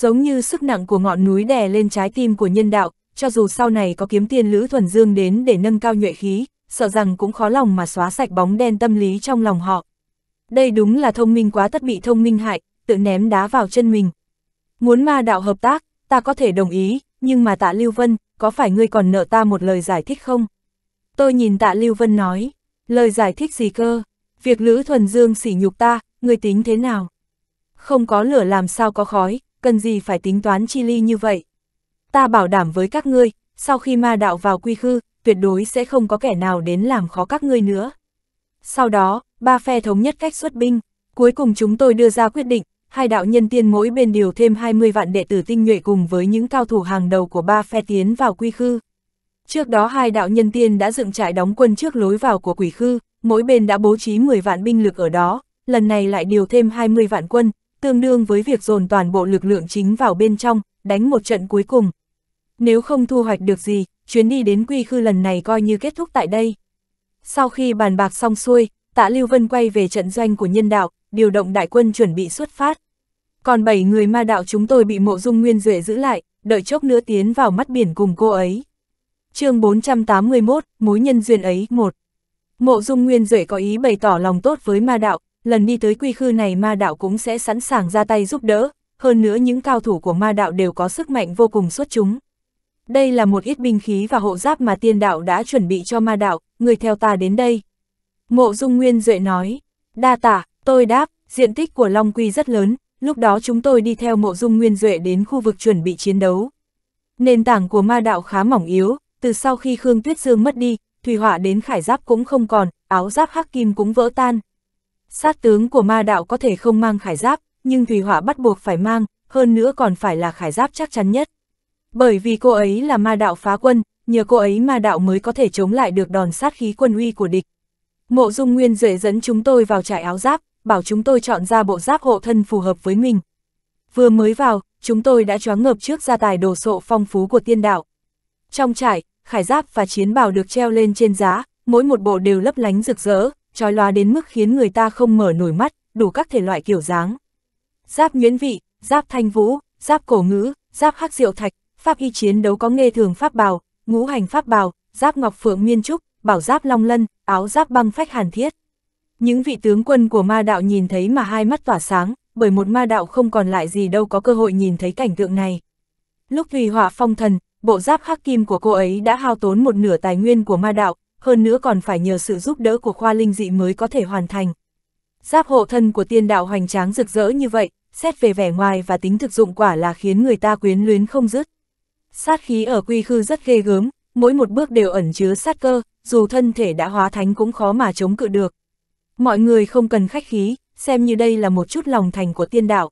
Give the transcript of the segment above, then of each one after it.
giống như sức nặng của ngọn núi đè lên trái tim của nhân đạo, cho dù sau này có kiếm tiên Lữ Thuần Dương đến để nâng cao nhuệ khí, sợ rằng cũng khó lòng mà xóa sạch bóng đen tâm lý trong lòng họ. Đây đúng là thông minh quá tất bị thông minh hại, tự ném đá vào chân mình. Muốn ma đạo hợp tác, ta có thể đồng ý, nhưng mà tạ Lưu Vân, có phải ngươi còn nợ ta một lời giải thích không? Tôi nhìn tạ Lưu Vân nói, lời giải thích gì cơ? Việc Lữ Thuần Dương sỉ nhục ta, ngươi tính thế nào? Không có lửa làm sao có khói, cần gì phải tính toán chi ly như vậy. Ta bảo đảm với các ngươi, sau khi ma đạo vào quy khư, tuyệt đối sẽ không có kẻ nào đến làm khó các ngươi nữa. Sau đó, ba phe thống nhất cách xuất binh, cuối cùng chúng tôi đưa ra quyết định, hai đạo nhân tiên mỗi bên điều thêm 20 vạn đệ tử tinh nhuệ cùng với những cao thủ hàng đầu của ba phe tiến vào quy khư. Trước đó hai đạo nhân tiên đã dựng trại đóng quân trước lối vào của quỷ khư, mỗi bên đã bố trí 10 vạn binh lực ở đó, lần này lại điều thêm 20 vạn quân, tương đương với việc dồn toàn bộ lực lượng chính vào bên trong, đánh một trận cuối cùng. Nếu không thu hoạch được gì, chuyến đi đến quy khư lần này coi như kết thúc tại đây. Sau khi bàn bạc xong xuôi, tạ Lưu Vân quay về trận doanh của nhân đạo, điều động đại quân chuẩn bị xuất phát. Còn bảy người ma đạo chúng tôi bị mộ dung nguyên duệ giữ lại, đợi chốc nữa tiến vào mắt biển cùng cô ấy. chương 481, mối nhân duyên ấy, 1. Mộ dung nguyên duệ có ý bày tỏ lòng tốt với ma đạo, lần đi tới quy khư này ma đạo cũng sẽ sẵn sàng ra tay giúp đỡ, hơn nữa những cao thủ của ma đạo đều có sức mạnh vô cùng xuất chúng. Đây là một ít binh khí và hộ giáp mà tiên đạo đã chuẩn bị cho ma đạo, người theo ta đến đây. Mộ Dung Nguyên Duệ nói, đa tả, tôi đáp, diện tích của Long Quy rất lớn, lúc đó chúng tôi đi theo Mộ Dung Nguyên Duệ đến khu vực chuẩn bị chiến đấu. Nền tảng của ma đạo khá mỏng yếu, từ sau khi Khương Tuyết Dương mất đi, thủy hỏa đến khải giáp cũng không còn, áo giáp hắc kim cũng vỡ tan sát tướng của ma đạo có thể không mang khải giáp, nhưng thủy hỏa bắt buộc phải mang, hơn nữa còn phải là khải giáp chắc chắn nhất. Bởi vì cô ấy là ma đạo phá quân, nhờ cô ấy ma đạo mới có thể chống lại được đòn sát khí quân uy của địch. Mộ Dung Nguyên Duệ dẫn chúng tôi vào trại áo giáp, bảo chúng tôi chọn ra bộ giáp hộ thân phù hợp với mình. Vừa mới vào, chúng tôi đã choáng ngợp trước gia tài đồ sộ phong phú của tiên đạo. Trong trại, khải giáp và chiến bào được treo lên trên giá, mỗi một bộ đều lấp lánh rực rỡ, trói loa đến mức khiến người ta không mở nổi mắt, đủ các thể loại kiểu dáng. Giáp nguyễn vị, giáp thanh vũ, giáp cổ ngữ, giáp hắc diệu thạch, pháp y chiến đấu có nghề thường pháp bào, ngũ hành pháp bào, giáp ngọc phượng miên trúc, bảo giáp long lân, áo giáp băng phách hàn thiết. Những vị tướng quân của ma đạo nhìn thấy mà hai mắt tỏa sáng, bởi một ma đạo không còn lại gì đâu có cơ hội nhìn thấy cảnh tượng này. Lúc Thùy Họa phong thần, bộ giáp khắc kim của cô ấy đã hao tốn một nửa tài nguyên của ma đạo, hơn nữa còn phải nhờ sự giúp đỡ của khoa linh dị mới có thể hoàn thành. Giáp hộ thân của tiên đạo hoành tráng rực rỡ như vậy, xét về vẻ ngoài và tính thực dụng quả là khiến người ta quyến luyến không dứt. Sát khí ở quy khư rất ghê gớm, mỗi một bước đều ẩn chứa sát cơ, dù thân thể đã hóa thánh cũng khó mà chống cự được. Mọi người không cần khách khí, xem như đây là một chút lòng thành của tiên đạo.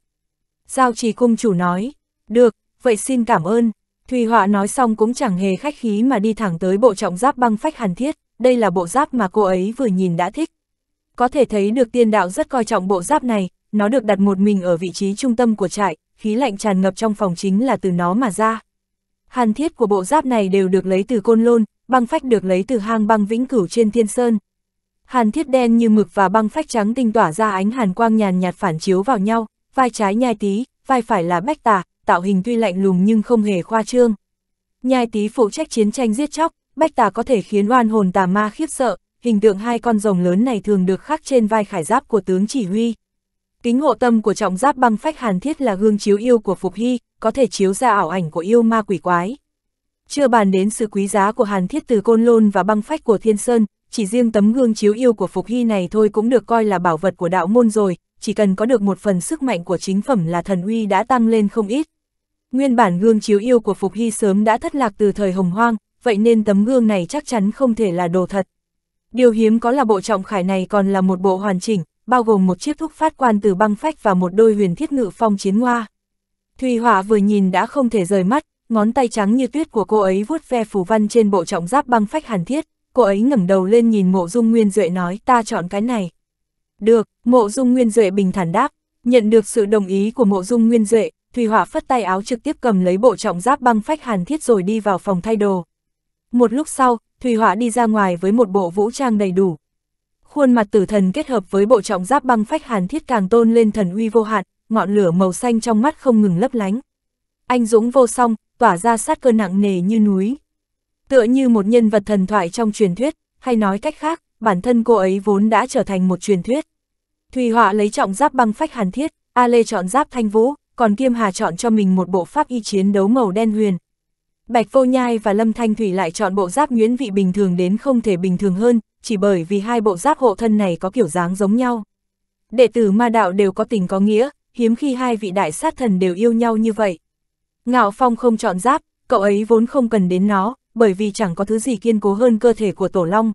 Giao trì cung chủ nói, được, vậy xin cảm ơn. Thùy Họa nói xong cũng chẳng hề khách khí mà đi thẳng tới bộ trọng giáp băng phách hàn thiết, đây là bộ giáp mà cô ấy vừa nhìn đã thích. Có thể thấy được tiên đạo rất coi trọng bộ giáp này, nó được đặt một mình ở vị trí trung tâm của trại, khí lạnh tràn ngập trong phòng chính là từ nó mà ra. Hàn thiết của bộ giáp này đều được lấy từ côn lôn, băng phách được lấy từ hang băng vĩnh cửu trên thiên sơn. Hàn thiết đen như mực và băng phách trắng tinh tỏa ra ánh hàn quang nhàn nhạt phản chiếu vào nhau, vai trái nhai tí, vai phải là bách tà, tạo hình tuy lạnh lùng nhưng không hề khoa trương. Nhai tí phụ trách chiến tranh giết chóc, bách tà có thể khiến oan hồn tà ma khiếp sợ, hình tượng hai con rồng lớn này thường được khắc trên vai khải giáp của tướng chỉ huy. Kính hộ tâm của trọng giáp băng phách hàn thiết là gương chiếu yêu của Phục Hy, có thể chiếu ra ảo ảnh của yêu ma quỷ quái. Chưa bàn đến sự quý giá của hàn thiết từ côn lôn và băng phách của thiên sơn, chỉ riêng tấm gương chiếu yêu của Phục Hy này thôi cũng được coi là bảo vật của đạo môn rồi, chỉ cần có được một phần sức mạnh của chính phẩm là thần uy đã tăng lên không ít. Nguyên bản gương chiếu yêu của Phục Hy sớm đã thất lạc từ thời hồng hoang, vậy nên tấm gương này chắc chắn không thể là đồ thật. Điều hiếm có là bộ trọng khải này còn là một bộ hoàn chỉnh, bao gồm một chiếc thúc phát quan từ băng phách và một đôi huyền thiết ngự phong chiến hoa. Thùy Hỏa vừa nhìn đã không thể rời mắt, ngón tay trắng như tuyết của cô ấy vuốt ve phù văn trên bộ trọng giáp băng phách hàn thiết, cô ấy ngẩng đầu lên nhìn mộ dung nguyên duệ nói ta chọn cái này. Được, mộ dung nguyên duệ bình thản đáp, nhận được sự đồng ý của mộ dung nguyên duệ, Thùy Họa phất tay áo trực tiếp cầm lấy bộ trọng giáp băng phách hàn thiết rồi đi vào phòng thay đồ. Một lúc sau, Thùy Họa đi ra ngoài với một bộ vũ trang đầy đủ. Khuôn mặt tử thần kết hợp với bộ trọng giáp băng phách hàn thiết càng tôn lên thần uy vô hạn, ngọn lửa màu xanh trong mắt không ngừng lấp lánh. Anh dũng vô song, tỏa ra sát cơ nặng nề như núi. Tựa như một nhân vật thần thoại trong truyền thuyết, hay nói cách khác, bản thân cô ấy vốn đã trở thành một truyền thuyết. Thùy Họa lấy trọng giáp băng phách hàn thiết, A Lê chọn giáp thanh vũ, còn Kiêm Hà chọn cho mình một bộ pháp y chiến đấu màu đen huyền. Bạch Vô Nhai và Lâm Thanh Thủy lại chọn bộ giáp nguyễn vị bình thường đến không thể bình thường hơn, chỉ bởi vì hai bộ giáp hộ thân này có kiểu dáng giống nhau. Đệ tử ma đạo đều có tình có nghĩa, hiếm khi hai vị đại sát thần đều yêu nhau như vậy. Ngạo Phong không chọn giáp, cậu ấy vốn không cần đến nó, bởi vì chẳng có thứ gì kiên cố hơn cơ thể của Tổ Long.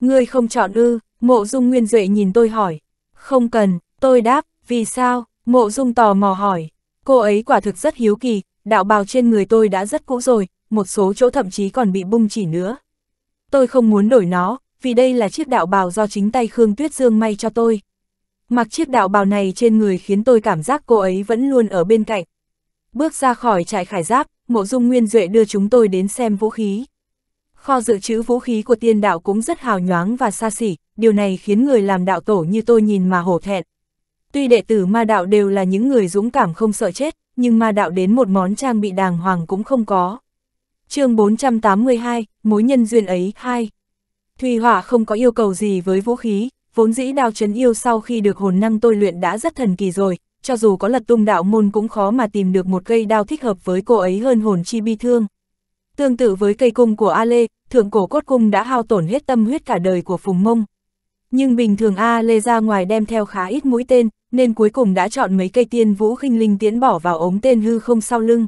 Ngươi không chọn ư, mộ dung nguyên duệ nhìn tôi hỏi. Không cần, tôi đáp, vì sao, Mộ dung tò mò hỏi, cô ấy quả thực rất hiếu kỳ, đạo bào trên người tôi đã rất cũ rồi, một số chỗ thậm chí còn bị bung chỉ nữa. Tôi không muốn đổi nó, vì đây là chiếc đạo bào do chính tay Khương Tuyết Dương may cho tôi. Mặc chiếc đạo bào này trên người khiến tôi cảm giác cô ấy vẫn luôn ở bên cạnh. Bước ra khỏi trại khải giáp, mộ dung nguyên duệ đưa chúng tôi đến xem vũ khí. Kho dự trữ vũ khí của tiên đạo cũng rất hào nhoáng và xa xỉ, điều này khiến người làm đạo tổ như tôi nhìn mà hổ thẹn. Tuy đệ tử ma đạo đều là những người dũng cảm không sợ chết, nhưng ma đạo đến một món trang bị đàng hoàng cũng không có. chương 482, mối nhân duyên ấy, 2. Thùy Hỏa không có yêu cầu gì với vũ khí, vốn dĩ đao chấn yêu sau khi được hồn năng tôi luyện đã rất thần kỳ rồi, cho dù có lật tung đạo môn cũng khó mà tìm được một cây đao thích hợp với cô ấy hơn hồn chi bi thương. Tương tự với cây cung của A Lê, thượng cổ cốt cung đã hao tổn hết tâm huyết cả đời của Phùng Mông. Nhưng bình thường A Lê ra ngoài đem theo khá ít mũi tên, nên cuối cùng đã chọn mấy cây tiên vũ khinh linh tiễn bỏ vào ống tên hư không sau lưng.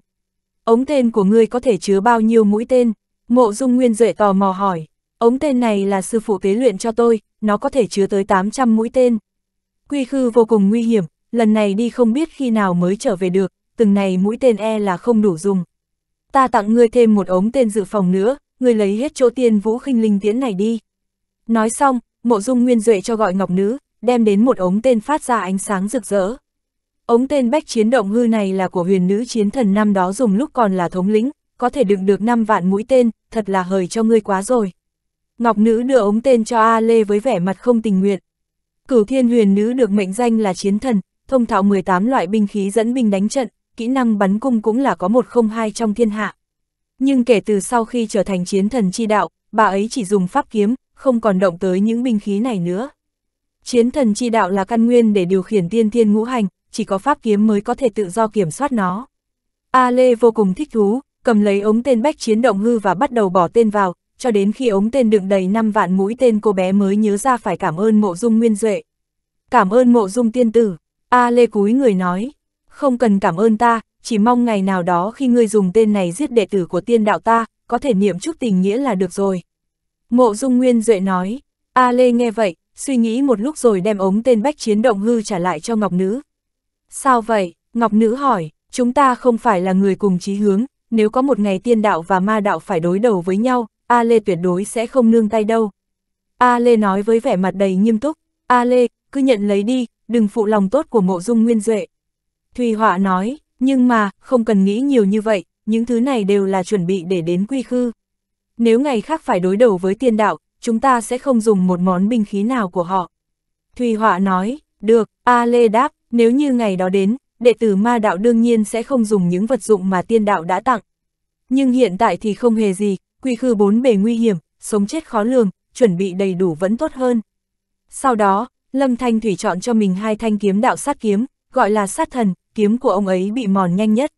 Ống tên của ngươi có thể chứa bao nhiêu mũi tên? Mộ Dung Nguyên Duệ tò mò hỏi. Ống tên này là sư phụ tế luyện cho tôi, nó có thể chứa tới 800 mũi tên. Quy khư vô cùng nguy hiểm, lần này đi không biết khi nào mới trở về được, từng này mũi tên e là không đủ dùng. Ta tặng ngươi thêm một ống tên dự phòng nữa, ngươi lấy hết chỗ tiên vũ khinh linh tiễn này đi. Nói xong, mộ dung nguyên duệ cho gọi ngọc nữ, đem đến một ống tên phát ra ánh sáng rực rỡ. Ống tên bách chiến động hư này là của huyền nữ chiến thần năm đó dùng lúc còn là thống lĩnh, có thể đựng được 5 vạn mũi tên, thật là hời cho ngươi quá rồi. Ngọc nữ đưa ống tên cho A Lê với vẻ mặt không tình nguyện. Cửu thiên huyền nữ được mệnh danh là chiến thần, thông thạo 18 loại binh khí dẫn binh đánh trận, kỹ năng bắn cung cũng là có một không hai trong thiên hạ. Nhưng kể từ sau khi trở thành chiến thần chi đạo, bà ấy chỉ dùng pháp kiếm, không còn động tới những binh khí này nữa. Chiến thần chi đạo là căn nguyên để điều khiển tiên thiên ngũ hành, chỉ có pháp kiếm mới có thể tự do kiểm soát nó. A Lê vô cùng thích thú, cầm lấy ống tên bách chiến động hư và bắt đầu bỏ tên vào, cho đến khi ống tên đựng đầy 5 vạn mũi tên cô bé mới nhớ ra phải cảm ơn mộ dung nguyên duệ. Cảm ơn mộ dung tiên tử, A Lê cúi người nói, không cần cảm ơn ta, chỉ mong ngày nào đó khi ngươi dùng tên này giết đệ tử của tiên đạo ta, có thể niệm chút tình nghĩa là được rồi. Mộ dung nguyên duệ nói, A Lê nghe vậy, suy nghĩ một lúc rồi đem ống tên bách chiến động hư trả lại cho Ngọc Nữ. Sao vậy? Ngọc Nữ hỏi, chúng ta không phải là người cùng chí hướng, nếu có một ngày tiên đạo và ma đạo phải đối đầu với nhau, A Lê tuyệt đối sẽ không nương tay đâu. A Lê nói với vẻ mặt đầy nghiêm túc, A Lê, cứ nhận lấy đi, đừng phụ lòng tốt của mộ dung nguyên duệ. Thùy Họa nói, nhưng mà, không cần nghĩ nhiều như vậy, những thứ này đều là chuẩn bị để đến quy khư. Nếu ngày khác phải đối đầu với tiên đạo, chúng ta sẽ không dùng một món binh khí nào của họ. Thùy Họa nói, được, A Lê đáp, nếu như ngày đó đến, đệ tử ma đạo đương nhiên sẽ không dùng những vật dụng mà tiên đạo đã tặng. Nhưng hiện tại thì không hề gì, quy khư bốn bề nguy hiểm, sống chết khó lường, chuẩn bị đầy đủ vẫn tốt hơn. Sau đó, Lâm Thanh Thủy chọn cho mình hai thanh kiếm đạo sát kiếm, gọi là sát thần, kiếm của ông ấy bị mòn nhanh nhất.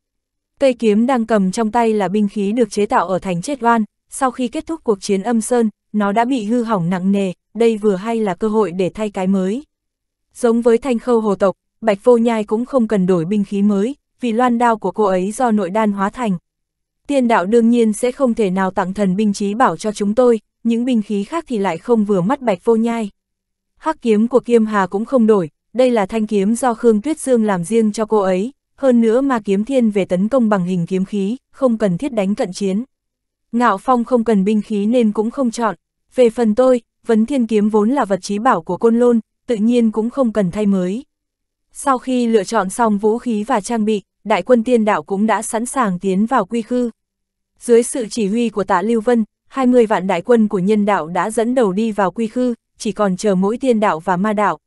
Cây kiếm đang cầm trong tay là binh khí được chế tạo ở thành chết oan, sau khi kết thúc cuộc chiến âm sơn, nó đã bị hư hỏng nặng nề, đây vừa hay là cơ hội để thay cái mới. Giống với thanh khâu hồ tộc, Bạch Vô Nhai cũng không cần đổi binh khí mới, vì loan đao của cô ấy do nội đan hóa thành. Tiên đạo đương nhiên sẽ không thể nào tặng thần binh trí bảo cho chúng tôi, những binh khí khác thì lại không vừa mắt Bạch Vô Nhai. Hắc kiếm của Kiêm Hà cũng không đổi, đây là thanh kiếm do Khương Tuyết Dương làm riêng cho cô ấy, hơn nữa mà kiếm thiên về tấn công bằng hình kiếm khí, không cần thiết đánh cận chiến. Ngạo Phong không cần binh khí nên cũng không chọn. Về phần tôi, vấn thiên kiếm vốn là vật trí bảo của côn lôn, tự nhiên cũng không cần thay mới. Sau khi lựa chọn xong vũ khí và trang bị, đại quân tiên đạo cũng đã sẵn sàng tiến vào quy khư. Dưới sự chỉ huy của tạ Lưu Vân, 20 vạn đại quân của nhân đạo đã dẫn đầu đi vào quy khư, chỉ còn chờ mỗi tiên đạo và ma đạo.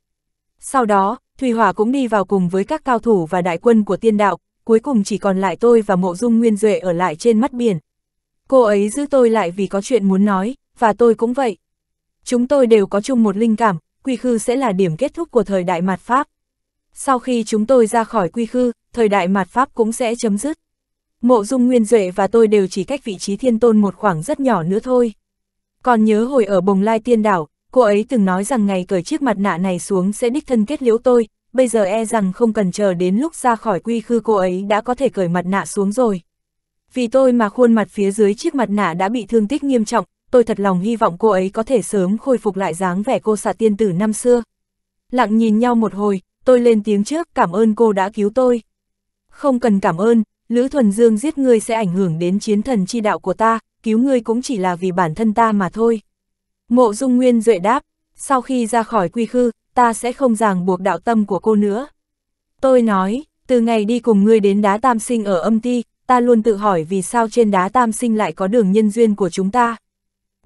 Sau đó, Thùy Hòa cũng đi vào cùng với các cao thủ và đại quân của tiên đạo, cuối cùng chỉ còn lại tôi và mộ dung nguyên duệ ở lại trên mắt biển. Cô ấy giữ tôi lại vì có chuyện muốn nói, và tôi cũng vậy. Chúng tôi đều có chung một linh cảm, quy khư sẽ là điểm kết thúc của thời đại mạt Pháp. Sau khi chúng tôi ra khỏi quy khư, thời đại mạt Pháp cũng sẽ chấm dứt. Mộ Dung Nguyên Duệ và tôi đều chỉ cách vị trí thiên tôn một khoảng rất nhỏ nữa thôi. Còn nhớ hồi ở Bồng Lai Tiên Đảo, cô ấy từng nói rằng ngày cởi chiếc mặt nạ này xuống sẽ đích thân kết liễu tôi, bây giờ e rằng không cần chờ đến lúc ra khỏi quy khư cô ấy đã có thể cởi mặt nạ xuống rồi vì tôi mà khuôn mặt phía dưới chiếc mặt nạ đã bị thương tích nghiêm trọng, tôi thật lòng hy vọng cô ấy có thể sớm khôi phục lại dáng vẻ cô xạ tiên tử năm xưa. Lặng nhìn nhau một hồi, tôi lên tiếng trước cảm ơn cô đã cứu tôi. Không cần cảm ơn, Lữ Thuần Dương giết ngươi sẽ ảnh hưởng đến chiến thần chi đạo của ta, cứu ngươi cũng chỉ là vì bản thân ta mà thôi. Mộ Dung Nguyên duệ đáp, sau khi ra khỏi quy khư, ta sẽ không ràng buộc đạo tâm của cô nữa. Tôi nói, từ ngày đi cùng ngươi đến đá tam sinh ở âm ti, ta luôn tự hỏi vì sao trên đá tam sinh lại có đường nhân duyên của chúng ta.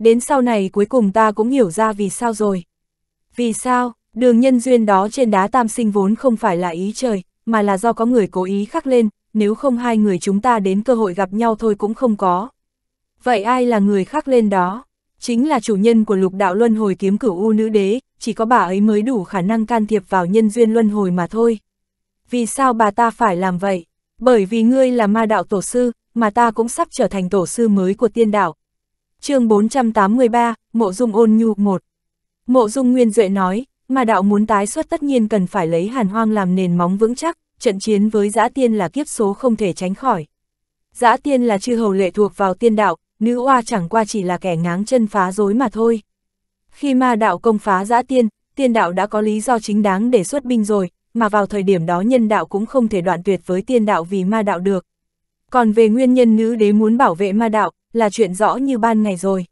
Đến sau này cuối cùng ta cũng hiểu ra vì sao rồi. Vì sao, đường nhân duyên đó trên đá tam sinh vốn không phải là ý trời, mà là do có người cố ý khắc lên, nếu không hai người chúng ta đến cơ hội gặp nhau thôi cũng không có. Vậy ai là người khắc lên đó? Chính là chủ nhân của lục đạo luân hồi kiếm cửu u nữ đế, chỉ có bà ấy mới đủ khả năng can thiệp vào nhân duyên luân hồi mà thôi. Vì sao bà ta phải làm vậy? Bởi vì ngươi là ma đạo tổ sư, mà ta cũng sắp trở thành tổ sư mới của tiên đạo. chương 483, Mộ Dung ôn nhu 1 Mộ Dung Nguyên Duệ nói, ma đạo muốn tái xuất tất nhiên cần phải lấy hàn hoang làm nền móng vững chắc, trận chiến với giã tiên là kiếp số không thể tránh khỏi. Giã tiên là chư hầu lệ thuộc vào tiên đạo, nữ oa chẳng qua chỉ là kẻ ngáng chân phá dối mà thôi. Khi ma đạo công phá giã tiên, tiên đạo đã có lý do chính đáng để xuất binh rồi, mà vào thời điểm đó nhân đạo cũng không thể đoạn tuyệt với tiên đạo vì ma đạo được. Còn về nguyên nhân nữ đế muốn bảo vệ ma đạo, là chuyện rõ như ban ngày rồi.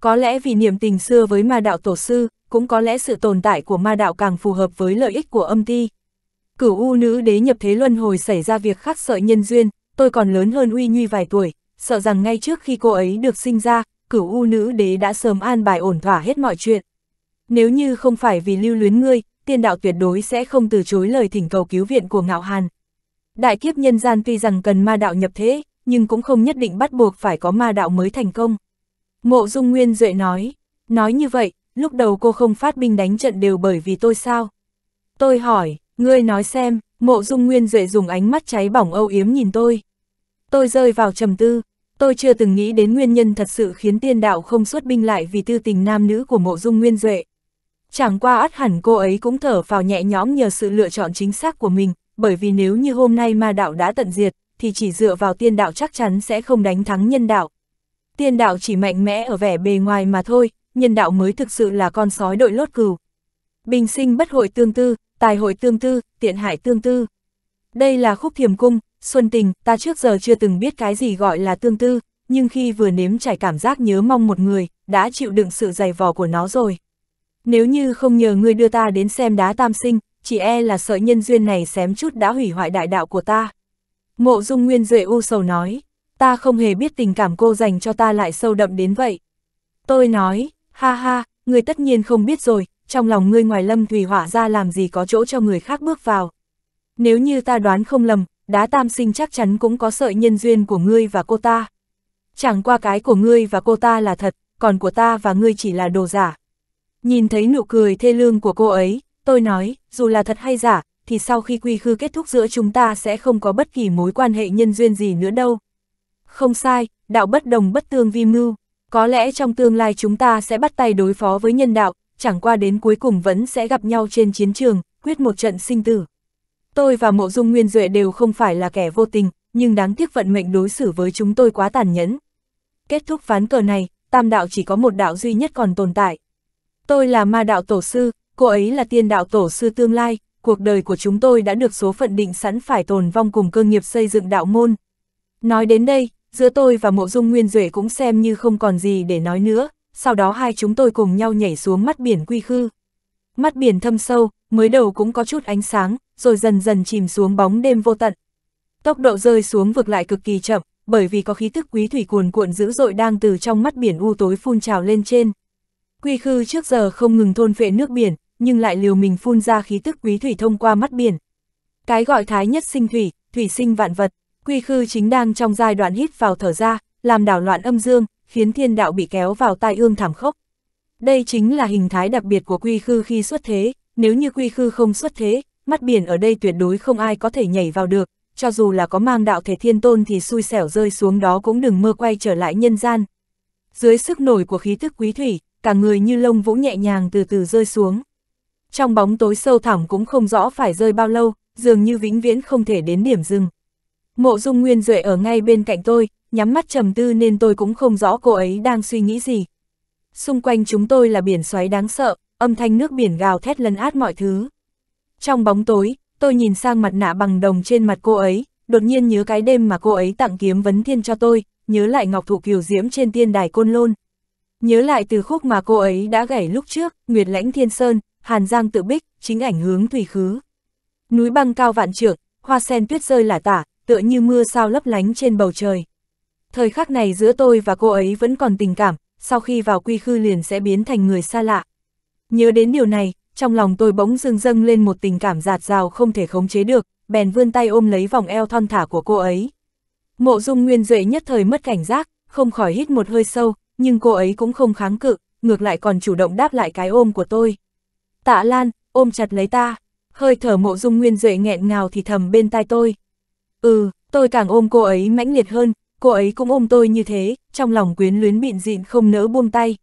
Có lẽ vì niềm tình xưa với ma đạo tổ sư, cũng có lẽ sự tồn tại của ma đạo càng phù hợp với lợi ích của âm ti. Cửu u nữ đế nhập thế luân hồi xảy ra việc khắc sợi nhân duyên, tôi còn lớn hơn uy nhuy vài tuổi, sợ rằng ngay trước khi cô ấy được sinh ra, cửu u nữ đế đã sớm an bài ổn thỏa hết mọi chuyện. Nếu như không phải vì lưu luyến ngươi, tiên đạo tuyệt đối sẽ không từ chối lời thỉnh cầu cứu viện của ngạo hàn. Đại kiếp nhân gian tuy rằng cần ma đạo nhập thế, nhưng cũng không nhất định bắt buộc phải có ma đạo mới thành công. Mộ Dung Nguyên Duệ nói, nói như vậy, lúc đầu cô không phát binh đánh trận đều bởi vì tôi sao? Tôi hỏi, ngươi nói xem, mộ Dung Nguyên Duệ dùng ánh mắt cháy bỏng âu yếm nhìn tôi. Tôi rơi vào trầm tư, tôi chưa từng nghĩ đến nguyên nhân thật sự khiến tiên đạo không xuất binh lại vì tư tình nam nữ của mộ Dung Nguyên Duệ. Chẳng qua ắt hẳn cô ấy cũng thở vào nhẹ nhõm nhờ sự lựa chọn chính xác của mình, bởi vì nếu như hôm nay ma đạo đã tận diệt, thì chỉ dựa vào tiên đạo chắc chắn sẽ không đánh thắng nhân đạo. Tiên đạo chỉ mạnh mẽ ở vẻ bề ngoài mà thôi, nhân đạo mới thực sự là con sói đội lốt cừu. Bình sinh bất hội tương tư, tài hội tương tư, tiện hại tương tư. Đây là khúc thiềm cung, xuân tình, ta trước giờ chưa từng biết cái gì gọi là tương tư, nhưng khi vừa nếm trải cảm giác nhớ mong một người, đã chịu đựng sự dày vò của nó rồi. Nếu như không nhờ ngươi đưa ta đến xem đá tam sinh, chỉ e là sợi nhân duyên này xém chút đã hủy hoại đại đạo của ta. Mộ dung nguyên duệ u sầu nói, ta không hề biết tình cảm cô dành cho ta lại sâu đậm đến vậy. Tôi nói, ha ha, ngươi tất nhiên không biết rồi, trong lòng ngươi ngoài lâm thủy hỏa ra làm gì có chỗ cho người khác bước vào. Nếu như ta đoán không lầm, đá tam sinh chắc chắn cũng có sợi nhân duyên của ngươi và cô ta. Chẳng qua cái của ngươi và cô ta là thật, còn của ta và ngươi chỉ là đồ giả. Nhìn thấy nụ cười thê lương của cô ấy, tôi nói, dù là thật hay giả, thì sau khi quy khư kết thúc giữa chúng ta sẽ không có bất kỳ mối quan hệ nhân duyên gì nữa đâu. Không sai, đạo bất đồng bất tương vi mưu. Có lẽ trong tương lai chúng ta sẽ bắt tay đối phó với nhân đạo, chẳng qua đến cuối cùng vẫn sẽ gặp nhau trên chiến trường, quyết một trận sinh tử. Tôi và Mộ Dung Nguyên Duệ đều không phải là kẻ vô tình, nhưng đáng tiếc vận mệnh đối xử với chúng tôi quá tàn nhẫn. Kết thúc phán cờ này, tam đạo chỉ có một đạo duy nhất còn tồn tại. Tôi là ma đạo tổ sư, cô ấy là tiên đạo tổ sư tương lai, cuộc đời của chúng tôi đã được số phận định sẵn phải tồn vong cùng cơ nghiệp xây dựng đạo môn. Nói đến đây, giữa tôi và mộ dung nguyên duệ cũng xem như không còn gì để nói nữa, sau đó hai chúng tôi cùng nhau nhảy xuống mắt biển quy khư. Mắt biển thâm sâu, mới đầu cũng có chút ánh sáng, rồi dần dần chìm xuống bóng đêm vô tận. Tốc độ rơi xuống vực lại cực kỳ chậm, bởi vì có khí tức quý thủy cuồn cuộn dữ dội đang từ trong mắt biển u tối phun trào lên trên. Quy khư trước giờ không ngừng thôn phệ nước biển, nhưng lại liều mình phun ra khí tức quý thủy thông qua mắt biển. Cái gọi thái nhất sinh thủy, thủy sinh vạn vật, quy khư chính đang trong giai đoạn hít vào thở ra, làm đảo loạn âm dương, khiến thiên đạo bị kéo vào tai ương thảm khốc. Đây chính là hình thái đặc biệt của quy khư khi xuất thế, nếu như quy khư không xuất thế, mắt biển ở đây tuyệt đối không ai có thể nhảy vào được, cho dù là có mang đạo thể thiên tôn thì xui xẻo rơi xuống đó cũng đừng mơ quay trở lại nhân gian. Dưới sức nổi của khí tức quý thủy, cả người như lông vũ nhẹ nhàng từ từ rơi xuống. Trong bóng tối sâu thẳm cũng không rõ phải rơi bao lâu, dường như vĩnh viễn không thể đến điểm dừng. Mộ Dung Nguyên Duệ ở ngay bên cạnh tôi, nhắm mắt trầm tư nên tôi cũng không rõ cô ấy đang suy nghĩ gì. Xung quanh chúng tôi là biển xoáy đáng sợ, âm thanh nước biển gào thét lấn át mọi thứ. Trong bóng tối, tôi nhìn sang mặt nạ bằng đồng trên mặt cô ấy, đột nhiên nhớ cái đêm mà cô ấy tặng kiếm vấn thiên cho tôi, nhớ lại ngọc thụ kiều diễm trên tiên đài côn lôn. Nhớ lại từ khúc mà cô ấy đã gảy lúc trước, Nguyệt Lãnh Thiên Sơn, Hàn Giang tự bích, chính ảnh hướng thủy khứ. Núi băng cao vạn trượng, hoa sen tuyết rơi lả tả, tựa như mưa sao lấp lánh trên bầu trời. Thời khắc này giữa tôi và cô ấy vẫn còn tình cảm, sau khi vào quy khư liền sẽ biến thành người xa lạ. Nhớ đến điều này, trong lòng tôi bỗng dưng dâng lên một tình cảm giạt rào không thể khống chế được, bèn vươn tay ôm lấy vòng eo thon thả của cô ấy. Mộ dung nguyên duệ nhất thời mất cảnh giác, không khỏi hít một hơi sâu, nhưng cô ấy cũng không kháng cự, ngược lại còn chủ động đáp lại cái ôm của tôi. Tạ Lan, ôm chặt lấy ta, hơi thở mộ dung nguyên duệ nghẹn ngào thì thầm bên tai tôi. Ừ, tôi càng ôm cô ấy mãnh liệt hơn, cô ấy cũng ôm tôi như thế, trong lòng quyến luyến bịn dịn không nỡ buông tay.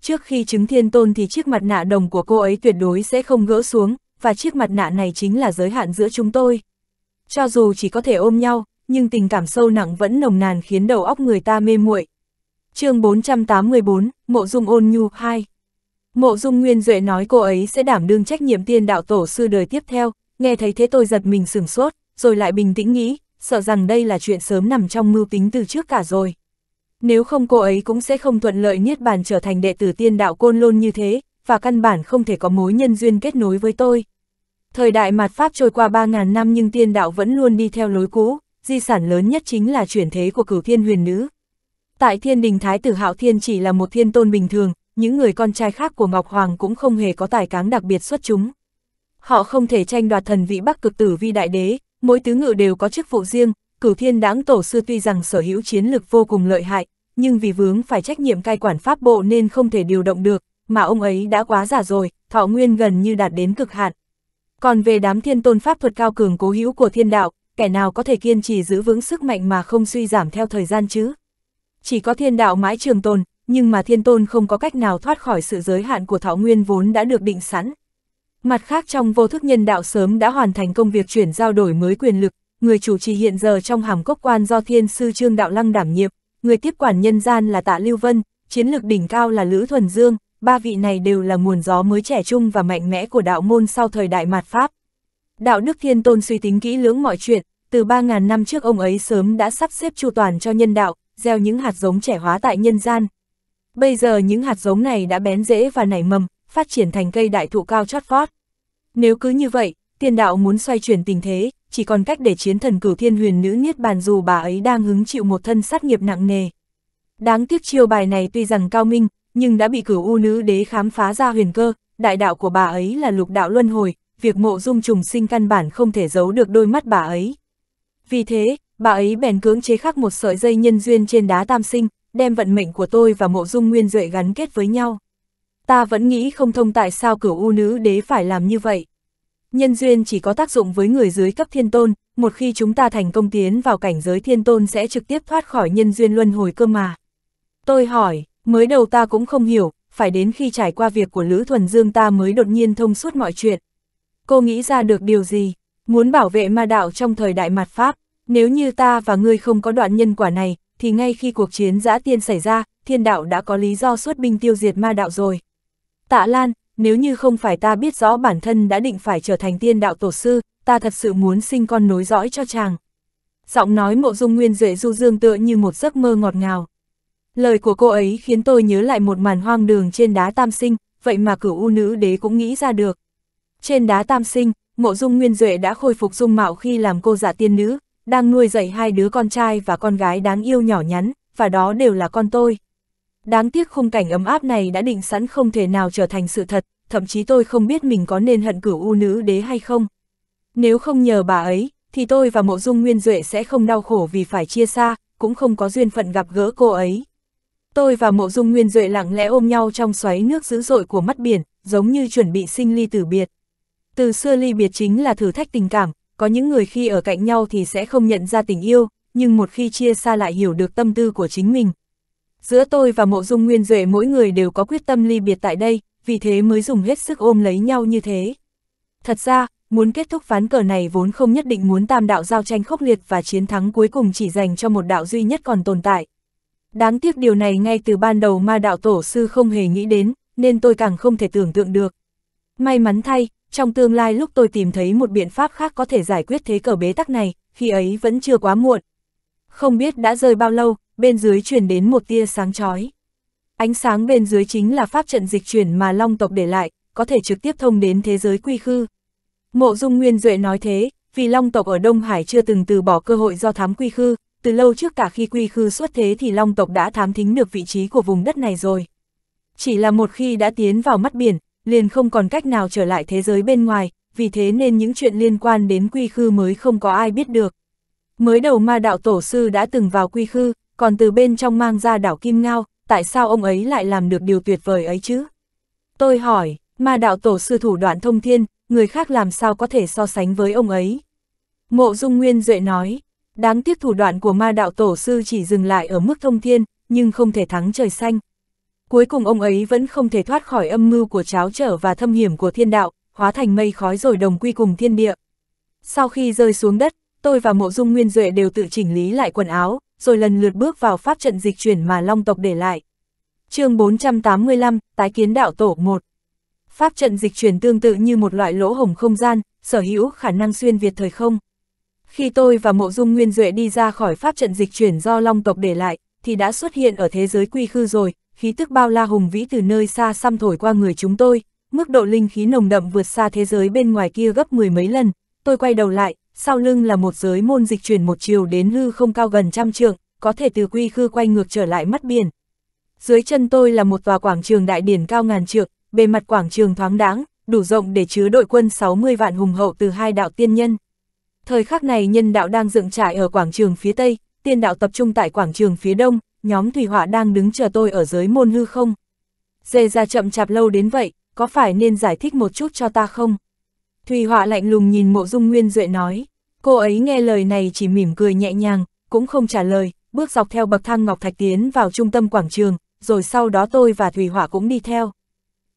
Trước khi chứng thiên tôn thì chiếc mặt nạ đồng của cô ấy tuyệt đối sẽ không gỡ xuống, và chiếc mặt nạ này chính là giới hạn giữa chúng tôi. Cho dù chỉ có thể ôm nhau, nhưng tình cảm sâu nặng vẫn nồng nàn khiến đầu óc người ta mê muội, chương 484, Mộ Dung Ôn Nhu 2 Mộ Dung Nguyên Duệ nói cô ấy sẽ đảm đương trách nhiệm tiên đạo tổ sư đời tiếp theo, nghe thấy thế tôi giật mình sửng sốt, rồi lại bình tĩnh nghĩ, sợ rằng đây là chuyện sớm nằm trong mưu tính từ trước cả rồi. Nếu không cô ấy cũng sẽ không thuận lợi niết bàn trở thành đệ tử tiên đạo côn lôn như thế, và căn bản không thể có mối nhân duyên kết nối với tôi. Thời đại mạt Pháp trôi qua 3.000 năm nhưng tiên đạo vẫn luôn đi theo lối cũ, di sản lớn nhất chính là chuyển thế của cửu thiên huyền nữ, Tại thiên đình Thái tử Hạo Thiên chỉ là một thiên tôn bình thường, những người con trai khác của Ngọc Hoàng cũng không hề có tài cáng đặc biệt xuất chúng. Họ không thể tranh đoạt thần vị Bắc cực tử vi đại đế, mỗi tứ ngự đều có chức vụ riêng, cửu thiên đáng tổ sư tuy rằng sở hữu chiến lực vô cùng lợi hại, nhưng vì vướng phải trách nhiệm cai quản pháp bộ nên không thể điều động được, mà ông ấy đã quá già rồi, thọ nguyên gần như đạt đến cực hạn. Còn về đám thiên tôn pháp thuật cao cường cố hữu của thiên đạo, kẻ nào có thể kiên trì giữ vững sức mạnh mà không suy giảm theo thời gian chứ? chỉ có thiên đạo mãi trường tồn, nhưng mà thiên tôn không có cách nào thoát khỏi sự giới hạn của thảo nguyên vốn đã được định sẵn. Mặt khác trong vô thức nhân đạo sớm đã hoàn thành công việc chuyển giao đổi mới quyền lực, người chủ trì hiện giờ trong hàm cốc quan do thiên sư Trương Đạo Lăng đảm nhiệm, người tiếp quản nhân gian là Tạ Lưu Vân, chiến lực đỉnh cao là Lữ Thuần Dương, ba vị này đều là nguồn gió mới trẻ trung và mạnh mẽ của đạo môn sau thời đại mạt Pháp. Đạo Đức Thiên Tôn suy tính kỹ lưỡng mọi chuyện, từ 3.000 năm trước ông ấy sớm đã sắp xếp chu toàn cho nhân đạo, gieo những hạt giống trẻ hóa tại nhân gian. Bây giờ những hạt giống này đã bén rễ và nảy mầm, phát triển thành cây đại thụ cao chót vót. Nếu cứ như vậy, tiền đạo muốn xoay chuyển tình thế, chỉ còn cách để chiến thần cửu thiên huyền nữ niết bàn dù bà ấy đang hứng chịu một thân sát nghiệp nặng nề. Đáng tiếc chiêu bài này tuy rằng cao minh, nhưng đã bị cửu u nữ đế khám phá ra huyền cơ, đại đạo của bà ấy là lục đạo luân hồi, việc mộ dung trùng sinh căn bản không thể giấu được đôi mắt bà ấy. Vì thế, bà ấy bèn cưỡng chế khắc một sợi dây nhân duyên trên đá tam sinh, đem vận mệnh của tôi và mộ dung nguyên duệ gắn kết với nhau. Ta vẫn nghĩ không thông tại sao cửu u nữ đế phải làm như vậy. Nhân duyên chỉ có tác dụng với người dưới cấp thiên tôn, một khi chúng ta thành công tiến vào cảnh giới thiên tôn sẽ trực tiếp thoát khỏi nhân duyên luân hồi cơ mà. Tôi hỏi, mới đầu ta cũng không hiểu, phải đến khi trải qua việc của Lữ Thuần Dương ta mới đột nhiên thông suốt mọi chuyện. Cô nghĩ ra được điều gì? Muốn bảo vệ ma đạo trong thời đại mặt Pháp, nếu như ta và ngươi không có đoạn nhân quả này, thì ngay khi cuộc chiến giã tiên xảy ra, thiên đạo đã có lý do xuất binh tiêu diệt ma đạo rồi. Tạ Lan, nếu như không phải ta biết rõ bản thân đã định phải trở thành tiên đạo tổ sư, ta thật sự muốn sinh con nối dõi cho chàng. Giọng nói mộ dung nguyên duệ du dương tựa như một giấc mơ ngọt ngào. Lời của cô ấy khiến tôi nhớ lại một màn hoang đường trên đá tam sinh, vậy mà cửu u nữ đế cũng nghĩ ra được. Trên đá tam sinh, mộ dung nguyên duệ đã khôi phục dung mạo khi làm cô giả tiên nữ, đang nuôi dạy hai đứa con trai và con gái đáng yêu nhỏ nhắn, và đó đều là con tôi. Đáng tiếc khung cảnh ấm áp này đã định sẵn không thể nào trở thành sự thật, thậm chí tôi không biết mình có nên hận cửu u nữ đế hay không. Nếu không nhờ bà ấy, thì tôi và mộ dung nguyên duệ sẽ không đau khổ vì phải chia xa, cũng không có duyên phận gặp gỡ cô ấy. Tôi và mộ dung nguyên duệ lặng lẽ ôm nhau trong xoáy nước dữ dội của mắt biển, giống như chuẩn bị sinh ly tử biệt. Từ xưa ly biệt chính là thử thách tình cảm, có những người khi ở cạnh nhau thì sẽ không nhận ra tình yêu, nhưng một khi chia xa lại hiểu được tâm tư của chính mình. Giữa tôi và Mộ Dung Nguyên Duệ mỗi người đều có quyết tâm ly biệt tại đây, vì thế mới dùng hết sức ôm lấy nhau như thế. Thật ra, muốn kết thúc ván cờ này vốn không nhất định muốn tam đạo giao tranh khốc liệt và chiến thắng cuối cùng chỉ dành cho một đạo duy nhất còn tồn tại. Đáng tiếc điều này ngay từ ban đầu ma đạo tổ sư không hề nghĩ đến, nên tôi càng không thể tưởng tượng được. May mắn thay, trong tương lai lúc tôi tìm thấy một biện pháp khác có thể giải quyết thế cờ bế tắc này, khi ấy vẫn chưa quá muộn. Không biết đã rơi bao lâu, bên dưới truyền đến một tia sáng chói. Ánh sáng bên dưới chính là pháp trận dịch chuyển mà Long tộc để lại, có thể trực tiếp thông đến thế giới quy khư. Mộ Dung Nguyên Duệ nói thế, vì Long tộc ở Đông Hải chưa từng từ bỏ cơ hội do thám quy khư, từ lâu trước cả khi quy khư xuất thế thì Long tộc đã thám thính được vị trí của vùng đất này rồi. Chỉ là một khi đã tiến vào mắt biển, liền không còn cách nào trở lại thế giới bên ngoài, vì thế nên những chuyện liên quan đến quy khư mới không có ai biết được. Mới đầu ma đạo tổ sư đã từng vào quy khư, còn từ bên trong mang ra đảo Kim Ngao, tại sao ông ấy lại làm được điều tuyệt vời ấy chứ? Tôi hỏi, ma đạo tổ sư thủ đoạn thông thiên, người khác làm sao có thể so sánh với ông ấy? Mộ Dung Nguyên Duệ nói, đáng tiếc thủ đoạn của ma đạo tổ sư chỉ dừng lại ở mức thông thiên, nhưng không thể thắng trời xanh. Cuối cùng ông ấy vẫn không thể thoát khỏi âm mưu của cháo trở và thâm hiểm của thiên đạo, hóa thành mây khói rồi đồng quy cùng thiên địa. Sau khi rơi xuống đất, tôi và mộ dung nguyên duệ đều tự chỉnh lý lại quần áo, rồi lần lượt bước vào pháp trận dịch chuyển mà long tộc để lại. chương 485, Tái kiến đạo tổ 1 Pháp trận dịch chuyển tương tự như một loại lỗ hổng không gian, sở hữu khả năng xuyên việt thời không. Khi tôi và mộ dung nguyên duệ đi ra khỏi pháp trận dịch chuyển do long tộc để lại, thì đã xuất hiện ở thế giới quy khư rồi, khí tức bao la hùng vĩ từ nơi xa xăm thổi qua người chúng tôi, mức độ linh khí nồng đậm vượt xa thế giới bên ngoài kia gấp mười mấy lần, tôi quay đầu lại, sau lưng là một giới môn dịch chuyển một chiều đến hư không cao gần trăm trượng, có thể từ quy khư quay ngược trở lại mắt biển. Dưới chân tôi là một tòa quảng trường đại điển cao ngàn trượng, bề mặt quảng trường thoáng đáng, đủ rộng để chứa đội quân 60 vạn hùng hậu từ hai đạo tiên nhân. Thời khắc này nhân đạo đang dựng trại ở quảng trường phía Tây, tiên đạo tập trung tại quảng trường phía Đông, nhóm thủy họa đang đứng chờ tôi ở dưới môn hư không? Dê ra chậm chạp lâu đến vậy, có phải nên giải thích một chút cho ta không? Thủy họa lạnh lùng nhìn mộ dung nguyên duệ nói, cô ấy nghe lời này chỉ mỉm cười nhẹ nhàng, cũng không trả lời, bước dọc theo bậc thang Ngọc Thạch tiến vào trung tâm quảng trường, rồi sau đó tôi và Thủy họa cũng đi theo.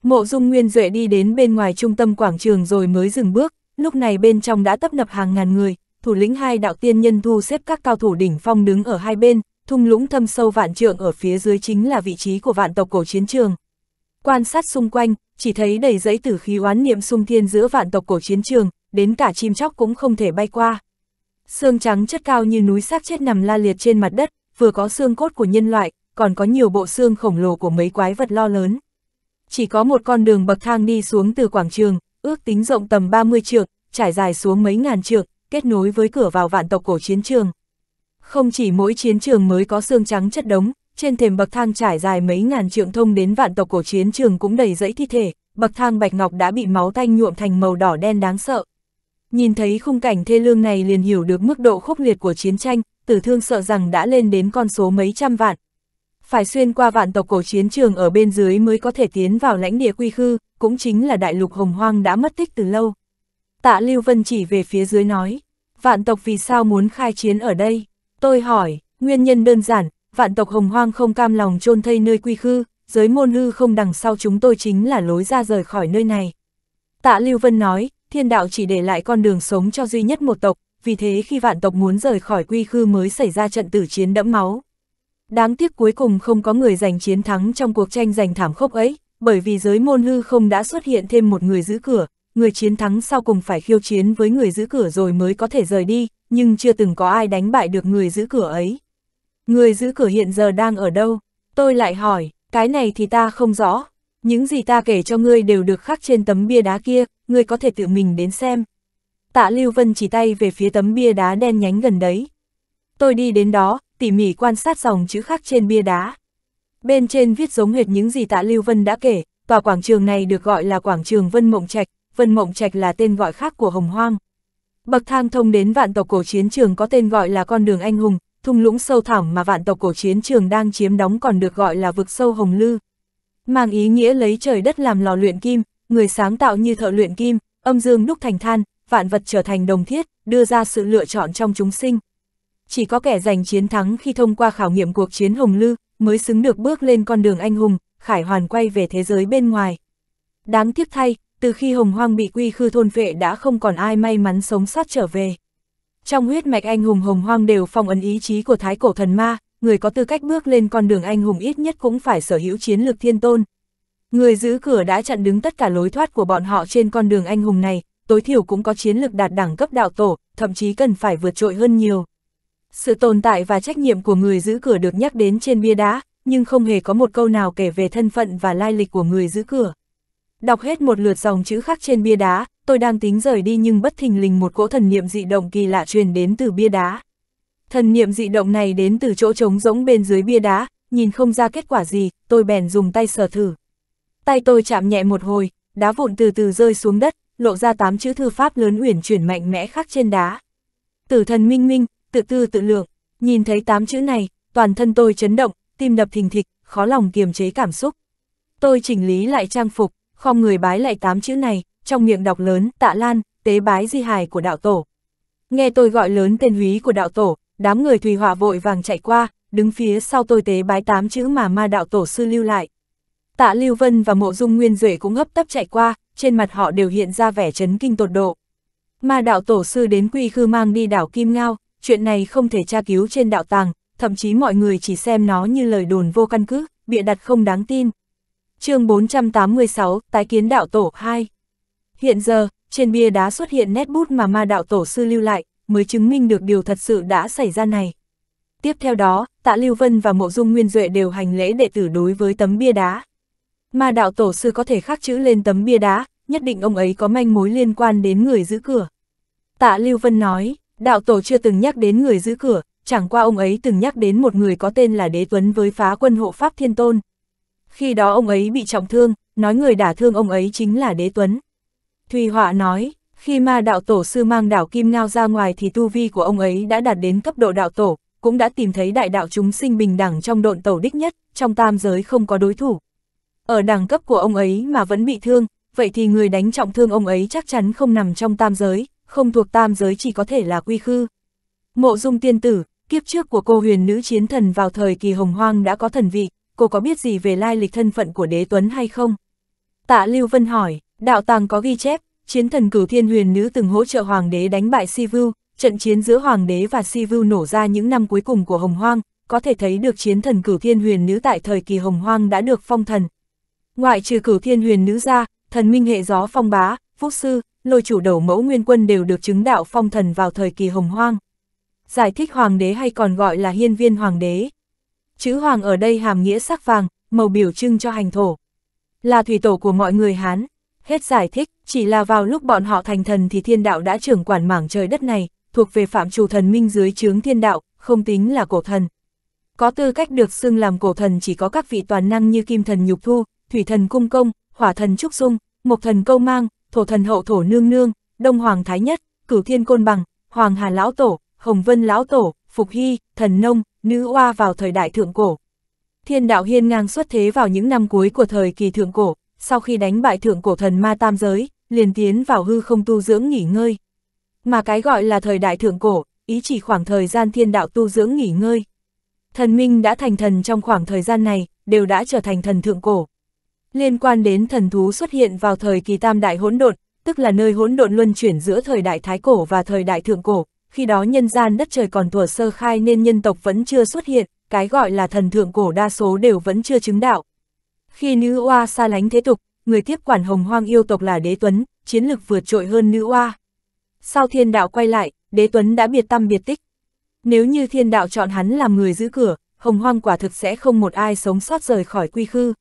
Mộ dung nguyên duệ đi đến bên ngoài trung tâm quảng trường rồi mới dừng bước, lúc này bên trong đã tấp nập hàng ngàn người, thủ lĩnh hai đạo tiên nhân thu xếp các cao thủ đỉnh phong đứng ở hai bên, thung lũng thâm sâu vạn trượng ở phía dưới chính là vị trí của vạn tộc cổ chiến trường. Quan sát xung quanh, chỉ thấy đầy giấy tử khí oán niệm sung thiên giữa vạn tộc cổ chiến trường, đến cả chim chóc cũng không thể bay qua. Xương trắng chất cao như núi xác chết nằm la liệt trên mặt đất, vừa có xương cốt của nhân loại, còn có nhiều bộ xương khổng lồ của mấy quái vật lo lớn. Chỉ có một con đường bậc thang đi xuống từ quảng trường, ước tính rộng tầm 30 trượng, trải dài xuống mấy ngàn trượng, kết nối với cửa vào vạn tộc cổ chiến trường. Không chỉ mỗi chiến trường mới có xương trắng chất đống, trên thềm bậc thang trải dài mấy ngàn trượng thông đến vạn tộc cổ chiến trường cũng đầy rẫy thi thể, bậc thang bạch ngọc đã bị máu tanh nhuộm thành màu đỏ đen đáng sợ. Nhìn thấy khung cảnh thê lương này liền hiểu được mức độ khốc liệt của chiến tranh, tử thương sợ rằng đã lên đến con số mấy trăm vạn. Phải xuyên qua vạn tộc cổ chiến trường ở bên dưới mới có thể tiến vào lãnh địa quy khư, cũng chính là đại lục hồng hoang đã mất tích từ lâu. Tạ Lưu Vân chỉ về phía dưới nói, vạn tộc vì sao muốn khai chiến ở đây? Tôi hỏi, nguyên nhân đơn giản, vạn tộc hồng hoang không cam lòng chôn thây nơi quy khư, giới môn hư không đằng sau chúng tôi chính là lối ra rời khỏi nơi này. Tạ Lưu Vân nói, thiên đạo chỉ để lại con đường sống cho duy nhất một tộc, vì thế khi vạn tộc muốn rời khỏi quy khư mới xảy ra trận tử chiến đẫm máu. Đáng tiếc cuối cùng không có người giành chiến thắng trong cuộc tranh giành thảm khốc ấy, bởi vì giới môn hư không đã xuất hiện thêm một người giữ cửa, người chiến thắng sau cùng phải khiêu chiến với người giữ cửa rồi mới có thể rời đi, nhưng chưa từng có ai đánh bại được người giữ cửa ấy. Người giữ cửa hiện giờ đang ở đâu? Tôi lại hỏi, cái này thì ta không rõ. Những gì ta kể cho ngươi đều được khắc trên tấm bia đá kia, ngươi có thể tự mình đến xem. Tạ Lưu Vân chỉ tay về phía tấm bia đá đen nhánh gần đấy. Tôi đi đến đó, tỉ mỉ quan sát dòng chữ khắc trên bia đá. Bên trên viết giống hệt những gì Tạ Lưu Vân đã kể, tòa quảng trường này được gọi là quảng trường Vân Mộng Trạch, Vân Mộng Trạch là tên gọi khác của Hồng Hoang. Bậc thang thông đến vạn tộc cổ chiến trường có tên gọi là con đường anh hùng, thung lũng sâu thẳm mà vạn tộc cổ chiến trường đang chiếm đóng còn được gọi là vực sâu Hồng Lư. Mang ý nghĩa lấy trời đất làm lò luyện kim, người sáng tạo như thợ luyện kim, âm dương đúc thành than, vạn vật trở thành đồng thiết, đưa ra sự lựa chọn trong chúng sinh. Chỉ có kẻ giành chiến thắng khi thông qua khảo nghiệm cuộc chiến Hồng Lư mới xứng được bước lên con đường anh hùng, khải hoàn quay về thế giới bên ngoài. Đáng tiếc thay, từ khi hồng hoang bị quy khư thôn vệ đã không còn ai may mắn sống sót trở về. Trong huyết mạch anh hùng hồng hoang đều phong ấn ý chí của thái cổ thần ma, người có tư cách bước lên con đường anh hùng ít nhất cũng phải sở hữu chiến lược thiên tôn. Người giữ cửa đã chặn đứng tất cả lối thoát của bọn họ trên con đường anh hùng này, tối thiểu cũng có chiến lược đạt đẳng cấp đạo tổ, thậm chí cần phải vượt trội hơn nhiều. Sự tồn tại và trách nhiệm của người giữ cửa được nhắc đến trên bia đá, nhưng không hề có một câu nào kể về thân phận và lai lịch của người giữ cửa. Đọc hết một lượt dòng chữ khác trên bia đá, tôi đang tính rời đi nhưng bất thình lình một cỗ thần niệm dị động kỳ lạ truyền đến từ bia đá. Thần niệm dị động này đến từ chỗ trống rỗng bên dưới bia đá, nhìn không ra kết quả gì, tôi bèn dùng tay sờ thử. Tay tôi chạm nhẹ một hồi, đá vụn từ từ rơi xuống đất, lộ ra tám chữ thư pháp lớn uyển chuyển mạnh mẽ khắc trên đá. Tử thần minh minh, tự tư tự lượng, nhìn thấy tám chữ này, toàn thân tôi chấn động, tim đập thình thịch, khó lòng kiềm chế cảm xúc. Tôi chỉnh lý lại trang phục, khom người bái lại tám chữ này, trong miệng đọc lớn tạ lan, tế bái di hài của đạo tổ. Nghe tôi gọi lớn tên húy của đạo tổ, đám người Thùy Họa vội vàng chạy qua, đứng phía sau tôi tế bái tám chữ mà ma đạo tổ sư lưu lại. Tạ Lưu Vân và Mộ Dung Nguyên Duệ cũng hấp tấp chạy qua, trên mặt họ đều hiện ra vẻ chấn kinh tột độ. Ma đạo tổ sư đến quy khư mang đi đảo Kim Ngao, chuyện này không thể tra cứu trên đạo tàng, thậm chí mọi người chỉ xem nó như lời đồn vô căn cứ, bịa đặt không đáng tin chương 486, tái kiến đạo tổ 2. Hiện giờ, trên bia đá xuất hiện nét bút mà ma đạo tổ sư lưu lại, mới chứng minh được điều thật sự đã xảy ra này. Tiếp theo đó, tạ Lưu Vân và mộ dung nguyên duệ đều hành lễ đệ tử đối với tấm bia đá. Ma đạo tổ sư có thể khắc chữ lên tấm bia đá, nhất định ông ấy có manh mối liên quan đến người giữ cửa. Tạ Lưu Vân nói, đạo tổ chưa từng nhắc đến người giữ cửa, chẳng qua ông ấy từng nhắc đến một người có tên là Đế Tuấn với phá quân hộ Pháp Thiên Tôn, khi đó ông ấy bị trọng thương, nói người đả thương ông ấy chính là đế tuấn. Thùy Họa nói, khi ma đạo tổ sư mang đảo Kim Ngao ra ngoài thì tu vi của ông ấy đã đạt đến cấp độ đạo tổ, cũng đã tìm thấy đại đạo chúng sinh bình đẳng trong độn tẩu đích nhất, trong tam giới không có đối thủ. Ở đẳng cấp của ông ấy mà vẫn bị thương, vậy thì người đánh trọng thương ông ấy chắc chắn không nằm trong tam giới, không thuộc tam giới chỉ có thể là quy khư. Mộ dung tiên tử, kiếp trước của cô huyền nữ chiến thần vào thời kỳ hồng hoang đã có thần vị, cô có biết gì về lai lịch thân phận của đế tuấn hay không? Tạ Lưu Vân hỏi, đạo tàng có ghi chép, chiến thần cửu thiên huyền nữ từng hỗ trợ hoàng đế đánh bại Sivu, trận chiến giữa hoàng đế và Sivu nổ ra những năm cuối cùng của Hồng Hoang, có thể thấy được chiến thần cửu thiên huyền nữ tại thời kỳ Hồng Hoang đã được phong thần. Ngoại trừ cửu thiên huyền nữ ra, thần minh hệ gió phong bá, phúc sư, lôi chủ đầu mẫu nguyên quân đều được chứng đạo phong thần vào thời kỳ Hồng Hoang. Giải thích hoàng đế hay còn gọi là hiên viên hoàng đế, chữ hoàng ở đây hàm nghĩa sắc vàng, màu biểu trưng cho hành thổ. Là thủy tổ của mọi người Hán. Hết giải thích, chỉ là vào lúc bọn họ thành thần thì thiên đạo đã trưởng quản mảng trời đất này, thuộc về phạm chủ thần minh dưới chướng thiên đạo, không tính là cổ thần. Có tư cách được xưng làm cổ thần chỉ có các vị toàn năng như kim thần nhục thu, thủy thần cung công, hỏa thần trúc dung, mộc thần câu mang, thổ thần hậu thổ nương nương, đông hoàng thái nhất, cửu thiên côn bằng, hoàng hà lão tổ, hồng vân lão tổ, phục hy, thần nông, nữ oa vào thời đại thượng cổ. Thiên đạo hiên ngang xuất thế vào những năm cuối của thời kỳ thượng cổ, sau khi đánh bại thượng cổ thần ma tam giới, liền tiến vào hư không tu dưỡng nghỉ ngơi. Mà cái gọi là thời đại thượng cổ, ý chỉ khoảng thời gian thiên đạo tu dưỡng nghỉ ngơi. Thần minh đã thành thần trong khoảng thời gian này, đều đã trở thành thần thượng cổ. Liên quan đến thần thú xuất hiện vào thời kỳ tam đại hỗn độn, tức là nơi hỗn độn luân chuyển giữa thời đại thái cổ và thời đại thượng cổ, khi đó nhân gian đất trời còn thuở sơ khai nên nhân tộc vẫn chưa xuất hiện, cái gọi là thần thượng cổ đa số đều vẫn chưa chứng đạo. Khi nữ oa xa lánh thế tục, người tiếp quản hồng hoang yêu tộc là đế tuấn, chiến lực vượt trội hơn nữ oa. Sau thiên đạo quay lại, đế tuấn đã biệt tâm biệt tích. Nếu như thiên đạo chọn hắn làm người giữ cửa, hồng hoang quả thực sẽ không một ai sống sót rời khỏi quy khư.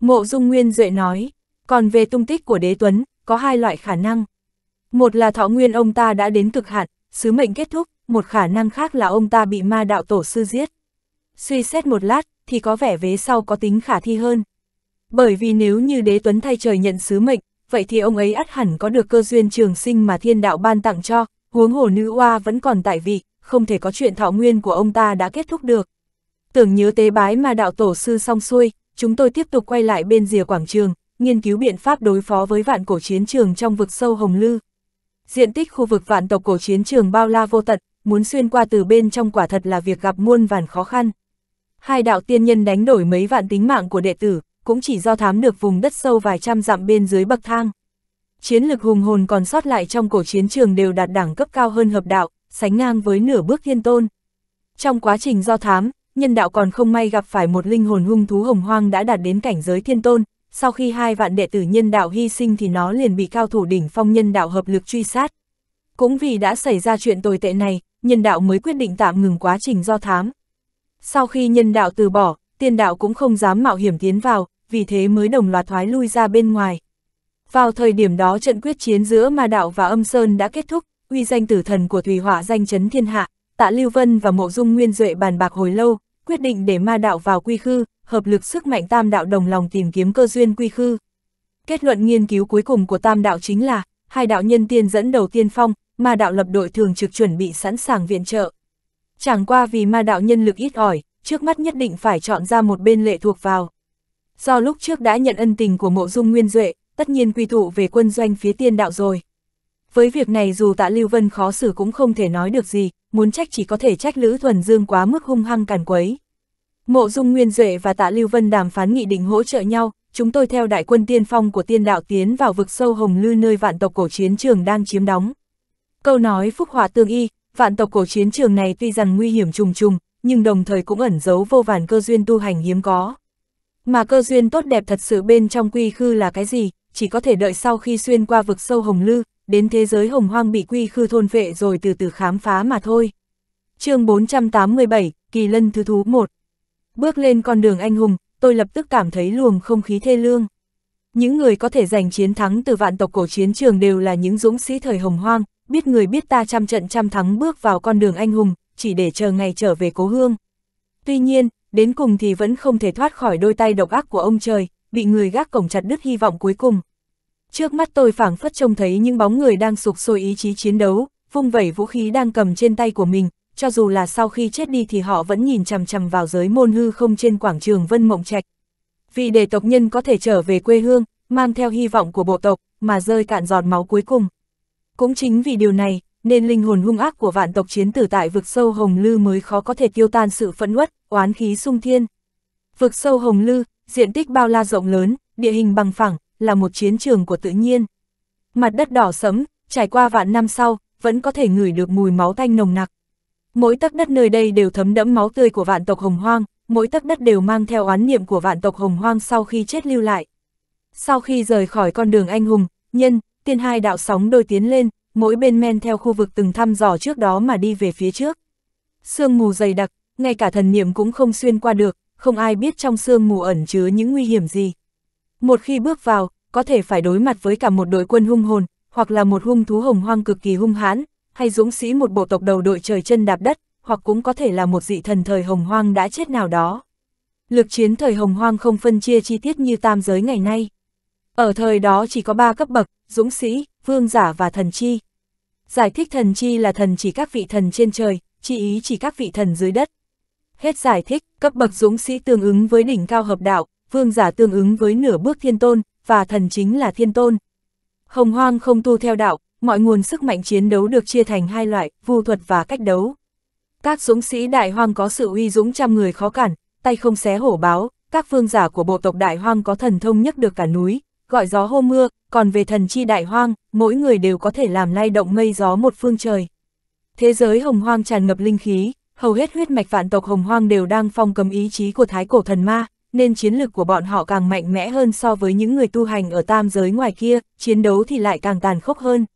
Mộ Dung Nguyên Duệ nói, còn về tung tích của đế tuấn, có hai loại khả năng. Một là thọ nguyên ông ta đã đến cực hạn, sứ mệnh kết thúc, một khả năng khác là ông ta bị ma đạo tổ sư giết. Suy xét một lát, thì có vẻ vế sau có tính khả thi hơn. Bởi vì nếu như đế tuấn thay trời nhận sứ mệnh, vậy thì ông ấy ắt hẳn có được cơ duyên trường sinh mà thiên đạo ban tặng cho, huống hồ nữ oa vẫn còn tại vị, không thể có chuyện thọ nguyên của ông ta đã kết thúc được. Tưởng nhớ tế bái ma đạo tổ sư xong xuôi, chúng tôi tiếp tục quay lại bên rìa quảng trường, nghiên cứu biện pháp đối phó với vạn cổ chiến trường trong vực sâu Hồng Lư. Diện tích khu vực vạn tộc cổ chiến trường bao la vô tận, muốn xuyên qua từ bên trong quả thật là việc gặp muôn vàn khó khăn. Hai đạo tiên nhân đánh đổi mấy vạn tính mạng của đệ tử, cũng chỉ do thám được vùng đất sâu vài trăm dặm bên dưới bậc thang. Chiến lực hùng hồn còn sót lại trong cổ chiến trường đều đạt đẳng cấp cao hơn hợp đạo, sánh ngang với nửa bước thiên tôn. Trong quá trình do thám, nhân đạo còn không may gặp phải một linh hồn hung thú hồng hoang đã đạt đến cảnh giới thiên tôn, sau khi hai vạn đệ tử nhân đạo hy sinh thì nó liền bị cao thủ đỉnh phong nhân đạo hợp lực truy sát. Cũng vì đã xảy ra chuyện tồi tệ này, nhân đạo mới quyết định tạm ngừng quá trình do thám. Sau khi nhân đạo từ bỏ, tiên đạo cũng không dám mạo hiểm tiến vào, vì thế mới đồng loạt thoái lui ra bên ngoài. Vào thời điểm đó trận quyết chiến giữa ma đạo và âm sơn đã kết thúc, uy danh tử thần của thủy Hỏa danh chấn thiên hạ, tạ Lưu Vân và Mộ Dung Nguyên Duệ bàn bạc hồi lâu, quyết định để ma đạo vào quy khư, hợp lực sức mạnh tam đạo đồng lòng tìm kiếm cơ duyên quy khư. Kết luận nghiên cứu cuối cùng của tam đạo chính là, hai đạo nhân tiên dẫn đầu tiên phong, ma đạo lập đội thường trực chuẩn bị sẵn sàng viện trợ. Chẳng qua vì ma đạo nhân lực ít ỏi, trước mắt nhất định phải chọn ra một bên lệ thuộc vào. Do lúc trước đã nhận ân tình của mộ dung nguyên duệ, tất nhiên quy tụ về quân doanh phía tiên đạo rồi. Với việc này dù tạ Lưu Vân khó xử cũng không thể nói được gì, muốn trách chỉ có thể trách Lữ Thuần Dương quá mức hung hăng càn quấy. Mộ Dung Nguyên Duệ và tạ Lưu Vân đàm phán nghị định hỗ trợ nhau, chúng tôi theo đại quân tiên phong của tiên đạo tiến vào vực sâu hồng lư nơi vạn tộc cổ chiến trường đang chiếm đóng. Câu nói phúc họa tương y, vạn tộc cổ chiến trường này tuy rằng nguy hiểm trùng trùng, nhưng đồng thời cũng ẩn giấu vô vàn cơ duyên tu hành hiếm có. Mà cơ duyên tốt đẹp thật sự bên trong quy khư là cái gì, chỉ có thể đợi sau khi xuyên qua vực sâu hồng lư, đến thế giới hồng hoang bị quy khư thôn vệ rồi từ từ khám phá mà thôi. chương 487, Kỳ Lân Thứ Thú 1 Bước lên con đường anh hùng, tôi lập tức cảm thấy luồng không khí thê lương. Những người có thể giành chiến thắng từ vạn tộc cổ chiến trường đều là những dũng sĩ thời hồng hoang, biết người biết ta trăm trận trăm thắng bước vào con đường anh hùng, chỉ để chờ ngày trở về cố hương. Tuy nhiên, đến cùng thì vẫn không thể thoát khỏi đôi tay độc ác của ông trời, bị người gác cổng chặt đứt hy vọng cuối cùng, Trước mắt tôi phảng phất trông thấy những bóng người đang sụp sôi ý chí chiến đấu, vung vẩy vũ khí đang cầm trên tay của mình, cho dù là sau khi chết đi thì họ vẫn nhìn chằm chằm vào giới môn hư không trên quảng trường Vân Mộng Trạch. Vì để tộc nhân có thể trở về quê hương, mang theo hy vọng của bộ tộc, mà rơi cạn giọt máu cuối cùng. Cũng chính vì điều này, nên linh hồn hung ác của vạn tộc chiến tử tại vực sâu Hồng Lư mới khó có thể tiêu tan sự phẫn uất, oán khí sung thiên. Vực sâu Hồng Lư, diện tích bao la rộng lớn, địa hình bằng phẳng, là một chiến trường của tự nhiên. Mặt đất đỏ sẫm, trải qua vạn năm sau, vẫn có thể ngửi được mùi máu tanh nồng nặc. Mỗi tấc đất nơi đây đều thấm đẫm máu tươi của vạn tộc Hồng Hoang, mỗi tấc đất đều mang theo oán niệm của vạn tộc Hồng Hoang sau khi chết lưu lại. Sau khi rời khỏi con đường anh hùng, nhân, tiên hai đạo sóng đôi tiến lên, mỗi bên men theo khu vực từng thăm dò trước đó mà đi về phía trước. Sương mù dày đặc, ngay cả thần niệm cũng không xuyên qua được, không ai biết trong sương mù ẩn chứa những nguy hiểm gì. Một khi bước vào, có thể phải đối mặt với cả một đội quân hung hồn, hoặc là một hung thú hồng hoang cực kỳ hung hãn, hay dũng sĩ một bộ tộc đầu đội trời chân đạp đất, hoặc cũng có thể là một dị thần thời hồng hoang đã chết nào đó. Lực chiến thời hồng hoang không phân chia chi tiết như tam giới ngày nay. Ở thời đó chỉ có ba cấp bậc, dũng sĩ, vương giả và thần chi. Giải thích thần chi là thần chỉ các vị thần trên trời, chi ý chỉ các vị thần dưới đất. Hết giải thích, cấp bậc dũng sĩ tương ứng với đỉnh cao hợp đạo, vương giả tương ứng với nửa bước thiên tôn, và thần chính là thiên tôn. Hồng hoang không tu theo đạo, mọi nguồn sức mạnh chiến đấu được chia thành hai loại, vu thuật và cách đấu. Các dũng sĩ đại hoang có sự uy dũng trăm người khó cản, tay không xé hổ báo, các vương giả của bộ tộc đại hoang có thần thông nhất được cả núi, gọi gió hô mưa, còn về thần chi đại hoang, mỗi người đều có thể làm lay động mây gió một phương trời. Thế giới hồng hoang tràn ngập linh khí, hầu hết huyết mạch vạn tộc hồng hoang đều đang phong cầm ý chí của thái cổ thần ma, nên chiến lực của bọn họ càng mạnh mẽ hơn so với những người tu hành ở tam giới ngoài kia, chiến đấu thì lại càng tàn khốc hơn.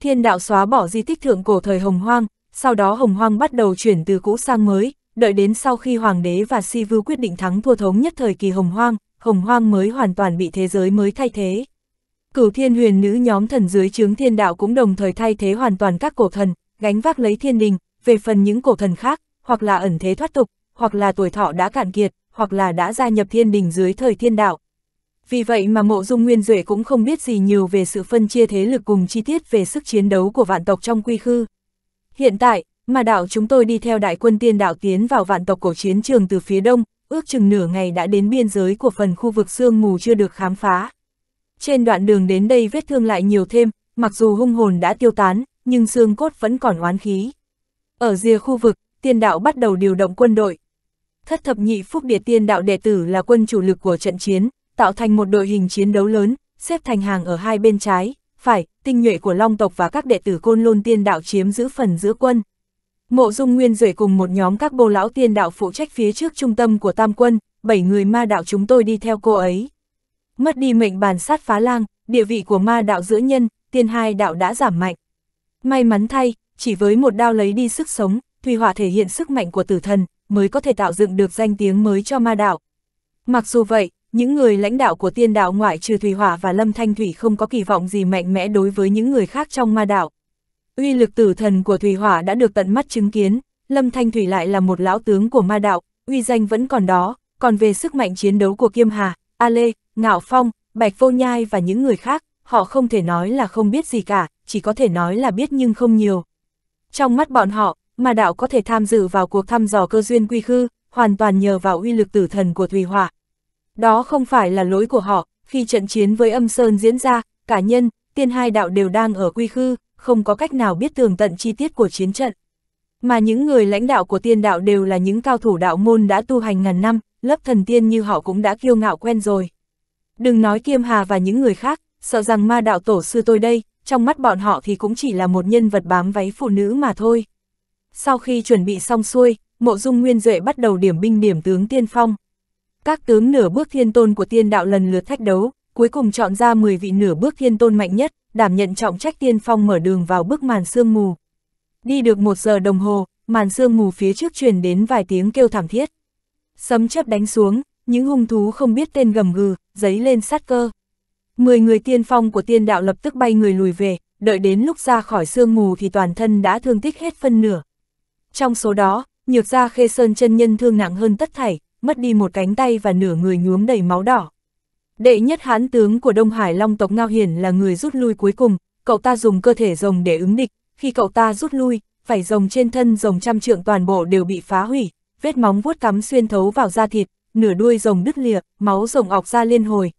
Thiên đạo xóa bỏ di tích thượng cổ thời Hồng Hoang, sau đó Hồng Hoang bắt đầu chuyển từ cũ sang mới, đợi đến sau khi Hoàng đế và Si Vưu quyết định thắng thua thống nhất thời kỳ Hồng Hoang, Hồng Hoang mới hoàn toàn bị thế giới mới thay thế. Cửu thiên huyền nữ nhóm thần dưới chướng thiên đạo cũng đồng thời thay thế hoàn toàn các cổ thần, gánh vác lấy thiên đình, về phần những cổ thần khác, hoặc là ẩn thế thoát tục, hoặc là tuổi thọ đã cạn kiệt, hoặc là đã gia nhập thiên đình dưới thời thiên đạo. Vì vậy mà mộ dung nguyên duệ cũng không biết gì nhiều về sự phân chia thế lực cùng chi tiết về sức chiến đấu của vạn tộc trong quy khư. Hiện tại, mà đạo chúng tôi đi theo đại quân tiên đạo tiến vào vạn tộc cổ chiến trường từ phía đông, ước chừng nửa ngày đã đến biên giới của phần khu vực sương mù chưa được khám phá. Trên đoạn đường đến đây vết thương lại nhiều thêm, mặc dù hung hồn đã tiêu tán, nhưng xương cốt vẫn còn oán khí. Ở rìa khu vực, tiên đạo bắt đầu điều động quân đội, thất thập nhị phúc địa tiên đạo đệ tử là quân chủ lực của trận chiến, tạo thành một đội hình chiến đấu lớn, xếp thành hàng ở hai bên trái, phải, tinh nhuệ của Long tộc và các đệ tử côn lôn tiên đạo chiếm giữ phần giữa quân. Mộ Dung Nguyên Duệ cùng một nhóm các bồ lão tiên đạo phụ trách phía trước trung tâm của Tam Quân, bảy người ma đạo chúng tôi đi theo cô ấy. Mất đi mệnh bàn sát phá lang, địa vị của ma đạo giữa nhân, tiên hai đạo đã giảm mạnh. May mắn thay, chỉ với một đao lấy đi sức sống, Thùy Hỏa thể hiện sức mạnh của tử thần, mới có thể tạo dựng được danh tiếng mới cho ma đạo. Mặc dù vậy, những người lãnh đạo của tiên đạo ngoại trừ Thủy Hỏa và Lâm Thanh Thủy không có kỳ vọng gì mạnh mẽ đối với những người khác trong ma đạo. Uy lực tử thần của Thủy Hỏa đã được tận mắt chứng kiến, Lâm Thanh Thủy lại là một lão tướng của ma đạo, uy danh vẫn còn đó, còn về sức mạnh chiến đấu của Kiêm Hà, A Lê, Ngạo Phong, Bạch Vô Nhai và những người khác, họ không thể nói là không biết gì cả, chỉ có thể nói là biết nhưng không nhiều. Trong mắt bọn họ, mà đạo có thể tham dự vào cuộc thăm dò cơ duyên quy khư, hoàn toàn nhờ vào uy lực tử thần của Thùy Hỏa. Đó không phải là lỗi của họ, khi trận chiến với âm sơn diễn ra, cả nhân, tiên hai đạo đều đang ở quy khư, không có cách nào biết tường tận chi tiết của chiến trận. Mà những người lãnh đạo của tiên đạo đều là những cao thủ đạo môn đã tu hành ngàn năm, lớp thần tiên như họ cũng đã kiêu ngạo quen rồi. Đừng nói Kiêm Hà và những người khác, sợ rằng ma đạo tổ sư tôi đây, trong mắt bọn họ thì cũng chỉ là một nhân vật bám váy phụ nữ mà thôi. Sau khi chuẩn bị xong xuôi, mộ dung nguyên duệ bắt đầu điểm binh điểm tướng tiên phong. Các tướng nửa bước thiên tôn của tiên đạo lần lượt thách đấu, cuối cùng chọn ra 10 vị nửa bước thiên tôn mạnh nhất, đảm nhận trọng trách tiên phong mở đường vào bước màn sương mù. Đi được một giờ đồng hồ, màn sương mù phía trước truyền đến vài tiếng kêu thảm thiết. Sấm chớp đánh xuống, những hung thú không biết tên gầm gừ, giấy lên sát cơ. Mười người tiên phong của tiên đạo lập tức bay người lùi về, đợi đến lúc ra khỏi sương mù thì toàn thân đã thương tích hết phân nửa. Trong số đó, nhược ra khê sơn chân nhân thương nặng hơn tất thảy, mất đi một cánh tay và nửa người nhuốm đầy máu đỏ. Đệ nhất hán tướng của Đông Hải Long tộc Ngao Hiển là người rút lui cuối cùng, cậu ta dùng cơ thể rồng để ứng địch, khi cậu ta rút lui, phải rồng trên thân rồng trăm trượng toàn bộ đều bị phá hủy, vết móng vuốt cắm xuyên thấu vào da thịt, nửa đuôi rồng đứt lìa, máu rồng ọc ra liên hồi.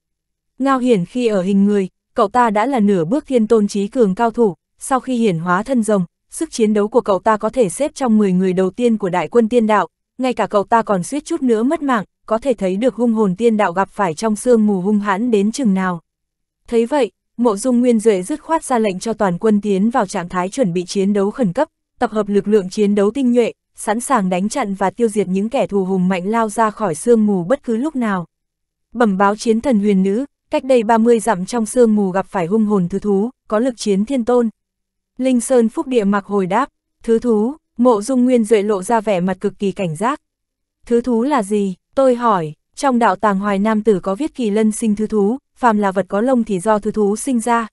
Ngao Hiển khi ở hình người, cậu ta đã là nửa bước thiên tôn trí cường cao thủ, sau khi hiển hóa thân rồng, sức chiến đấu của cậu ta có thể xếp trong 10 người đầu tiên của đại quân tiên đạo, ngay cả cậu ta còn suýt chút nữa mất mạng, có thể thấy được hung hồn tiên đạo gặp phải trong sương mù hung hãn đến chừng nào. Thấy vậy, Mộ Dung Nguyên Duệ dứt khoát ra lệnh cho toàn quân tiến vào trạng thái chuẩn bị chiến đấu khẩn cấp, tập hợp lực lượng chiến đấu tinh nhuệ, sẵn sàng đánh chặn và tiêu diệt những kẻ thù hùng mạnh lao ra khỏi sương mù bất cứ lúc nào. Bẩm báo chiến thần huyền nữ, cách đây 30 dặm trong sương mù gặp phải hung hồn thứ thú, có lực chiến thiên tôn, Linh Sơn Phúc Địa mặc hồi đáp, thứ thú, mộ dung nguyên duệ lộ ra vẻ mặt cực kỳ cảnh giác. Thứ thú là gì? Tôi hỏi, trong đạo tàng hoài nam tử có viết kỳ lân sinh thứ thú, phàm là vật có lông thì do thứ thú sinh ra.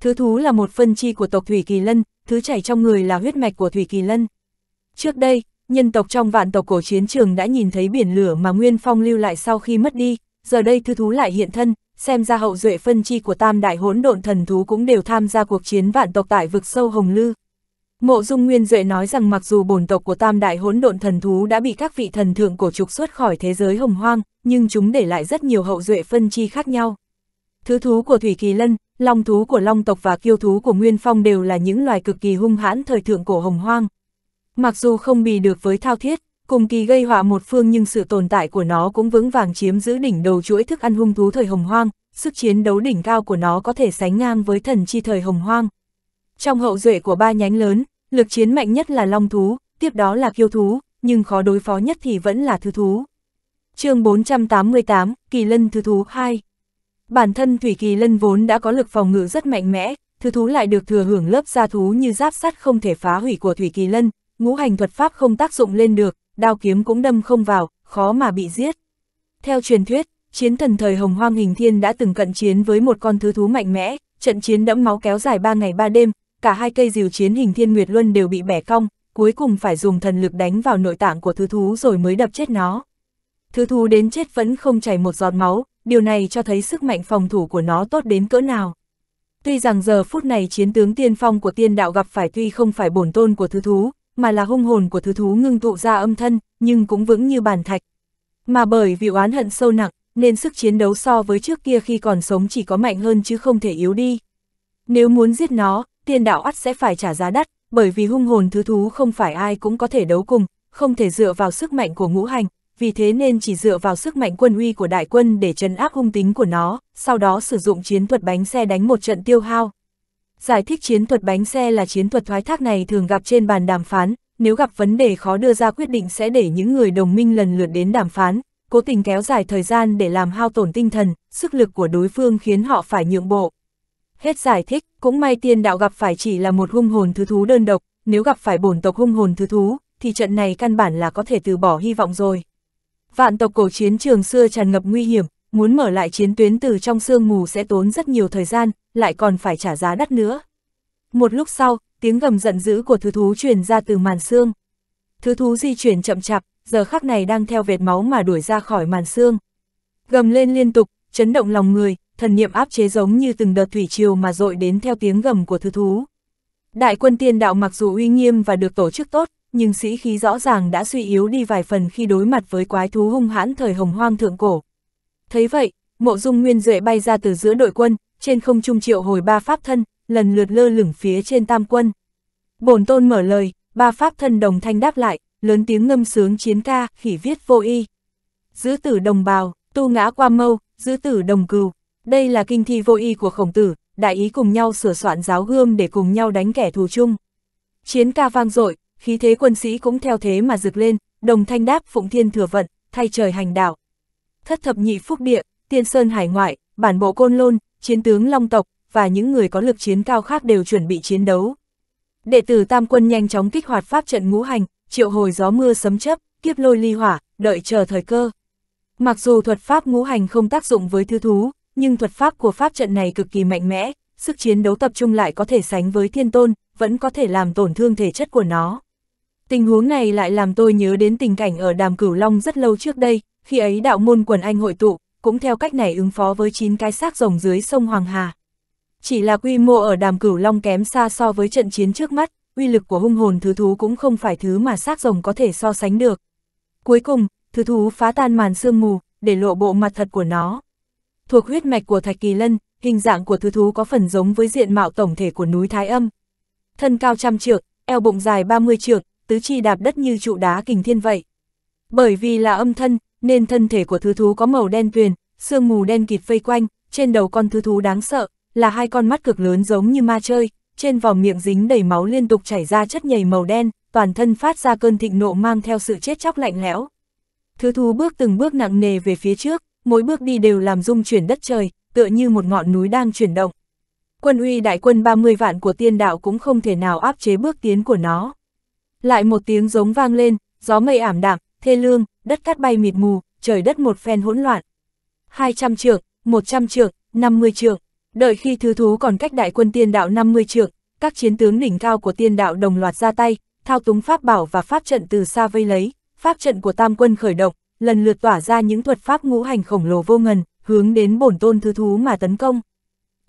Thứ thú là một phân chi của tộc Thủy Kỳ Lân, thứ chảy trong người là huyết mạch của Thủy Kỳ Lân. Trước đây, nhân tộc trong vạn tộc cổ chiến trường đã nhìn thấy biển lửa mà Nguyên Phong lưu lại sau khi mất đi, giờ đây thứ thú lại hiện thân, xem ra hậu duệ phân chi của tam đại hỗn độn thần thú cũng đều tham gia cuộc chiến vạn tộc tại vực sâu Hồng Lư. Mộ Dung Nguyên Duệ nói rằng mặc dù bổn tộc của tam đại hỗn độn thần thú đã bị các vị thần thượng cổ trục xuất khỏi thế giới hồng hoang, nhưng chúng để lại rất nhiều hậu duệ phân chi khác nhau. Thứ thú của Thủy Kỳ Lân, long thú của long tộc và kiêu thú của Nguyên Phong đều là những loài cực kỳ hung hãn thời thượng cổ hồng hoang. Mặc dù không bì được với thao thiết, Cùng kỳ gây họa một phương nhưng sự tồn tại của nó cũng vững vàng chiếm giữ đỉnh đầu chuỗi thức ăn hung thú thời hồng hoang, sức chiến đấu đỉnh cao của nó có thể sánh ngang với thần chi thời hồng hoang. Trong hậu duệ của ba nhánh lớn, lực chiến mạnh nhất là long thú, tiếp đó là kiêu thú, nhưng khó đối phó nhất thì vẫn là thư thú. chương 488, Kỳ Lân thư Thú 2 Bản thân Thủy Kỳ Lân vốn đã có lực phòng ngự rất mạnh mẽ, thư thú lại được thừa hưởng lớp gia thú như giáp sắt không thể phá hủy của Thủy Kỳ Lân, ngũ hành thuật pháp không tác dụng lên được, đao kiếm cũng đâm không vào, khó mà bị giết. Theo truyền thuyết, chiến thần thời Hồng Hoang Hình Thiên đã từng cận chiến với một con thứ thú mạnh mẽ, trận chiến đẫm máu kéo dài 3 ngày 3 đêm, cả hai cây diều chiến Hình Thiên Nguyệt Luân đều bị bẻ cong, cuối cùng phải dùng thần lực đánh vào nội tạng của thứ thú rồi mới đập chết nó. Thứ thú đến chết vẫn không chảy một giọt máu, điều này cho thấy sức mạnh phòng thủ của nó tốt đến cỡ nào. Tuy rằng giờ phút này chiến tướng tiên phong của tiên đạo gặp phải tuy không phải bổn tôn của thứ thú, mà là hung hồn của thứ thú ngưng tụ ra âm thân, nhưng cũng vững như bàn thạch. Mà bởi vì oán hận sâu nặng, nên sức chiến đấu so với trước kia khi còn sống chỉ có mạnh hơn chứ không thể yếu đi. Nếu muốn giết nó, tiên đạo ắt sẽ phải trả giá đắt, bởi vì hung hồn thứ thú không phải ai cũng có thể đấu cùng, không thể dựa vào sức mạnh của ngũ hành, vì thế nên chỉ dựa vào sức mạnh quân uy của đại quân để trấn áp hung tính của nó, sau đó sử dụng chiến thuật bánh xe đánh một trận tiêu hao. Giải thích chiến thuật bánh xe là chiến thuật thoái thác này thường gặp trên bàn đàm phán, nếu gặp vấn đề khó đưa ra quyết định sẽ để những người đồng minh lần lượt đến đàm phán, cố tình kéo dài thời gian để làm hao tổn tinh thần, sức lực của đối phương khiến họ phải nhượng bộ. Hết giải thích, cũng may tiên đạo gặp phải chỉ là một hung hồn thứ thú đơn độc, nếu gặp phải bổn tộc hung hồn thứ thú, thì trận này căn bản là có thể từ bỏ hy vọng rồi. Vạn tộc cổ chiến trường xưa tràn ngập nguy hiểm, muốn mở lại chiến tuyến từ trong sương mù sẽ tốn rất nhiều thời gian, lại còn phải trả giá đắt nữa. Một lúc sau, tiếng gầm giận dữ của thứ thú truyền ra từ màn xương. Thứ thú di chuyển chậm chạp, giờ khắc này đang theo vệt máu mà đuổi ra khỏi màn xương. Gầm lên liên tục, chấn động lòng người, thần niệm áp chế giống như từng đợt thủy triều mà dội đến theo tiếng gầm của thứ thú. Đại quân tiên đạo mặc dù uy nghiêm và được tổ chức tốt, nhưng sĩ khí rõ ràng đã suy yếu đi vài phần khi đối mặt với quái thú hung hãn thời hồng hoang thượng cổ. Thấy vậy, mộ dung nguyên duệ bay ra từ giữa đội quân, trên không trung triệu hồi ba pháp thân, lần lượt lơ lửng phía trên tam quân. Bổn tôn mở lời, ba pháp thân đồng thanh đáp lại, lớn tiếng ngâm sướng chiến ca, khỉ viết vô y. Giữ tử đồng bào, tu ngã qua mâu, giữ tử đồng cừu. Đây là kinh thi vô y của khổng tử, đại ý cùng nhau sửa soạn giáo gươm để cùng nhau đánh kẻ thù chung. Chiến ca vang dội, khí thế quân sĩ cũng theo thế mà rực lên, đồng thanh đáp phụng thiên thừa vận, thay trời hành đạo. Thất thập nhị phúc địa, tiên sơn hải ngoại, bản bộ côn lôn, chiến tướng Long tộc và những người có lực chiến cao khác đều chuẩn bị chiến đấu. Đệ tử Tam quân nhanh chóng kích hoạt pháp trận ngũ hành, triệu hồi gió mưa sấm chấp, kiếp lôi ly hỏa, đợi chờ thời cơ. Mặc dù thuật pháp ngũ hành không tác dụng với thư thú, nhưng thuật pháp của pháp trận này cực kỳ mạnh mẽ, sức chiến đấu tập trung lại có thể sánh với thiên tôn, vẫn có thể làm tổn thương thể chất của nó. Tình huống này lại làm tôi nhớ đến tình cảnh ở Đàm Cửu Long rất lâu trước đây, khi ấy đạo môn quần anh hội tụ, cũng theo cách này ứng phó với 9 cái xác rồng dưới sông Hoàng Hà. Chỉ là quy mô ở đàm cửu long kém xa so với trận chiến trước mắt, uy lực của hung hồn thứ thú cũng không phải thứ mà xác rồng có thể so sánh được. Cuối cùng, thứ thú phá tan màn sương mù, để lộ bộ mặt thật của nó. Thuộc huyết mạch của Thạch Kỳ Lân, hình dạng của thứ thú có phần giống với diện mạo tổng thể của núi Thái Âm. Thân cao trăm trượng, eo bụng dài 30 trượng, tứ chi đạp đất như trụ đá kình thiên vậy. Bởi vì là âm thân, nên thân thể của thứ thú có màu đen tuyền, sương mù đen kịt vây quanh, trên đầu con thứ thú đáng sợ, là hai con mắt cực lớn giống như ma chơi, trên vòng miệng dính đầy máu liên tục chảy ra chất nhầy màu đen, toàn thân phát ra cơn thịnh nộ mang theo sự chết chóc lạnh lẽo. Thứ thú bước từng bước nặng nề về phía trước, mỗi bước đi đều làm rung chuyển đất trời, tựa như một ngọn núi đang chuyển động. Quân uy đại quân 30 vạn của tiên đạo cũng không thể nào áp chế bước tiến của nó. Lại một tiếng giống vang lên, gió mây ảm đạm, thê lương, đất cát bay mịt mù, trời đất một phen hỗn loạn. 200 trượng, 100 trượng, 50 trượng, đợi khi thứ thú còn cách đại quân tiên đạo 50 trượng, các chiến tướng đỉnh cao của tiên đạo đồng loạt ra tay, thao túng pháp bảo và pháp trận từ xa vây lấy, pháp trận của tam quân khởi động, lần lượt tỏa ra những thuật pháp ngũ hành khổng lồ vô ngần, hướng đến bổn tôn thứ thú mà tấn công.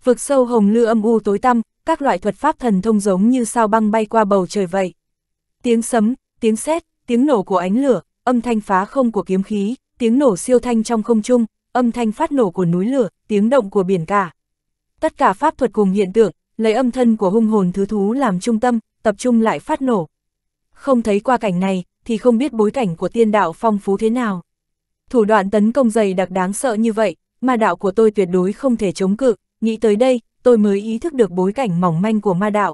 Vực sâu hồng lư âm u tối tăm, các loại thuật pháp thần thông giống như sao băng bay qua bầu trời vậy. Tiếng sấm, tiếng sét, tiếng nổ của ánh lửa, âm thanh phá không của kiếm khí, tiếng nổ siêu thanh trong không trung, âm thanh phát nổ của núi lửa, tiếng động của biển cả. Tất cả pháp thuật cùng hiện tượng, lấy âm thân của hung hồn thứ thú làm trung tâm, tập trung lại phát nổ. Không thấy qua cảnh này, thì không biết bối cảnh của tiên đạo phong phú thế nào. Thủ đoạn tấn công dày đặc đáng sợ như vậy, ma đạo của tôi tuyệt đối không thể chống cự, nghĩ tới đây, tôi mới ý thức được bối cảnh mỏng manh của ma đạo.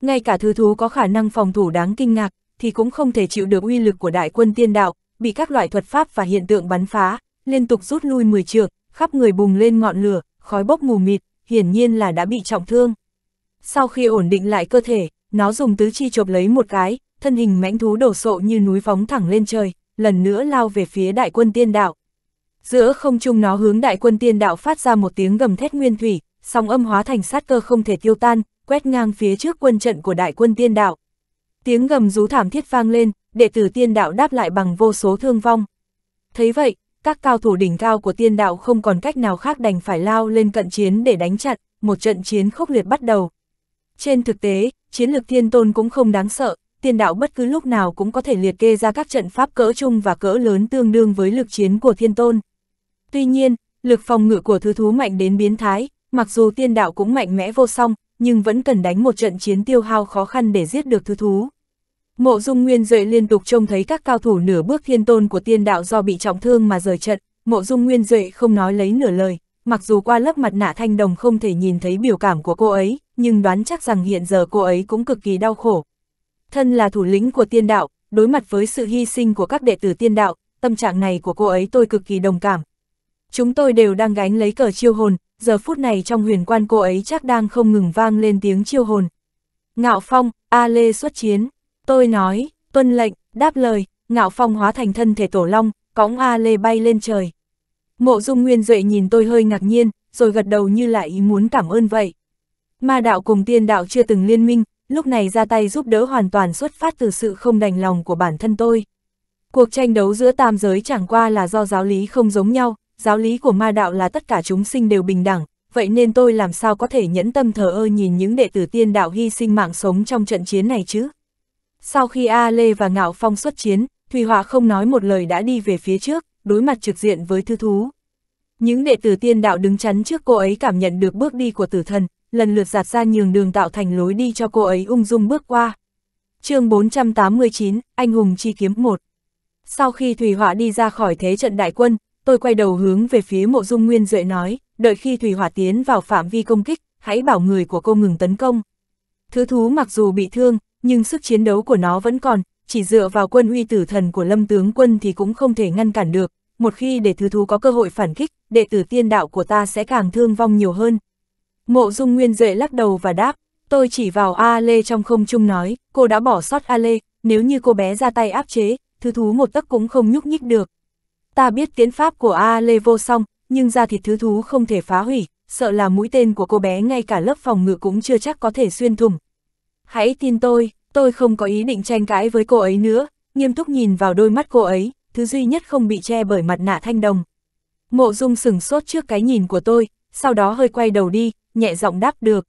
Ngay cả thứ thú có khả năng phòng thủ đáng kinh ngạc, thì cũng không thể chịu được uy lực của đại quân tiên đạo, bị các loại thuật pháp và hiện tượng bắn phá, liên tục rút lui 10 trượng, khắp người bùng lên ngọn lửa, khói bốc mù mịt, hiển nhiên là đã bị trọng thương. Sau khi ổn định lại cơ thể, nó dùng tứ chi chộp lấy một cái, thân hình mãnh thú đổ sộ như núi phóng thẳng lên trời, lần nữa lao về phía đại quân tiên đạo. Giữa không trung nó hướng đại quân tiên đạo phát ra một tiếng gầm thét nguyên thủy, song âm hóa thành sát cơ không thể tiêu tan, quét ngang phía trước quân trận của đại quân tiên đạo. Tiếng gầm rú thảm thiết vang lên, đệ tử tiên đạo đáp lại bằng vô số thương vong. Thấy vậy, các cao thủ đỉnh cao của tiên đạo không còn cách nào khác đành phải lao lên cận chiến để đánh chặn, một trận chiến khốc liệt bắt đầu. Trên thực tế, chiến lược thiên tôn cũng không đáng sợ, tiên đạo bất cứ lúc nào cũng có thể liệt kê ra các trận pháp cỡ chung và cỡ lớn tương đương với lực chiến của thiên tôn. Tuy nhiên, lực phòng ngự của thứ thú mạnh đến biến thái, mặc dù tiên đạo cũng mạnh mẽ vô song, nhưng vẫn cần đánh một trận chiến tiêu hao khó khăn để giết được thư thú. Mộ Dung Nguyên Duệ liên tục trông thấy các cao thủ nửa bước thiên tôn của tiên đạo do bị trọng thương mà rời trận, Mộ Dung Nguyên Duệ không nói lấy nửa lời, mặc dù qua lớp mặt nạ thanh đồng không thể nhìn thấy biểu cảm của cô ấy, nhưng đoán chắc rằng hiện giờ cô ấy cũng cực kỳ đau khổ. Thân là thủ lĩnh của tiên đạo, đối mặt với sự hy sinh của các đệ tử tiên đạo, tâm trạng này của cô ấy tôi cực kỳ đồng cảm. Chúng tôi đều đang gánh lấy cờ chiêu hồn, giờ phút này trong huyền quan cô ấy chắc đang không ngừng vang lên tiếng chiêu hồn. Ngạo Phong, A Lê xuất chiến, tôi nói, tuân lệnh, đáp lời, Ngạo Phong hóa thành thân thể tổ long, cõng A Lê bay lên trời. Mộ Dung Nguyên Duệ nhìn tôi hơi ngạc nhiên, rồi gật đầu như lại ý muốn cảm ơn vậy. Ma đạo cùng tiên đạo chưa từng liên minh, lúc này ra tay giúp đỡ hoàn toàn xuất phát từ sự không đành lòng của bản thân tôi. Cuộc tranh đấu giữa tam giới chẳng qua là do giáo lý không giống nhau, giáo lý của ma đạo là tất cả chúng sinh đều bình đẳng, vậy nên tôi làm sao có thể nhẫn tâm thờ ơ nhìn những đệ tử tiên đạo hy sinh mạng sống trong trận chiến này chứ? Sau khi A Lê và Ngạo Phong xuất chiến, Thùy Họa không nói một lời đã đi về phía trước, đối mặt trực diện với thư thú. Những đệ tử tiên đạo đứng chắn trước cô ấy cảm nhận được bước đi của tử thần, lần lượt giạt ra nhường đường tạo thành lối đi cho cô ấy ung dung bước qua. chương 489, Anh hùng chi kiếm 1 Sau khi Thùy Họa đi ra khỏi thế trận đại quân, tôi quay đầu hướng về phía mộ dung nguyên duệ nói, đợi khi Thủy Hỏa tiến vào phạm vi công kích, hãy bảo người của cô ngừng tấn công. Thứ thú mặc dù bị thương, nhưng sức chiến đấu của nó vẫn còn, chỉ dựa vào quân uy tử thần của lâm tướng quân thì cũng không thể ngăn cản được, một khi để thứ thú có cơ hội phản kích, đệ tử tiên đạo của ta sẽ càng thương vong nhiều hơn. Mộ dung nguyên duệ lắc đầu và đáp, tôi chỉ vào A Lê trong không trung nói, cô đã bỏ sót A Lê, nếu như cô bé ra tay áp chế, thứ thú một tấc cũng không nhúc nhích được, ta biết tiến pháp của A Lê vô song, nhưng ra thịt thứ thú không thể phá hủy, sợ là mũi tên của cô bé ngay cả lớp phòng ngự cũng chưa chắc có thể xuyên thủng. Hãy tin tôi, tôi không có ý định tranh cãi với cô ấy nữa, nghiêm túc nhìn vào đôi mắt cô ấy, thứ duy nhất không bị che bởi mặt nạ thanh đồng. Mộ dung sửng sốt trước cái nhìn của tôi, sau đó hơi quay đầu đi, nhẹ giọng đáp được.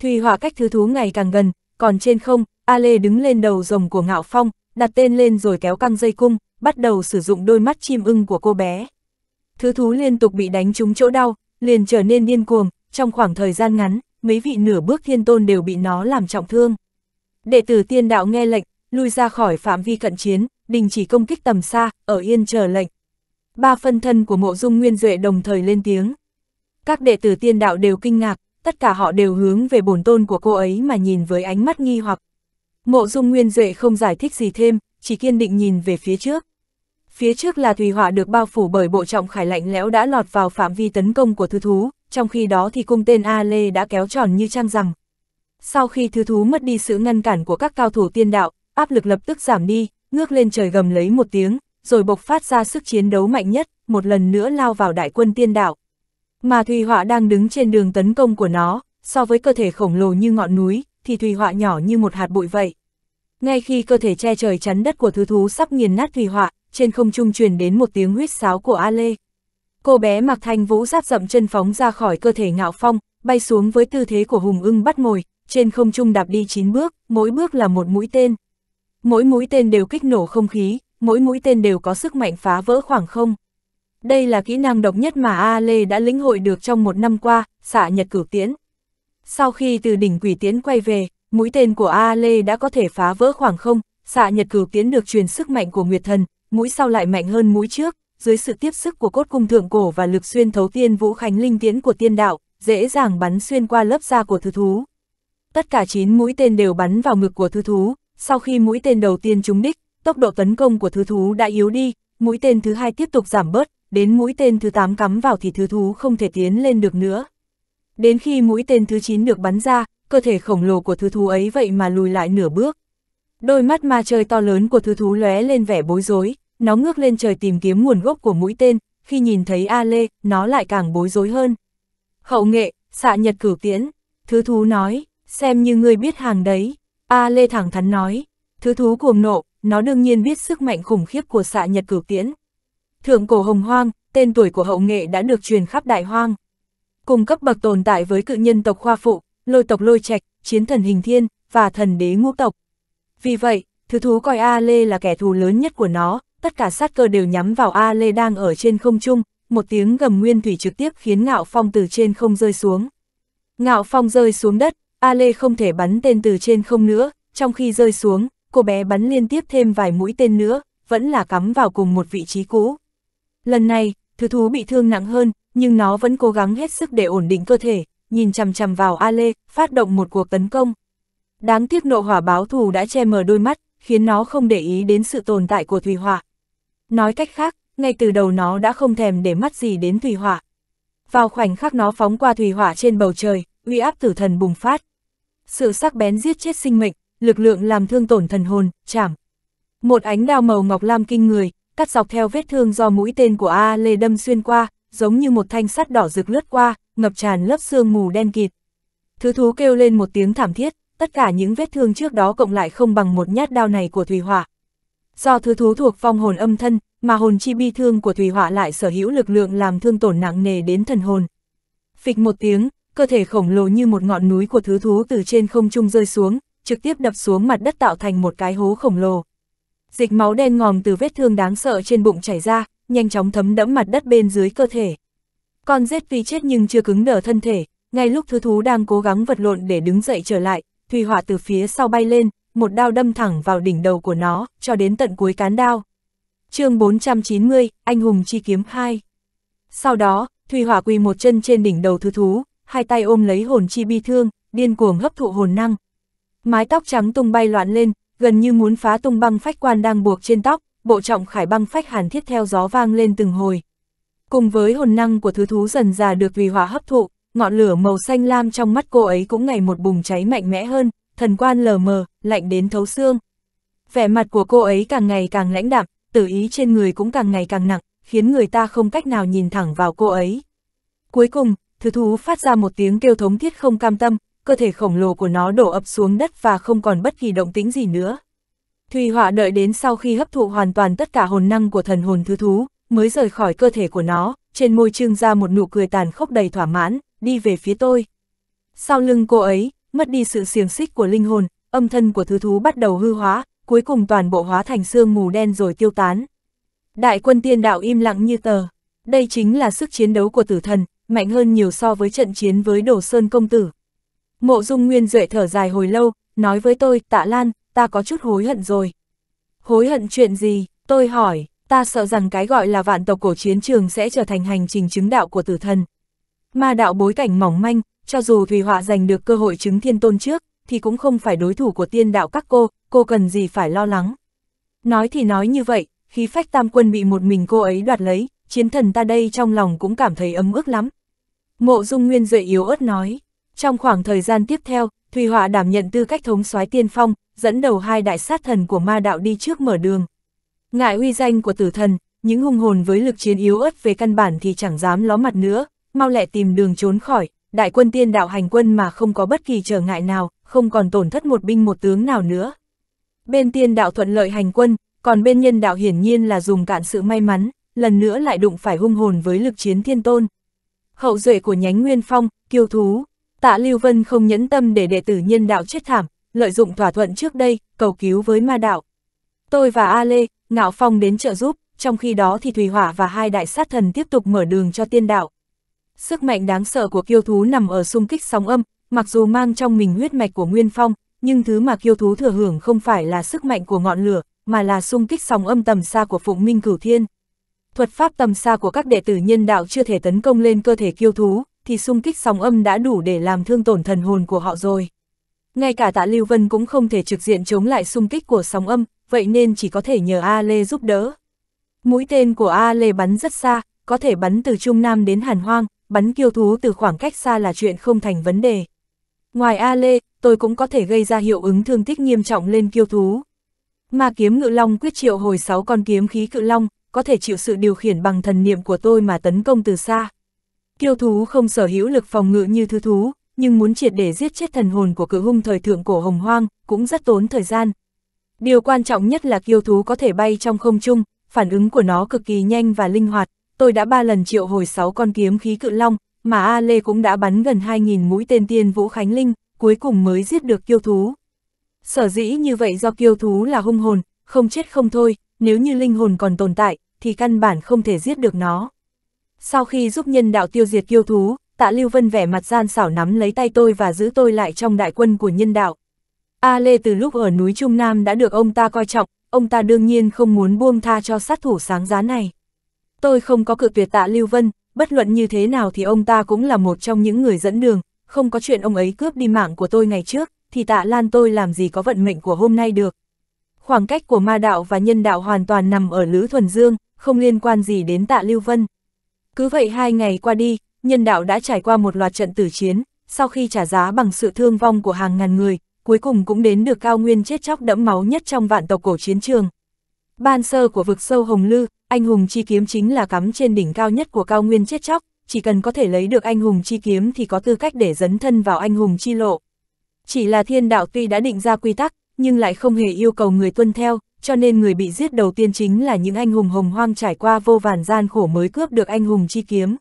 Thùy hỏa cách thứ thú ngày càng gần, còn trên không, A Lê đứng lên đầu rồng của ngạo phong, đặt tên lên rồi kéo căng dây cung, bắt đầu sử dụng đôi mắt chim ưng của cô bé. Thứ thú liên tục bị đánh trúng chỗ đau, liền trở nên điên cuồng, trong khoảng thời gian ngắn, mấy vị nửa bước thiên tôn đều bị nó làm trọng thương. Đệ tử tiên đạo nghe lệnh, lui ra khỏi phạm vi cận chiến, đình chỉ công kích tầm xa, ở yên chờ lệnh. Ba phân thân của mộ dung nguyên duệ đồng thời lên tiếng. Các đệ tử tiên đạo đều kinh ngạc, tất cả họ đều hướng về bổn tôn của cô ấy mà nhìn với ánh mắt nghi hoặc. Mộ dung nguyên duệ không giải thích gì thêm, chỉ kiên định nhìn về phía trước. Phía trước là thủy họa được bao phủ bởi bộ trọng khải lạnh lẽo đã lọt vào phạm vi tấn công của thư thú, trong khi đó thì cung tên A Lê đã kéo tròn như trăng rằm. Sau khi thư thú mất đi sự ngăn cản của các cao thủ tiên đạo, áp lực lập tức giảm đi, ngước lên trời gầm lấy một tiếng, rồi bộc phát ra sức chiến đấu mạnh nhất, một lần nữa lao vào đại quân tiên đạo. Mà Thùy Họa đang đứng trên đường tấn công của nó, so với cơ thể khổng lồ như ngọn núi, thì thùy họa nhỏ như một hạt bụi vậy. Ngay khi cơ thể che trời chắn đất của thứ thú sắp nghiền nát thùy họa, trên không trung truyền đến một tiếng huýt sáo của A Lê. Cô bé mặc thanh vũ giáp dậm chân phóng ra khỏi cơ thể ngạo phong, bay xuống với tư thế của hùng ưng bắt mồi, trên không trung đạp đi 9 bước, mỗi bước là một mũi tên. Mỗi mũi tên đều kích nổ không khí, mỗi mũi tên đều có sức mạnh phá vỡ khoảng không. Đây là kỹ năng độc nhất mà A Lê đã lĩnh hội được trong một năm qua, xạ nhật cửu tiễn. Sau khi từ đỉnh quỷ tiến quay về, mũi tên của A Lê đã có thể phá vỡ khoảng không, xạ nhật cửu tiến được truyền sức mạnh của Nguyệt Thần, mũi sau lại mạnh hơn mũi trước, dưới sự tiếp sức của cốt cung thượng cổ và lực xuyên thấu tiên vũ khánh linh tiễn của tiên đạo, dễ dàng bắn xuyên qua lớp da của thư thú. Tất cả 9 mũi tên đều bắn vào ngực của thư thú, sau khi mũi tên đầu tiên trúng đích, tốc độ tấn công của thư thú đã yếu đi, mũi tên thứ hai tiếp tục giảm bớt, đến mũi tên thứ 8 cắm vào thì thư thú không thể tiến lên được nữa đến khi mũi tên thứ 9 được bắn ra, cơ thể khổng lồ của thứ thú ấy vậy mà lùi lại nửa bước. Đôi mắt ma trời to lớn của thứ thú lóe lên vẻ bối rối, nó ngước lên trời tìm kiếm nguồn gốc của mũi tên, khi nhìn thấy A Lê, nó lại càng bối rối hơn. Hậu nghệ, xạ nhật cửu tiễn, thứ thú nói, xem như ngươi biết hàng đấy, A Lê thẳng thắn nói, thứ thú cuồng nộ, nó đương nhiên biết sức mạnh khủng khiếp của xạ nhật cửu tiễn. Thượng cổ hồng hoang, tên tuổi của hậu nghệ đã được truyền khắp đại hoang cùng cấp bậc tồn tại với cự nhân tộc khoa phụ, lôi tộc lôi trạch, chiến thần hình thiên, và thần đế ngũ tộc. Vì vậy, thứ thú coi A Lê là kẻ thù lớn nhất của nó, tất cả sát cơ đều nhắm vào A Lê đang ở trên không trung, một tiếng gầm nguyên thủy trực tiếp khiến Ngạo Phong từ trên không rơi xuống. Ngạo Phong rơi xuống đất, A Lê không thể bắn tên từ trên không nữa, trong khi rơi xuống, cô bé bắn liên tiếp thêm vài mũi tên nữa, vẫn là cắm vào cùng một vị trí cũ. Lần này, thứ thú bị thương nặng hơn, nhưng nó vẫn cố gắng hết sức để ổn định cơ thể, nhìn chằm chằm vào A Lê, phát động một cuộc tấn công. Đáng tiếc nộ hỏa báo thù đã che mờ đôi mắt, khiến nó không để ý đến sự tồn tại của Thủy Hỏa. Nói cách khác, ngay từ đầu nó đã không thèm để mắt gì đến Thủy Hỏa. Vào khoảnh khắc nó phóng qua Thủy Hỏa trên bầu trời, uy áp tử thần bùng phát. Sự sắc bén giết chết sinh mệnh, lực lượng làm thương tổn thần hồn, chảm. Một ánh đao màu ngọc lam kinh người, cắt dọc theo vết thương do mũi tên của A Lê đâm xuyên qua, giống như một thanh sắt đỏ rực lướt qua, ngập tràn lớp xương mù đen kịt. Thứ thú kêu lên một tiếng thảm thiết, tất cả những vết thương trước đó cộng lại không bằng một nhát đao này của Thủy Hỏa. Do thứ thú thuộc phong hồn âm thân, mà hồn chi bi thương của Thủy Hỏa lại sở hữu lực lượng làm thương tổn nặng nề đến thần hồn. Phịch một tiếng, cơ thể khổng lồ như một ngọn núi của thứ thú từ trên không trung rơi xuống, trực tiếp đập xuống mặt đất tạo thành một cái hố khổng lồ. Dịch máu đen ngòm từ vết thương đáng sợ trên bụng chảy ra, nhanh chóng thấm đẫm mặt đất bên dưới cơ thể. Con rết vì chết nhưng chưa cứng đờ thân thể, ngay lúc thứ thú đang cố gắng vật lộn để đứng dậy trở lại, Thùy Họa từ phía sau bay lên, một đao đâm thẳng vào đỉnh đầu của nó, cho đến tận cuối cán đao. chương 490, Anh hùng chi kiếm 2 Sau đó, Thùy Họa quỳ một chân trên đỉnh đầu thứ thú, hai tay ôm lấy hồn chi bi thương, điên cuồng hấp thụ hồn năng. Mái tóc trắng tung bay loạn lên, gần như muốn phá tung băng phách quan đang buộc trên tóc, bộ trọng khải băng phách hàn thiết theo gió vang lên từng hồi. Cùng với hồn năng của thứ thú dần già được vì hỏa hấp thụ, ngọn lửa màu xanh lam trong mắt cô ấy cũng ngày một bùng cháy mạnh mẽ hơn, thần quan lờ mờ, lạnh đến thấu xương. Vẻ mặt của cô ấy càng ngày càng lãnh đạm, tử ý trên người cũng càng ngày càng nặng, khiến người ta không cách nào nhìn thẳng vào cô ấy. Cuối cùng, thứ thú phát ra một tiếng kêu thống thiết không cam tâm, cơ thể khổng lồ của nó đổ ập xuống đất và không còn bất kỳ động tĩnh gì nữa. Thùy họa đợi đến sau khi hấp thụ hoàn toàn tất cả hồn năng của thần hồn thứ thú, mới rời khỏi cơ thể của nó, trên môi trương ra một nụ cười tàn khốc đầy thỏa mãn, đi về phía tôi. Sau lưng cô ấy, mất đi sự xiềng xích của linh hồn, âm thân của thứ thú bắt đầu hư hóa, cuối cùng toàn bộ hóa thành xương mù đen rồi tiêu tán. Đại quân tiên đạo im lặng như tờ. Đây chính là sức chiến đấu của tử thần, mạnh hơn nhiều so với trận chiến với Đồ Sơn Công Tử. Mộ Dung Nguyên Duệ thở dài hồi lâu, nói với tôi, tạ Lan, ta có chút hối hận rồi. Hối hận chuyện gì, tôi hỏi, ta sợ rằng cái gọi là vạn tộc cổ chiến trường sẽ trở thành hành trình chứng đạo của tử thần. Ma đạo bối cảnh mỏng manh, cho dù Thủy Họa giành được cơ hội chứng thiên tôn trước, thì cũng không phải đối thủ của tiên đạo các cô, cô cần gì phải lo lắng. Nói thì nói như vậy, khí phách tam quân bị một mình cô ấy đoạt lấy, chiến thần ta đây trong lòng cũng cảm thấy ấm ức lắm. Mộ Dung Nguyên Duệ yếu ớt nói, trong khoảng thời gian tiếp theo, Thủy Họa đảm nhận tư cách thống soái tiên phong, dẫn đầu hai đại sát thần của ma đạo đi trước mở đường. Ngại uy danh của tử thần, những hung hồn với lực chiến yếu ớt về căn bản thì chẳng dám ló mặt nữa, mau lẹ tìm đường trốn khỏi, đại quân tiên đạo hành quân mà không có bất kỳ trở ngại nào, không còn tổn thất một binh một tướng nào nữa. Bên tiên đạo thuận lợi hành quân, còn bên nhân đạo hiển nhiên là dùng cạn sự may mắn, lần nữa lại đụng phải hung hồn với lực chiến thiên tôn. Hậu duệ của nhánh Nguyên Phong, kiêu thú, tạ Lưu Vân không nhẫn tâm để đệ tử nhân đạo chết thảm, lợi dụng thỏa thuận trước đây, cầu cứu với ma đạo. Tôi và A Lê, Ngạo Phong đến trợ giúp, trong khi đó thì thùy Hỏa và hai đại sát thần tiếp tục mở đường cho tiên đạo. Sức mạnh đáng sợ của kiêu thú nằm ở xung kích sóng âm, mặc dù mang trong mình huyết mạch của Nguyên Phong, nhưng thứ mà kiêu thú thừa hưởng không phải là sức mạnh của ngọn lửa, mà là xung kích sóng âm tầm xa của Phụng Minh Cửu Thiên. Thuật pháp tầm xa của các đệ tử nhân đạo chưa thể tấn công lên cơ thể kiêu thú, thì xung kích sóng âm đã đủ để làm thương tổn thần hồn của họ rồi ngay cả tạ Lưu Vân cũng không thể trực diện chống lại xung kích của sóng âm, vậy nên chỉ có thể nhờ A Lê giúp đỡ. Mũi tên của A Lê bắn rất xa, có thể bắn từ Trung Nam đến Hàn Hoang, bắn kiêu thú từ khoảng cách xa là chuyện không thành vấn đề. Ngoài A Lê, tôi cũng có thể gây ra hiệu ứng thương tích nghiêm trọng lên kiêu thú. Ma kiếm ngự long quyết triệu hồi 6 con kiếm khí cự long, có thể chịu sự điều khiển bằng thần niệm của tôi mà tấn công từ xa. Kiêu thú không sở hữu lực phòng ngự như thư thú, nhưng muốn triệt để giết chết thần hồn của cự hung thời thượng cổ hồng hoang cũng rất tốn thời gian. Điều quan trọng nhất là kiêu thú có thể bay trong không trung, phản ứng của nó cực kỳ nhanh và linh hoạt. Tôi đã ba lần triệu hồi sáu con kiếm khí cự long, mà A Lê cũng đã bắn gần 2.000 mũi tên tiên Vũ Khánh Linh, cuối cùng mới giết được kiêu thú. Sở dĩ như vậy do kiêu thú là hung hồn, không chết không thôi, nếu như linh hồn còn tồn tại, thì căn bản không thể giết được nó. Sau khi giúp nhân đạo tiêu diệt kiêu thú, tạ Lưu Vân vẻ mặt gian xảo nắm lấy tay tôi và giữ tôi lại trong đại quân của nhân đạo. A Lê từ lúc ở núi Trung Nam đã được ông ta coi trọng, ông ta đương nhiên không muốn buông tha cho sát thủ sáng giá này. Tôi không có cự tuyệt tạ Lưu Vân, bất luận như thế nào thì ông ta cũng là một trong những người dẫn đường, không có chuyện ông ấy cướp đi mạng của tôi ngày trước, thì tạ Lan tôi làm gì có vận mệnh của hôm nay được. Khoảng cách của ma đạo và nhân đạo hoàn toàn nằm ở Lữ Thuần Dương, không liên quan gì đến tạ Lưu Vân. Cứ vậy hai ngày qua đi, nhân đạo đã trải qua một loạt trận tử chiến, sau khi trả giá bằng sự thương vong của hàng ngàn người, cuối cùng cũng đến được cao nguyên chết chóc đẫm máu nhất trong vạn tộc cổ chiến trường. Ban sơ của vực sâu Hồng Lư, anh hùng chi kiếm chính là cắm trên đỉnh cao nhất của cao nguyên chết chóc, chỉ cần có thể lấy được anh hùng chi kiếm thì có tư cách để dấn thân vào anh hùng chi lộ. Chỉ là thiên đạo tuy đã định ra quy tắc, nhưng lại không hề yêu cầu người tuân theo, cho nên người bị giết đầu tiên chính là những anh hùng hồng hoang trải qua vô vàn gian khổ mới cướp được anh hùng chi kiếm.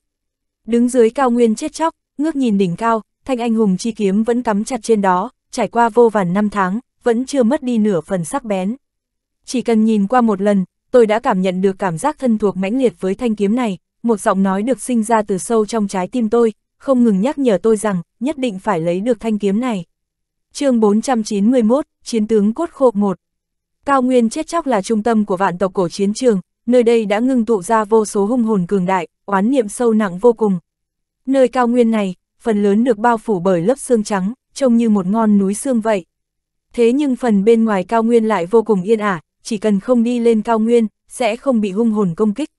Đứng dưới cao nguyên chết chóc, ngước nhìn đỉnh cao, thanh anh hùng chi kiếm vẫn cắm chặt trên đó, trải qua vô vàn năm tháng, vẫn chưa mất đi nửa phần sắc bén. Chỉ cần nhìn qua một lần, tôi đã cảm nhận được cảm giác thân thuộc mãnh liệt với thanh kiếm này, một giọng nói được sinh ra từ sâu trong trái tim tôi, không ngừng nhắc nhở tôi rằng, nhất định phải lấy được thanh kiếm này. chương 491, Chiến tướng Cốt Khộp 1 Cao Nguyên chết chóc là trung tâm của vạn tộc cổ chiến trường, nơi đây đã ngưng tụ ra vô số hung hồn cường đại, oán niệm sâu nặng vô cùng. Nơi cao nguyên này, phần lớn được bao phủ bởi lớp xương trắng, trông như một ngon núi xương vậy. Thế nhưng phần bên ngoài cao nguyên lại vô cùng yên ả, chỉ cần không đi lên cao nguyên, sẽ không bị hung hồn công kích.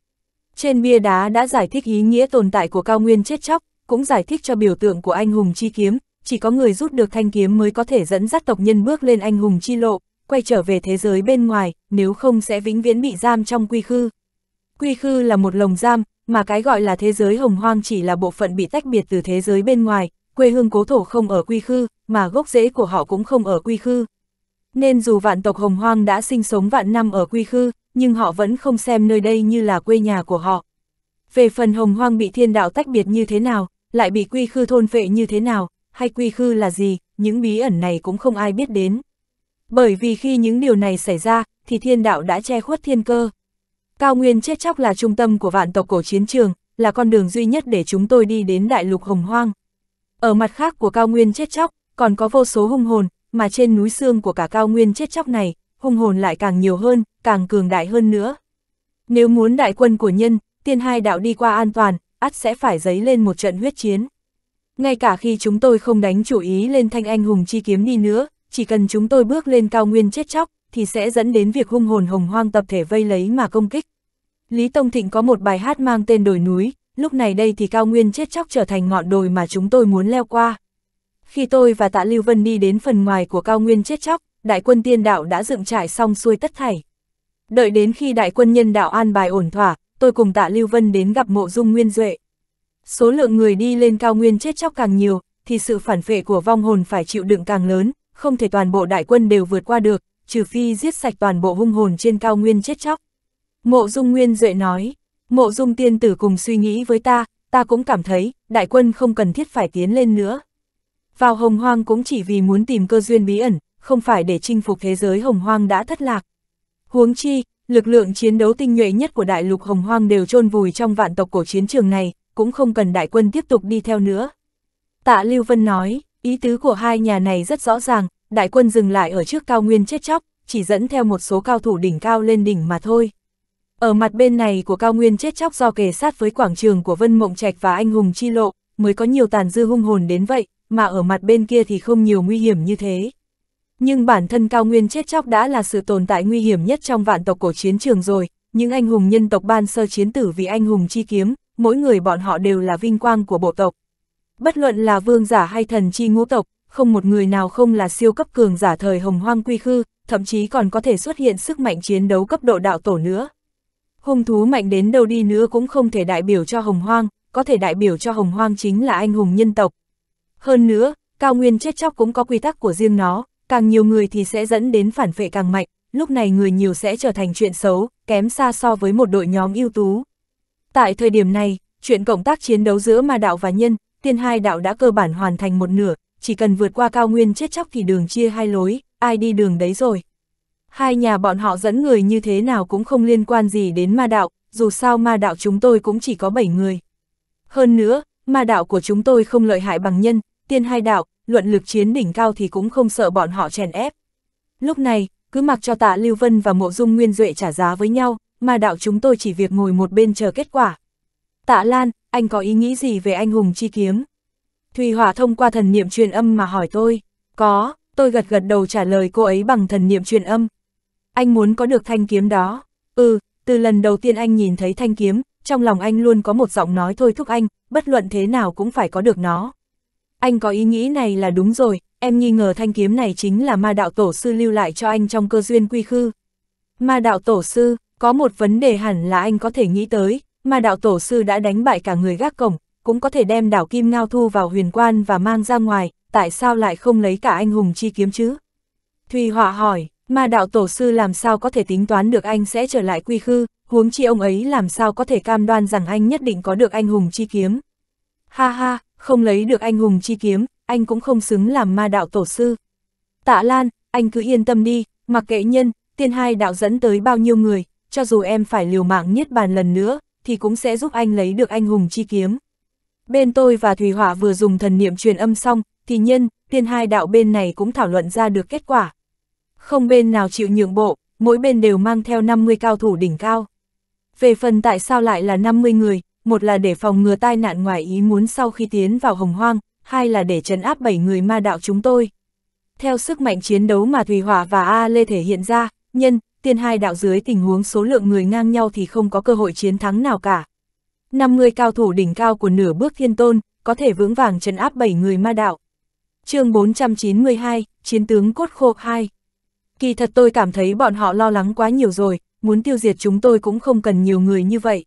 Trên bia đá đã giải thích ý nghĩa tồn tại của cao nguyên chết chóc, cũng giải thích cho biểu tượng của anh hùng chi kiếm, chỉ có người rút được thanh kiếm mới có thể dẫn dắt tộc nhân bước lên anh hùng chi lộ, quay trở về thế giới bên ngoài, nếu không sẽ vĩnh viễn bị giam trong quy khư quy khư là một lồng giam, mà cái gọi là thế giới hồng hoang chỉ là bộ phận bị tách biệt từ thế giới bên ngoài, quê hương cố thổ không ở quy khư, mà gốc rễ của họ cũng không ở quy khư. Nên dù vạn tộc hồng hoang đã sinh sống vạn năm ở quy khư, nhưng họ vẫn không xem nơi đây như là quê nhà của họ. Về phần hồng hoang bị thiên đạo tách biệt như thế nào, lại bị quy khư thôn phệ như thế nào, hay quy khư là gì, những bí ẩn này cũng không ai biết đến. Bởi vì khi những điều này xảy ra, thì thiên đạo đã che khuất thiên cơ. Cao Nguyên chết chóc là trung tâm của vạn tộc cổ chiến trường, là con đường duy nhất để chúng tôi đi đến đại lục hồng hoang. Ở mặt khác của Cao Nguyên chết chóc, còn có vô số hung hồn, mà trên núi xương của cả Cao Nguyên chết chóc này, hung hồn lại càng nhiều hơn, càng cường đại hơn nữa. Nếu muốn đại quân của nhân, tiên hai đạo đi qua an toàn, ắt sẽ phải giấy lên một trận huyết chiến. Ngay cả khi chúng tôi không đánh chủ ý lên thanh anh hùng chi kiếm đi nữa, chỉ cần chúng tôi bước lên cao nguyên chết chóc, thì sẽ dẫn đến việc hung hồn hồng hoang tập thể vây lấy mà công kích. Lý Tông Thịnh có một bài hát mang tên đồi núi, lúc này đây thì cao nguyên chết chóc trở thành ngọn đồi mà chúng tôi muốn leo qua. Khi tôi và tạ Lưu Vân đi đến phần ngoài của cao nguyên chết chóc, đại quân tiên đạo đã dựng trải xong xuôi tất thảy. Đợi đến khi đại quân nhân đạo an bài ổn thỏa, tôi cùng tạ Lưu Vân đến gặp mộ dung nguyên duệ. Số lượng người đi lên cao nguyên chết chóc càng nhiều, thì sự phản phệ của vong hồn phải chịu đựng càng lớn, không thể toàn bộ đại quân đều vượt qua được, trừ phi giết sạch toàn bộ hung hồn trên cao nguyên chết chóc. Mộ Dung Nguyên Duệ nói, mộ Dung tiên tử cùng suy nghĩ với ta, ta cũng cảm thấy, đại quân không cần thiết phải tiến lên nữa. Vào hồng hoang cũng chỉ vì muốn tìm cơ duyên bí ẩn, không phải để chinh phục thế giới hồng hoang đã thất lạc. Huống chi, lực lượng chiến đấu tinh nhuệ nhất của đại lục hồng hoang đều chôn vùi trong vạn tộc cổ chiến trường này, cũng không cần đại quân tiếp tục đi theo nữa. Tạ Lưu Vân nói, ý tứ của hai nhà này rất rõ ràng, đại quân dừng lại ở trước cao nguyên chết chóc, chỉ dẫn theo một số cao thủ đỉnh cao lên đỉnh mà thôi. Ở mặt bên này của cao nguyên chết chóc do kề sát với quảng trường của Vân Mộng Trạch và anh hùng chi lộ, mới có nhiều tàn dư hung hồn đến vậy, mà ở mặt bên kia thì không nhiều nguy hiểm như thế. Nhưng bản thân cao nguyên chết chóc đã là sự tồn tại nguy hiểm nhất trong vạn tộc cổ chiến trường rồi, những anh hùng nhân tộc ban sơ chiến tử vì anh hùng chi kiếm, mỗi người bọn họ đều là vinh quang của bộ tộc. Bất luận là vương giả hay thần chi ngũ tộc, không một người nào không là siêu cấp cường giả thời hồng hoang quy khư, thậm chí còn có thể xuất hiện sức mạnh chiến đấu cấp độ đạo tổ nữa hung thú mạnh đến đâu đi nữa cũng không thể đại biểu cho hồng hoang, có thể đại biểu cho hồng hoang chính là anh hùng nhân tộc. Hơn nữa, cao nguyên chết chóc cũng có quy tắc của riêng nó, càng nhiều người thì sẽ dẫn đến phản phệ càng mạnh, lúc này người nhiều sẽ trở thành chuyện xấu, kém xa so với một đội nhóm ưu tú. Tại thời điểm này, chuyện cộng tác chiến đấu giữa ma đạo và nhân, tiên hai đạo đã cơ bản hoàn thành một nửa, chỉ cần vượt qua cao nguyên chết chóc thì đường chia hai lối, ai đi đường đấy rồi hai nhà bọn họ dẫn người như thế nào cũng không liên quan gì đến ma đạo, dù sao ma đạo chúng tôi cũng chỉ có 7 người. Hơn nữa, ma đạo của chúng tôi không lợi hại bằng nhân, tiên hai đạo, luận lực chiến đỉnh cao thì cũng không sợ bọn họ chèn ép. Lúc này, cứ mặc cho tạ Lưu Vân và Mộ Dung Nguyên Duệ trả giá với nhau, ma đạo chúng tôi chỉ việc ngồi một bên chờ kết quả. Tạ Lan, anh có ý nghĩ gì về anh hùng chi kiếm? Thùy Hỏa thông qua thần niệm truyền âm mà hỏi tôi. Có, tôi gật gật đầu trả lời cô ấy bằng thần niệm truyền âm. Anh muốn có được thanh kiếm đó. Ừ, từ lần đầu tiên anh nhìn thấy thanh kiếm, trong lòng anh luôn có một giọng nói thôi thúc anh, bất luận thế nào cũng phải có được nó. Anh có ý nghĩ này là đúng rồi, em nghi ngờ thanh kiếm này chính là ma đạo tổ sư lưu lại cho anh trong cơ duyên quy khư. Ma đạo tổ sư, có một vấn đề hẳn là anh có thể nghĩ tới, ma đạo tổ sư đã đánh bại cả người gác cổng, cũng có thể đem đảo Kim Ngao thu vào huyền quan và mang ra ngoài, tại sao lại không lấy cả anh hùng chi kiếm chứ? Thùy Họa hỏi. Ma đạo tổ sư làm sao có thể tính toán được anh sẽ trở lại quy khư, huống chi ông ấy làm sao có thể cam đoan rằng anh nhất định có được anh hùng chi kiếm. Ha ha, không lấy được anh hùng chi kiếm, anh cũng không xứng làm ma đạo tổ sư. Tạ Lan, anh cứ yên tâm đi, mặc kệ nhân, tiên hai đạo dẫn tới bao nhiêu người, cho dù em phải liều mạng nhất bàn lần nữa, thì cũng sẽ giúp anh lấy được anh hùng chi kiếm. Bên tôi và Thủy Hỏa vừa dùng thần niệm truyền âm xong, thì nhân, tiên hai đạo bên này cũng thảo luận ra được kết quả, không bên nào chịu nhượng bộ, mỗi bên đều mang theo 50 cao thủ đỉnh cao. Về phần tại sao lại là 50 người, một là để phòng ngừa tai nạn ngoài ý muốn sau khi tiến vào hồng hoang, hai là để trấn áp 7 người ma đạo chúng tôi. Theo sức mạnh chiến đấu mà Thùy Hỏa và A Lê thể hiện ra, nhân, tiên hai đạo dưới tình huống số lượng người ngang nhau thì không có cơ hội chiến thắng nào cả. 50 cao thủ đỉnh cao của nửa bước thiên tôn, có thể vững vàng trấn áp 7 người ma đạo. chương 492, Chiến tướng Cốt Khô 2 Kỳ thật tôi cảm thấy bọn họ lo lắng quá nhiều rồi, muốn tiêu diệt chúng tôi cũng không cần nhiều người như vậy.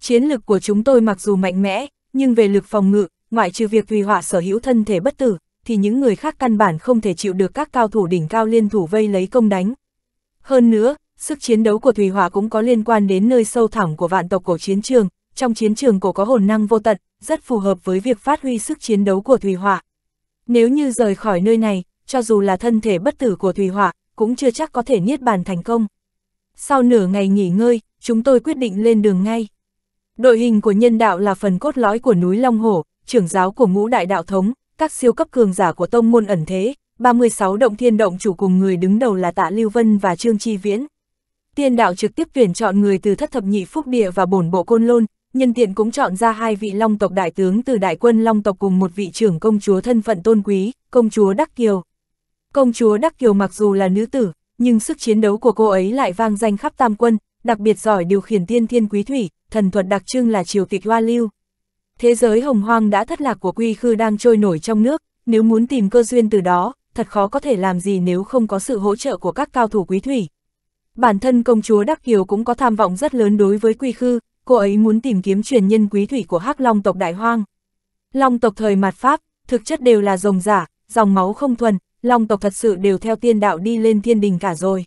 Chiến lực của chúng tôi mặc dù mạnh mẽ, nhưng về lực phòng ngự, ngoại trừ việc hủy hỏa sở hữu thân thể bất tử, thì những người khác căn bản không thể chịu được các cao thủ đỉnh cao liên thủ vây lấy công đánh. Hơn nữa, sức chiến đấu của Thùy Hỏa cũng có liên quan đến nơi sâu thẳm của vạn tộc cổ chiến trường, trong chiến trường cổ có hồn năng vô tận, rất phù hợp với việc phát huy sức chiến đấu của Thùy Hỏa. Nếu như rời khỏi nơi này, cho dù là thân thể bất tử của Thùy Hỏa, cũng chưa chắc có thể niết bàn thành công. Sau nửa ngày nghỉ ngơi, chúng tôi quyết định lên đường ngay. Đội hình của nhân đạo là phần cốt lõi của núi Long Hổ, trưởng giáo của ngũ đại đạo thống, các siêu cấp cường giả của tông môn ẩn thế, 36 động thiên động chủ cùng người đứng đầu là Tạ Lưu Vân và Trương Chi Viễn. Tiên đạo trực tiếp tuyển chọn người từ thất thập nhị phúc địa và bổn bộ côn lôn, nhân tiện cũng chọn ra hai vị long tộc đại tướng từ đại quân long tộc cùng một vị trưởng công chúa thân phận tôn quý, công chúa Đắc Kiều. Công chúa Đắc Kiều mặc dù là nữ tử, nhưng sức chiến đấu của cô ấy lại vang danh khắp tam quân, đặc biệt giỏi điều khiển tiên thiên quý thủy, thần thuật đặc trưng là triều tịch hoa lưu. Thế giới hồng hoang đã thất lạc của quy khư đang trôi nổi trong nước, nếu muốn tìm cơ duyên từ đó, thật khó có thể làm gì nếu không có sự hỗ trợ của các cao thủ quý thủy. Bản thân công chúa Đắc Kiều cũng có tham vọng rất lớn đối với quy khư, cô ấy muốn tìm kiếm truyền nhân quý thủy của hắc long tộc Đại Hoang. Long tộc thời mạt Pháp, thực chất đều là rồng giả, dòng máu không thuần, Long tộc thật sự đều theo tiên đạo đi lên thiên đình cả rồi.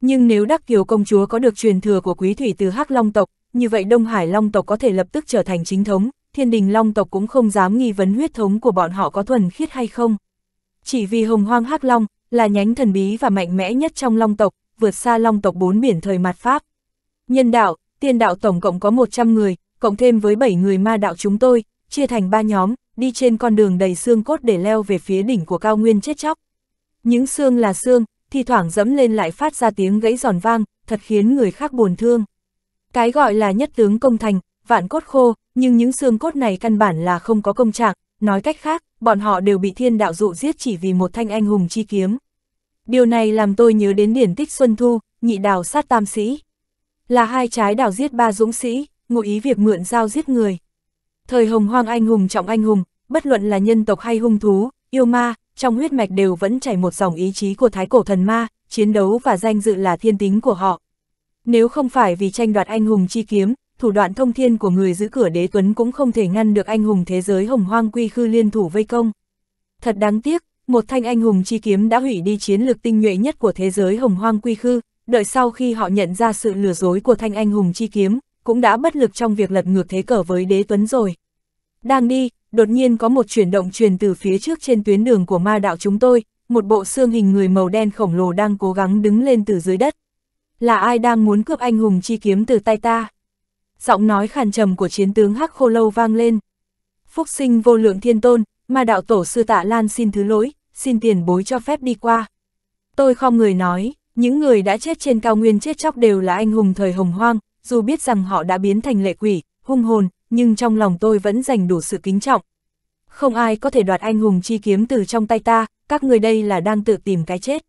Nhưng nếu Đắc Kiều công chúa có được truyền thừa của quý thủy từ Hắc Long tộc, như vậy Đông Hải Long tộc có thể lập tức trở thành chính thống, thiên đình Long tộc cũng không dám nghi vấn huyết thống của bọn họ có thuần khiết hay không. Chỉ vì hồng hoang Hắc Long là nhánh thần bí và mạnh mẽ nhất trong Long tộc, vượt xa Long tộc bốn biển thời mặt Pháp. Nhân đạo, tiên đạo tổng cộng có 100 người, cộng thêm với 7 người ma đạo chúng tôi, chia thành 3 nhóm, đi trên con đường đầy xương cốt để leo về phía đỉnh của cao nguyên chết chóc. Những xương là xương, thì thoảng dẫm lên lại phát ra tiếng gãy giòn vang, thật khiến người khác buồn thương. Cái gọi là nhất tướng công thành, vạn cốt khô, nhưng những xương cốt này căn bản là không có công trạng, nói cách khác, bọn họ đều bị thiên đạo dụ giết chỉ vì một thanh anh hùng chi kiếm. Điều này làm tôi nhớ đến điển tích Xuân Thu, nhị đào sát tam sĩ. Là hai trái đào giết ba dũng sĩ, ngụ ý việc mượn dao giết người. Thời hồng hoang anh hùng trọng anh hùng, bất luận là nhân tộc hay hung thú, yêu ma, trong huyết mạch đều vẫn chảy một dòng ý chí của thái cổ thần ma, chiến đấu và danh dự là thiên tính của họ. Nếu không phải vì tranh đoạt anh hùng chi kiếm, thủ đoạn thông thiên của người giữ cửa đế tuấn cũng không thể ngăn được anh hùng thế giới hồng hoang quy khư liên thủ vây công. Thật đáng tiếc, một thanh anh hùng chi kiếm đã hủy đi chiến lược tinh nhuệ nhất của thế giới hồng hoang quy khư, đợi sau khi họ nhận ra sự lừa dối của thanh anh hùng chi kiếm, cũng đã bất lực trong việc lật ngược thế cờ với đế tuấn rồi. Đang đi, đột nhiên có một chuyển động truyền từ phía trước trên tuyến đường của ma đạo chúng tôi, một bộ xương hình người màu đen khổng lồ đang cố gắng đứng lên từ dưới đất. Là ai đang muốn cướp anh hùng chi kiếm từ tay ta? Giọng nói khàn trầm của chiến tướng Hắc Khô Lâu vang lên. Phúc sinh vô lượng thiên tôn, ma đạo tổ sư tạ Lan xin thứ lỗi, xin tiền bối cho phép đi qua. Tôi không người nói, những người đã chết trên cao nguyên chết chóc đều là anh hùng thời hồng hoang, dù biết rằng họ đã biến thành lệ quỷ, hung hồn, nhưng trong lòng tôi vẫn dành đủ sự kính trọng. Không ai có thể đoạt anh hùng chi kiếm từ trong tay ta, các người đây là đang tự tìm cái chết.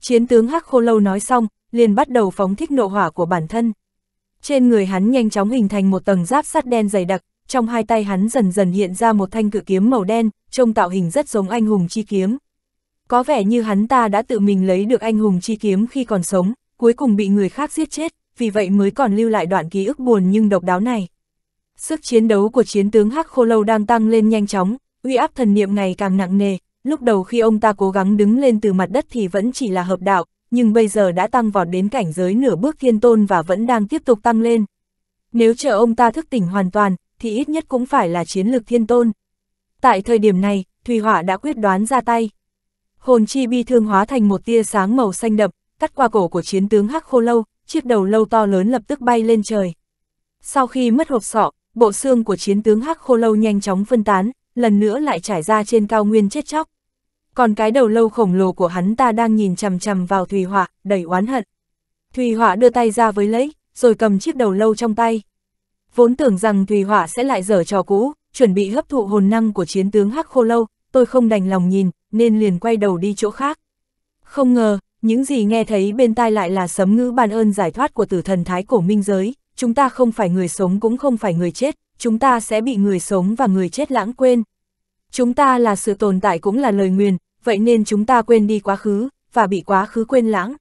Chiến tướng Hắc Khô Lâu nói xong, liền bắt đầu phóng thích nộ hỏa của bản thân. Trên người hắn nhanh chóng hình thành một tầng giáp sắt đen dày đặc, trong hai tay hắn dần dần hiện ra một thanh cự kiếm màu đen, trông tạo hình rất giống anh hùng chi kiếm. Có vẻ như hắn ta đã tự mình lấy được anh hùng chi kiếm khi còn sống, cuối cùng bị người khác giết chết vì vậy mới còn lưu lại đoạn ký ức buồn nhưng độc đáo này. Sức chiến đấu của chiến tướng Hắc Khô Lâu đang tăng lên nhanh chóng, uy áp thần niệm ngày càng nặng nề, lúc đầu khi ông ta cố gắng đứng lên từ mặt đất thì vẫn chỉ là hợp đạo, nhưng bây giờ đã tăng vọt đến cảnh giới nửa bước thiên tôn và vẫn đang tiếp tục tăng lên. Nếu chờ ông ta thức tỉnh hoàn toàn, thì ít nhất cũng phải là chiến lực thiên tôn. Tại thời điểm này, Thùy Hỏa đã quyết đoán ra tay. Hồn chi bi thương hóa thành một tia sáng màu xanh đậm, cắt qua cổ của chiến tướng Hắc Khô Lâu, chiếc đầu lâu to lớn lập tức bay lên trời. Sau khi mất hộp sọ, bộ xương của chiến tướng Hắc Khô Lâu nhanh chóng phân tán, lần nữa lại trải ra trên cao nguyên chết chóc. Còn cái đầu lâu khổng lồ của hắn ta đang nhìn chằm chằm vào Thùy Họa, đầy oán hận. Thùy Họa đưa tay ra với lấy, rồi cầm chiếc đầu lâu trong tay. Vốn tưởng rằng Thùy Họa sẽ lại dở trò cũ, chuẩn bị hấp thụ hồn năng của chiến tướng Hắc Khô Lâu, tôi không đành lòng nhìn, nên liền quay đầu đi chỗ khác. Không ngờ, những gì nghe thấy bên tai lại là sấm ngữ ban ơn giải thoát của tử thần thái cổ minh giới, chúng ta không phải người sống cũng không phải người chết, chúng ta sẽ bị người sống và người chết lãng quên. Chúng ta là sự tồn tại cũng là lời nguyền, vậy nên chúng ta quên đi quá khứ, và bị quá khứ quên lãng.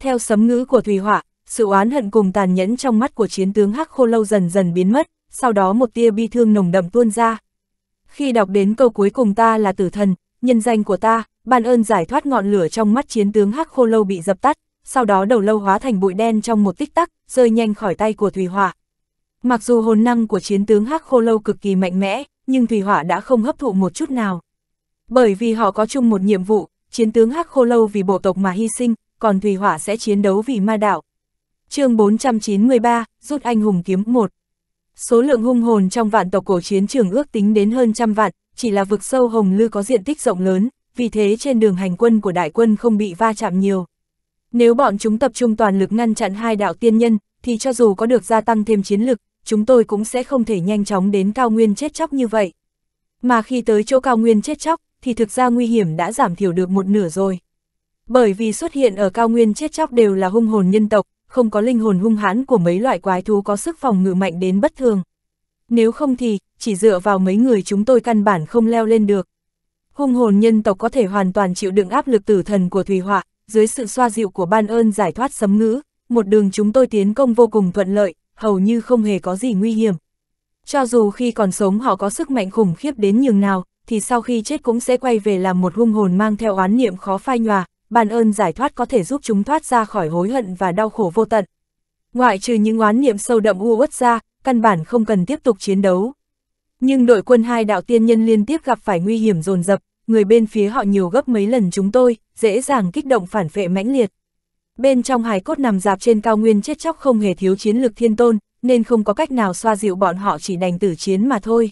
Theo sấm ngữ của Thùy Họa, sự oán hận cùng tàn nhẫn trong mắt của chiến tướng Hắc Khô Lâu dần dần biến mất, sau đó một tia bi thương nồng đậm tuôn ra. Khi đọc đến câu cuối cùng ta là tử thần, nhân danh của ta, ban ơn giải thoát ngọn lửa trong mắt chiến tướng Hắc Khô Lâu bị dập tắt, sau đó đầu lâu hóa thành bụi đen trong một tích tắc, rơi nhanh khỏi tay của Thủy Hỏa. Mặc dù hồn năng của chiến tướng Hắc Khô Lâu cực kỳ mạnh mẽ, nhưng Thủy Hỏa đã không hấp thụ một chút nào. Bởi vì họ có chung một nhiệm vụ, chiến tướng Hắc Khô Lâu vì bộ tộc mà hy sinh, còn Thủy Hỏa sẽ chiến đấu vì ma đạo. chương 493, rút anh hùng kiếm 1 Số lượng hung hồn trong vạn tộc cổ chiến trường ước tính đến hơn trăm vạn, chỉ là vực sâu Hồng Lư có diện tích rộng lớn, vì thế trên đường hành quân của đại quân không bị va chạm nhiều. Nếu bọn chúng tập trung toàn lực ngăn chặn hai đạo tiên nhân, thì cho dù có được gia tăng thêm chiến lực, chúng tôi cũng sẽ không thể nhanh chóng đến cao nguyên chết chóc như vậy. Mà khi tới chỗ cao nguyên chết chóc, thì thực ra nguy hiểm đã giảm thiểu được một nửa rồi. Bởi vì xuất hiện ở cao nguyên chết chóc đều là hung hồn nhân tộc, không có linh hồn hung hãn của mấy loại quái thú có sức phòng ngự mạnh đến bất thường. Nếu không thì, chỉ dựa vào mấy người chúng tôi căn bản không leo lên được. Hung hồn nhân tộc có thể hoàn toàn chịu đựng áp lực tử thần của thủy Họa, dưới sự xoa dịu của ban ơn giải thoát sấm ngữ, một đường chúng tôi tiến công vô cùng thuận lợi, hầu như không hề có gì nguy hiểm. Cho dù khi còn sống họ có sức mạnh khủng khiếp đến nhường nào, thì sau khi chết cũng sẽ quay về làm một hung hồn mang theo oán niệm khó phai nhòa, ban ơn giải thoát có thể giúp chúng thoát ra khỏi hối hận và đau khổ vô tận. Ngoại trừ những oán niệm sâu đậm u uất ra, căn bản không cần tiếp tục chiến đấu. Nhưng đội quân hai đạo tiên nhân liên tiếp gặp phải nguy hiểm dồn dập, người bên phía họ nhiều gấp mấy lần chúng tôi, dễ dàng kích động phản phệ mãnh liệt. Bên trong hài cốt nằm dạp trên cao nguyên chết chóc không hề thiếu chiến lực thiên tôn, nên không có cách nào xoa dịu bọn họ chỉ đành tử chiến mà thôi.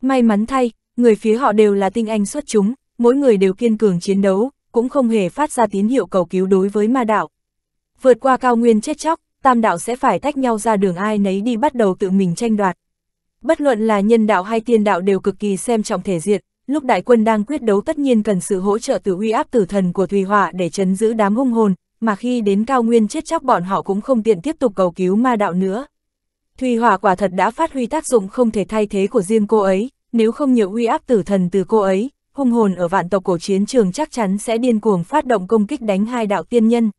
May mắn thay, người phía họ đều là tinh anh xuất chúng, mỗi người đều kiên cường chiến đấu, cũng không hề phát ra tín hiệu cầu cứu đối với ma đạo. Vượt qua cao nguyên chết chóc, tam đạo sẽ phải tách nhau ra đường ai nấy đi bắt đầu tự mình tranh đoạt. Bất luận là nhân đạo hay tiên đạo đều cực kỳ xem trọng thể diện lúc đại quân đang quyết đấu tất nhiên cần sự hỗ trợ từ uy áp tử thần của Thùy Hỏa để chấn giữ đám hung hồn, mà khi đến cao nguyên chết chóc bọn họ cũng không tiện tiếp tục cầu cứu ma đạo nữa. Thùy Hỏa quả thật đã phát huy tác dụng không thể thay thế của riêng cô ấy, nếu không nhiều uy áp tử thần từ cô ấy, hung hồn ở vạn tộc cổ chiến trường chắc chắn sẽ điên cuồng phát động công kích đánh hai đạo tiên nhân.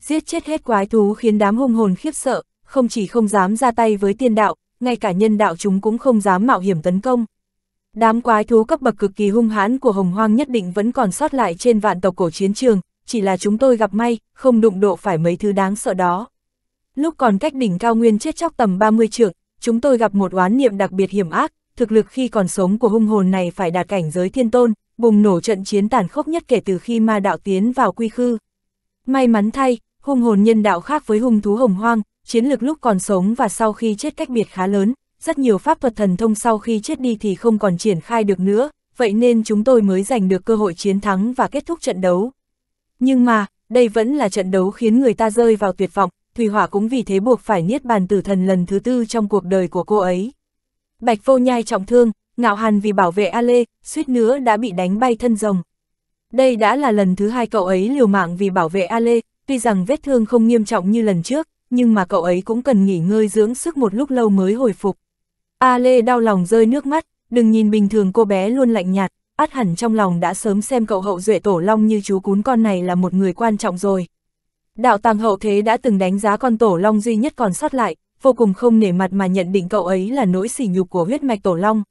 Giết chết hết quái thú khiến đám hung hồn khiếp sợ, không chỉ không dám ra tay với tiên đạo, ngay cả nhân đạo chúng cũng không dám mạo hiểm tấn công. Đám quái thú cấp bậc cực kỳ hung hãn của Hồng Hoang nhất định vẫn còn sót lại trên vạn tộc cổ chiến trường, chỉ là chúng tôi gặp may, không đụng độ phải mấy thứ đáng sợ đó. Lúc còn cách đỉnh cao nguyên chết chóc tầm 30 trượng, chúng tôi gặp một oán niệm đặc biệt hiểm ác, thực lực khi còn sống của hung hồn này phải đạt cảnh giới thiên tôn, bùng nổ trận chiến tàn khốc nhất kể từ khi ma đạo tiến vào quy khư. May mắn thay, hung hồn nhân đạo khác với hung thú hồng hoang, chiến lược lúc còn sống và sau khi chết cách biệt khá lớn, rất nhiều pháp thuật thần thông sau khi chết đi thì không còn triển khai được nữa, vậy nên chúng tôi mới giành được cơ hội chiến thắng và kết thúc trận đấu. Nhưng mà, đây vẫn là trận đấu khiến người ta rơi vào tuyệt vọng, Thủy Hỏa cũng vì thế buộc phải niết bàn tử thần lần thứ tư trong cuộc đời của cô ấy. Bạch vô nhai trọng thương, ngạo hàn vì bảo vệ Ale, suýt nữa đã bị đánh bay thân rồng. Đây đã là lần thứ hai cậu ấy liều mạng vì bảo vệ Ale, tuy rằng vết thương không nghiêm trọng như lần trước, nhưng mà cậu ấy cũng cần nghỉ ngơi dưỡng sức một lúc lâu mới hồi phục. A Lê đau lòng rơi nước mắt, đừng nhìn bình thường cô bé luôn lạnh nhạt, át hẳn trong lòng đã sớm xem cậu hậu duệ tổ long như chú cún con này là một người quan trọng rồi. Đạo tàng hậu thế đã từng đánh giá con tổ long duy nhất còn sót lại, vô cùng không nể mặt mà nhận định cậu ấy là nỗi sỉ nhục của huyết mạch tổ long.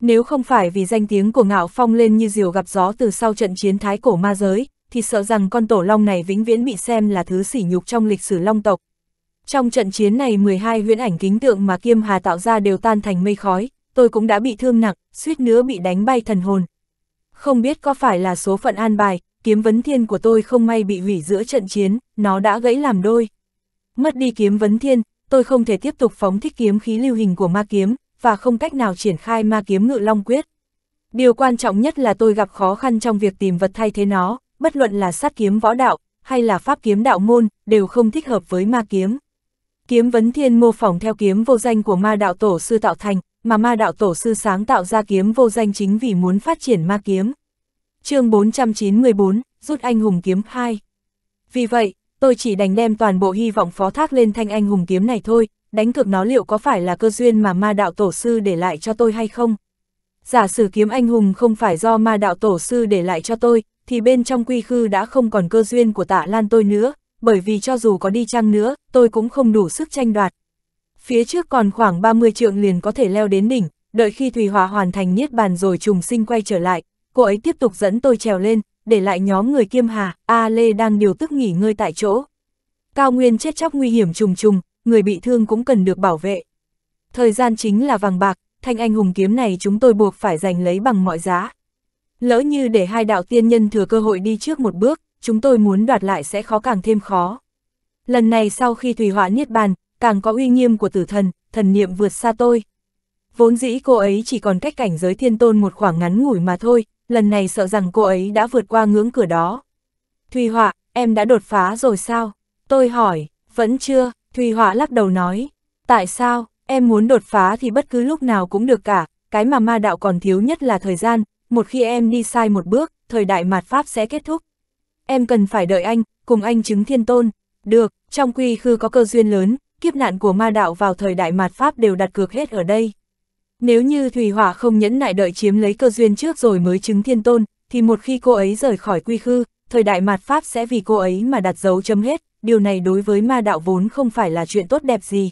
Nếu không phải vì danh tiếng của ngạo phong lên như diều gặp gió từ sau trận chiến thái cổ ma giới, thì sợ rằng con tổ long này vĩnh viễn bị xem là thứ sỉ nhục trong lịch sử long tộc. Trong trận chiến này 12 huyễn ảnh kính tượng mà Kiêm Hà tạo ra đều tan thành mây khói, tôi cũng đã bị thương nặng, suýt nữa bị đánh bay thần hồn. Không biết có phải là số phận an bài, kiếm vấn thiên của tôi không may bị hủy giữa trận chiến, nó đã gãy làm đôi. Mất đi kiếm vấn thiên, tôi không thể tiếp tục phóng thích kiếm khí lưu hình của ma kiếm, và không cách nào triển khai ma kiếm ngự long quyết. Điều quan trọng nhất là tôi gặp khó khăn trong việc tìm vật thay thế nó, bất luận là sát kiếm võ đạo, hay là pháp kiếm đạo môn, đều không thích hợp với ma kiếm. Kiếm vấn thiên mô phỏng theo kiếm vô danh của ma đạo tổ sư tạo thành, mà ma đạo tổ sư sáng tạo ra kiếm vô danh chính vì muốn phát triển ma kiếm. chương 494, rút anh hùng kiếm 2. Vì vậy, tôi chỉ đành đem toàn bộ hy vọng phó thác lên thanh anh hùng kiếm này thôi, đánh cược nó liệu có phải là cơ duyên mà ma đạo tổ sư để lại cho tôi hay không. Giả sử kiếm anh hùng không phải do ma đạo tổ sư để lại cho tôi, thì bên trong quy khư đã không còn cơ duyên của tạ lan tôi nữa, bởi vì cho dù có đi chăng nữa, tôi cũng không đủ sức tranh đoạt. Phía trước còn khoảng 30 trượng liền có thể leo đến đỉnh, đợi khi Thủy Hòa hoàn thành niết bàn rồi trùng sinh quay trở lại, cô ấy tiếp tục dẫn tôi trèo lên, để lại nhóm người kiêm hà, A Lê đang điều tức nghỉ ngơi tại chỗ. Cao Nguyên chết chóc nguy hiểm trùng trùng, người bị thương cũng cần được bảo vệ. Thời gian chính là vàng bạc, thanh anh hùng kiếm này chúng tôi buộc phải giành lấy bằng mọi giá. Lỡ như để hai đạo tiên nhân thừa cơ hội đi trước một bước, chúng tôi muốn đoạt lại sẽ khó càng thêm khó. Lần này sau khi Thủy Họa Niết Bàn, càng có uy nghiêm của tử thần, thần niệm vượt xa tôi. Vốn dĩ cô ấy chỉ còn cách cảnh giới thiên tôn một khoảng ngắn ngủi mà thôi, lần này sợ rằng cô ấy đã vượt qua ngưỡng cửa đó. Thùy Họa, em đã đột phá rồi sao? Tôi hỏi, vẫn chưa, Thùy Họa lắc đầu nói. Tại sao, em muốn đột phá thì bất cứ lúc nào cũng được cả, cái mà ma đạo còn thiếu nhất là thời gian, một khi em đi sai một bước, thời đại mạt Pháp sẽ kết thúc em cần phải đợi anh, cùng anh chứng thiên tôn. Được, trong quy khư có cơ duyên lớn, kiếp nạn của ma đạo vào thời đại mạt Pháp đều đặt cược hết ở đây. Nếu như Thủy Hỏa không nhẫn nại đợi chiếm lấy cơ duyên trước rồi mới chứng thiên tôn, thì một khi cô ấy rời khỏi quy khư, thời đại mạt Pháp sẽ vì cô ấy mà đặt dấu chấm hết, điều này đối với ma đạo vốn không phải là chuyện tốt đẹp gì.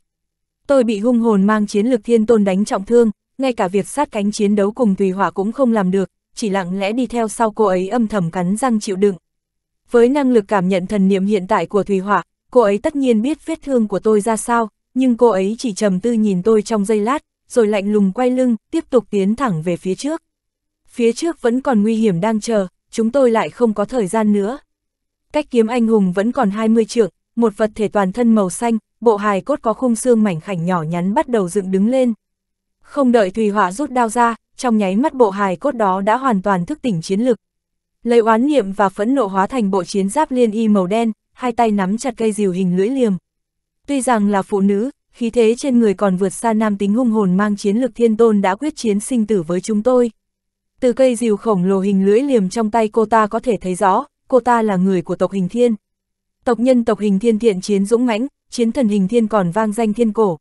Tôi bị hung hồn mang chiến lực thiên tôn đánh trọng thương, ngay cả việc sát cánh chiến đấu cùng Thủy Hỏa cũng không làm được, chỉ lặng lẽ đi theo sau cô ấy âm thầm cắn răng chịu đựng. Với năng lực cảm nhận thần niệm hiện tại của Thùy Hỏa, cô ấy tất nhiên biết vết thương của tôi ra sao, nhưng cô ấy chỉ trầm tư nhìn tôi trong giây lát, rồi lạnh lùng quay lưng, tiếp tục tiến thẳng về phía trước. Phía trước vẫn còn nguy hiểm đang chờ, chúng tôi lại không có thời gian nữa. Cách kiếm anh hùng vẫn còn 20 trượng, một vật thể toàn thân màu xanh, bộ hài cốt có khung xương mảnh khảnh nhỏ nhắn bắt đầu dựng đứng lên. Không đợi Thùy Hỏa rút đao ra, trong nháy mắt bộ hài cốt đó đã hoàn toàn thức tỉnh chiến lực, Lấy oán niệm và phẫn nộ hóa thành bộ chiến giáp liên y màu đen, hai tay nắm chặt cây rìu hình lưỡi liềm. Tuy rằng là phụ nữ, khí thế trên người còn vượt xa nam tính hung hồn mang chiến lực thiên tôn đã quyết chiến sinh tử với chúng tôi. Từ cây rìu khổng lồ hình lưỡi liềm trong tay cô ta có thể thấy rõ, cô ta là người của tộc hình thiên. Tộc nhân tộc hình thiên thiện chiến dũng mãnh, chiến thần hình thiên còn vang danh thiên cổ.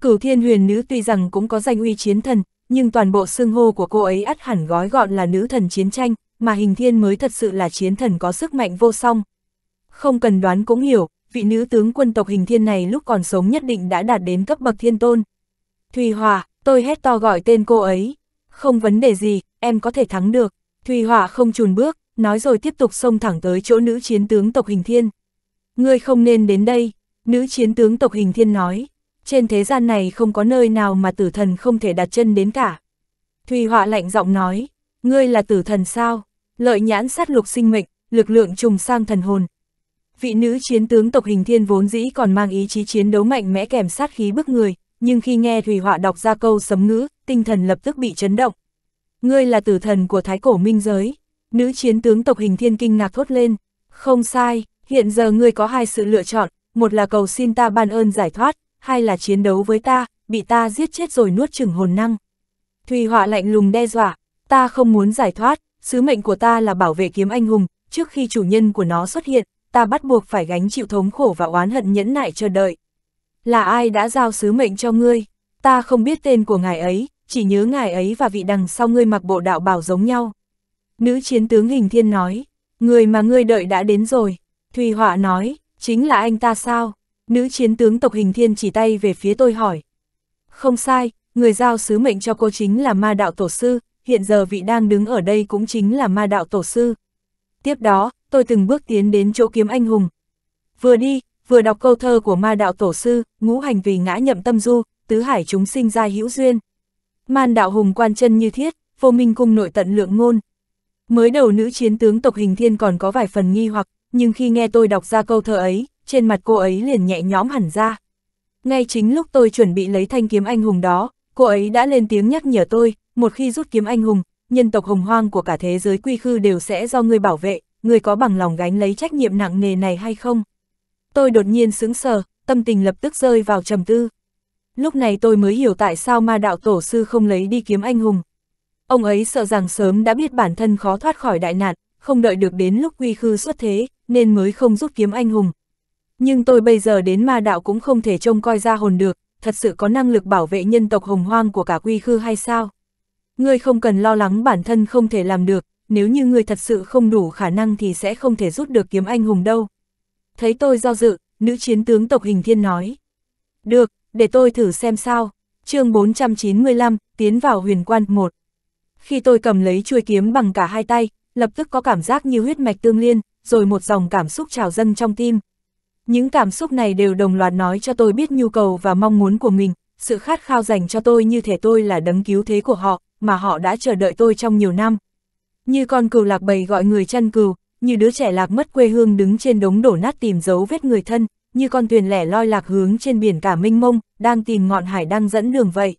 Cửu thiên huyền nữ tuy rằng cũng có danh uy chiến thần, nhưng toàn bộ xưng hô của cô ấy ắt hẳn gói gọn là nữ thần chiến tranh, mà hình thiên mới thật sự là chiến thần có sức mạnh vô song. Không cần đoán cũng hiểu, vị nữ tướng quân tộc hình thiên này lúc còn sống nhất định đã đạt đến cấp bậc thiên tôn. Thùy Hòa, tôi hét to gọi tên cô ấy. Không vấn đề gì, em có thể thắng được. Thùy Hòa không chùn bước, nói rồi tiếp tục xông thẳng tới chỗ nữ chiến tướng tộc hình thiên. Ngươi không nên đến đây, nữ chiến tướng tộc hình thiên nói. Trên thế gian này không có nơi nào mà tử thần không thể đặt chân đến cả. Thùy Hòa lạnh giọng nói, Ngươi là tử thần sao? Lợi nhãn sát lục sinh mệnh, lực lượng trùng sang thần hồn. Vị nữ chiến tướng tộc hình thiên vốn dĩ còn mang ý chí chiến đấu mạnh mẽ kèm sát khí bức người, nhưng khi nghe Thủy Họa đọc ra câu sấm ngữ, tinh thần lập tức bị chấn động. Ngươi là tử thần của thái cổ minh giới. Nữ chiến tướng tộc hình thiên kinh ngạc thốt lên. Không sai, hiện giờ ngươi có hai sự lựa chọn, một là cầu xin ta ban ơn giải thoát, hai là chiến đấu với ta, bị ta giết chết rồi nuốt chửng hồn năng. thủy họa lạnh lùng đe dọa, ta không muốn giải thoát, sứ mệnh của ta là bảo vệ kiếm anh hùng, trước khi chủ nhân của nó xuất hiện, ta bắt buộc phải gánh chịu thống khổ và oán hận nhẫn nại chờ đợi. Là ai đã giao sứ mệnh cho ngươi? Ta không biết tên của ngài ấy, chỉ nhớ ngài ấy và vị đằng sau ngươi mặc bộ đạo bảo giống nhau. Nữ chiến tướng hình thiên nói, người mà ngươi đợi đã đến rồi. Thùy họa nói, chính là anh ta sao? Nữ chiến tướng tộc hình thiên chỉ tay về phía tôi hỏi. Không sai, người giao sứ mệnh cho cô chính là ma đạo tổ sư, hiện giờ vị đang đứng ở đây cũng chính là ma đạo tổ sư. Tiếp đó, tôi từng bước tiến đến chỗ kiếm anh hùng. Vừa đi, vừa đọc câu thơ của ma đạo tổ sư, ngũ hành vì ngã nhậm tâm du, tứ hải chúng sinh ra hữu duyên. Man đạo hùng quan chân như thiết, vô minh cung nội tận lượng ngôn. Mới đầu nữ chiến tướng tộc hình thiên còn có vài phần nghi hoặc, nhưng khi nghe tôi đọc ra câu thơ ấy, trên mặt cô ấy liền nhẹ nhõm hẳn ra. Ngay chính lúc tôi chuẩn bị lấy thanh kiếm anh hùng đó, Cô ấy đã lên tiếng nhắc nhở tôi, một khi rút kiếm anh hùng, nhân tộc hồng hoang của cả thế giới quy khư đều sẽ do ngươi bảo vệ, ngươi có bằng lòng gánh lấy trách nhiệm nặng nề này hay không? Tôi đột nhiên sững sờ, tâm tình lập tức rơi vào trầm tư. Lúc này tôi mới hiểu tại sao ma đạo tổ sư không lấy đi kiếm anh hùng. Ông ấy sợ rằng sớm đã biết bản thân khó thoát khỏi đại nạn, không đợi được đến lúc quy khư xuất thế, nên mới không rút kiếm anh hùng. Nhưng tôi bây giờ đến ma đạo cũng không thể trông coi ra hồn được, thật sự có năng lực bảo vệ nhân tộc hồng hoang của cả quy khư hay sao? Ngươi không cần lo lắng bản thân không thể làm được, nếu như ngươi thật sự không đủ khả năng thì sẽ không thể rút được kiếm anh hùng đâu. Thấy tôi do dự, nữ chiến tướng tộc hình thiên nói. Được, để tôi thử xem sao. chương 495, tiến vào huyền quan 1. Khi tôi cầm lấy chuôi kiếm bằng cả hai tay, lập tức có cảm giác như huyết mạch tương liên, rồi một dòng cảm xúc trào dâng trong tim, những cảm xúc này đều đồng loạt nói cho tôi biết nhu cầu và mong muốn của mình, sự khát khao dành cho tôi như thể tôi là đấng cứu thế của họ, mà họ đã chờ đợi tôi trong nhiều năm. Như con cừu lạc bầy gọi người chăn cừu, như đứa trẻ lạc mất quê hương đứng trên đống đổ nát tìm dấu vết người thân, như con thuyền lẻ loi lạc hướng trên biển cả mênh mông, đang tìm ngọn hải đang dẫn đường vậy.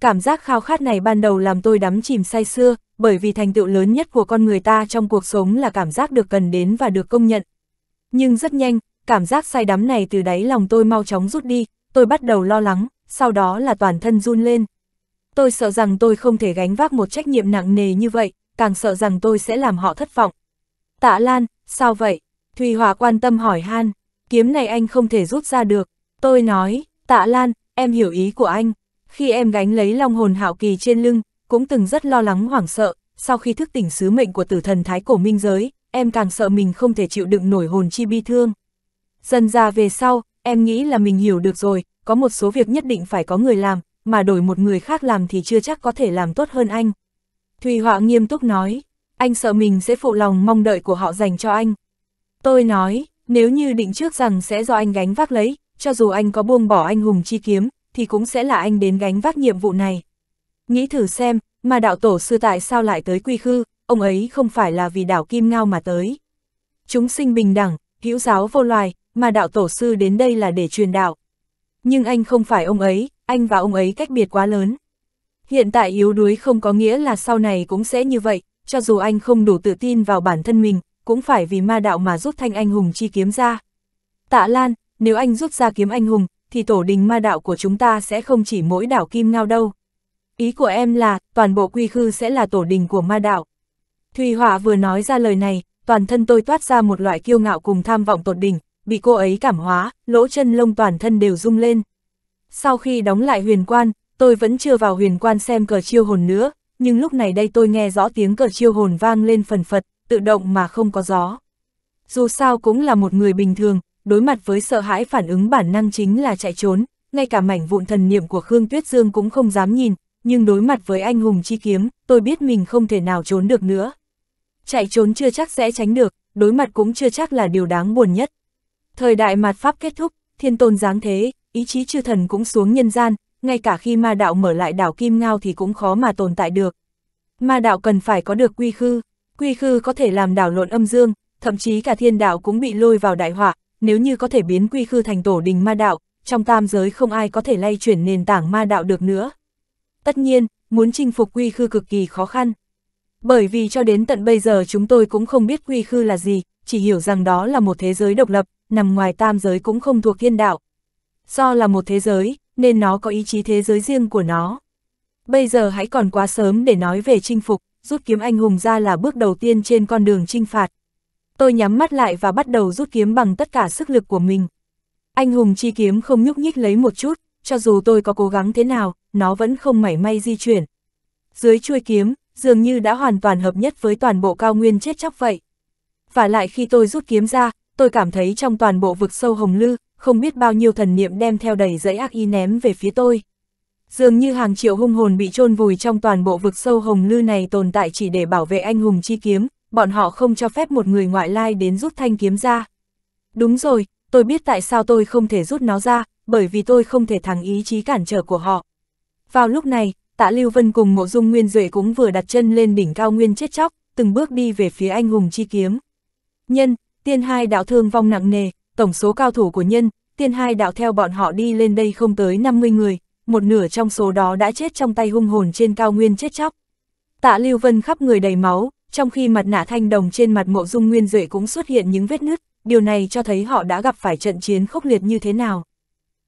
Cảm giác khao khát này ban đầu làm tôi đắm chìm say xưa, bởi vì thành tựu lớn nhất của con người ta trong cuộc sống là cảm giác được cần đến và được công nhận. Nhưng rất nhanh, cảm giác say đắm này từ đáy lòng tôi mau chóng rút đi, tôi bắt đầu lo lắng, sau đó là toàn thân run lên. Tôi sợ rằng tôi không thể gánh vác một trách nhiệm nặng nề như vậy, càng sợ rằng tôi sẽ làm họ thất vọng. Tạ Lan, sao vậy? Thùy Hòa quan tâm hỏi Han, kiếm này anh không thể rút ra được. Tôi nói, Tạ Lan, em hiểu ý của anh. Khi em gánh lấy long hồn hạo kỳ trên lưng, cũng từng rất lo lắng hoảng sợ, sau khi thức tỉnh sứ mệnh của tử thần thái cổ minh giới, em càng sợ mình không thể chịu đựng nổi hồn chi bi thương. Dần ra về sau, em nghĩ là mình hiểu được rồi, có một số việc nhất định phải có người làm, mà đổi một người khác làm thì chưa chắc có thể làm tốt hơn anh. Thùy Họa nghiêm túc nói, anh sợ mình sẽ phụ lòng mong đợi của họ dành cho anh. Tôi nói, nếu như định trước rằng sẽ do anh gánh vác lấy, cho dù anh có buông bỏ anh hùng chi kiếm, thì cũng sẽ là anh đến gánh vác nhiệm vụ này. Nghĩ thử xem, mà đạo tổ sư tại sao lại tới quy khư, ông ấy không phải là vì đảo Kim Ngao mà tới. Chúng sinh bình đẳng, hữu giáo vô loài, mà đạo tổ sư đến đây là để truyền đạo. Nhưng anh không phải ông ấy, anh và ông ấy cách biệt quá lớn. Hiện tại yếu đuối không có nghĩa là sau này cũng sẽ như vậy, cho dù anh không đủ tự tin vào bản thân mình, cũng phải vì ma đạo mà rút thanh anh hùng chi kiếm ra. Tạ Lan, nếu anh rút ra kiếm anh hùng, thì tổ đình ma đạo của chúng ta sẽ không chỉ mỗi đảo kim ngao đâu. Ý của em là, toàn bộ quy khư sẽ là tổ đình của ma đạo. Thùy Họa vừa nói ra lời này, toàn thân tôi toát ra một loại kiêu ngạo cùng tham vọng tột đỉnh, bị cô ấy cảm hóa, lỗ chân lông toàn thân đều rung lên. Sau khi đóng lại huyền quan, tôi vẫn chưa vào huyền quan xem cờ chiêu hồn nữa, nhưng lúc này đây tôi nghe rõ tiếng cờ chiêu hồn vang lên phần phật, tự động mà không có gió. Dù sao cũng là một người bình thường, đối mặt với sợ hãi phản ứng bản năng chính là chạy trốn, ngay cả mảnh vụn thần niệm của Khương Tuyết Dương cũng không dám nhìn, nhưng đối mặt với anh hùng chi kiếm, tôi biết mình không thể nào trốn được nữa. Chạy trốn chưa chắc sẽ tránh được, đối mặt cũng chưa chắc là điều đáng buồn nhất. Thời đại mạt Pháp kết thúc, thiên tôn giáng thế, ý chí chư thần cũng xuống nhân gian, ngay cả khi ma đạo mở lại đảo Kim Ngao thì cũng khó mà tồn tại được. Ma đạo cần phải có được quy khư, quy khư có thể làm đảo lộn âm dương, thậm chí cả thiên đạo cũng bị lôi vào đại họa, nếu như có thể biến quy khư thành tổ đình ma đạo, trong tam giới không ai có thể lay chuyển nền tảng ma đạo được nữa. Tất nhiên, muốn chinh phục quy khư cực kỳ khó khăn. Bởi vì cho đến tận bây giờ chúng tôi cũng không biết quy khư là gì, chỉ hiểu rằng đó là một thế giới độc lập, nằm ngoài tam giới cũng không thuộc thiên đạo. Do là một thế giới, nên nó có ý chí thế giới riêng của nó. Bây giờ hãy còn quá sớm để nói về chinh phục, rút kiếm anh hùng ra là bước đầu tiên trên con đường chinh phạt. Tôi nhắm mắt lại và bắt đầu rút kiếm bằng tất cả sức lực của mình. Anh hùng chi kiếm không nhúc nhích lấy một chút, cho dù tôi có cố gắng thế nào, nó vẫn không mảy may di chuyển. Dưới chuôi kiếm, dường như đã hoàn toàn hợp nhất với toàn bộ cao nguyên chết chóc vậy. Và lại khi tôi rút kiếm ra, tôi cảm thấy trong toàn bộ vực sâu hồng lư, không biết bao nhiêu thần niệm đem theo đầy dãy ác y ném về phía tôi. Dường như hàng triệu hung hồn bị chôn vùi trong toàn bộ vực sâu hồng lư này tồn tại chỉ để bảo vệ anh hùng chi kiếm, bọn họ không cho phép một người ngoại lai đến rút thanh kiếm ra. Đúng rồi, tôi biết tại sao tôi không thể rút nó ra, bởi vì tôi không thể thắng ý chí cản trở của họ. Vào lúc này, tạ Lưu Vân cùng mộ dung nguyên duệ cũng vừa đặt chân lên đỉnh cao nguyên chết chóc, từng bước đi về phía anh hùng chi kiếm. Nhân, tiên hai đạo thương vong nặng nề, tổng số cao thủ của nhân, tiên hai đạo theo bọn họ đi lên đây không tới 50 người, một nửa trong số đó đã chết trong tay hung hồn trên cao nguyên chết chóc. Tạ Lưu Vân khắp người đầy máu, trong khi mặt nạ thanh đồng trên mặt mộ dung nguyên duệ cũng xuất hiện những vết nứt, điều này cho thấy họ đã gặp phải trận chiến khốc liệt như thế nào.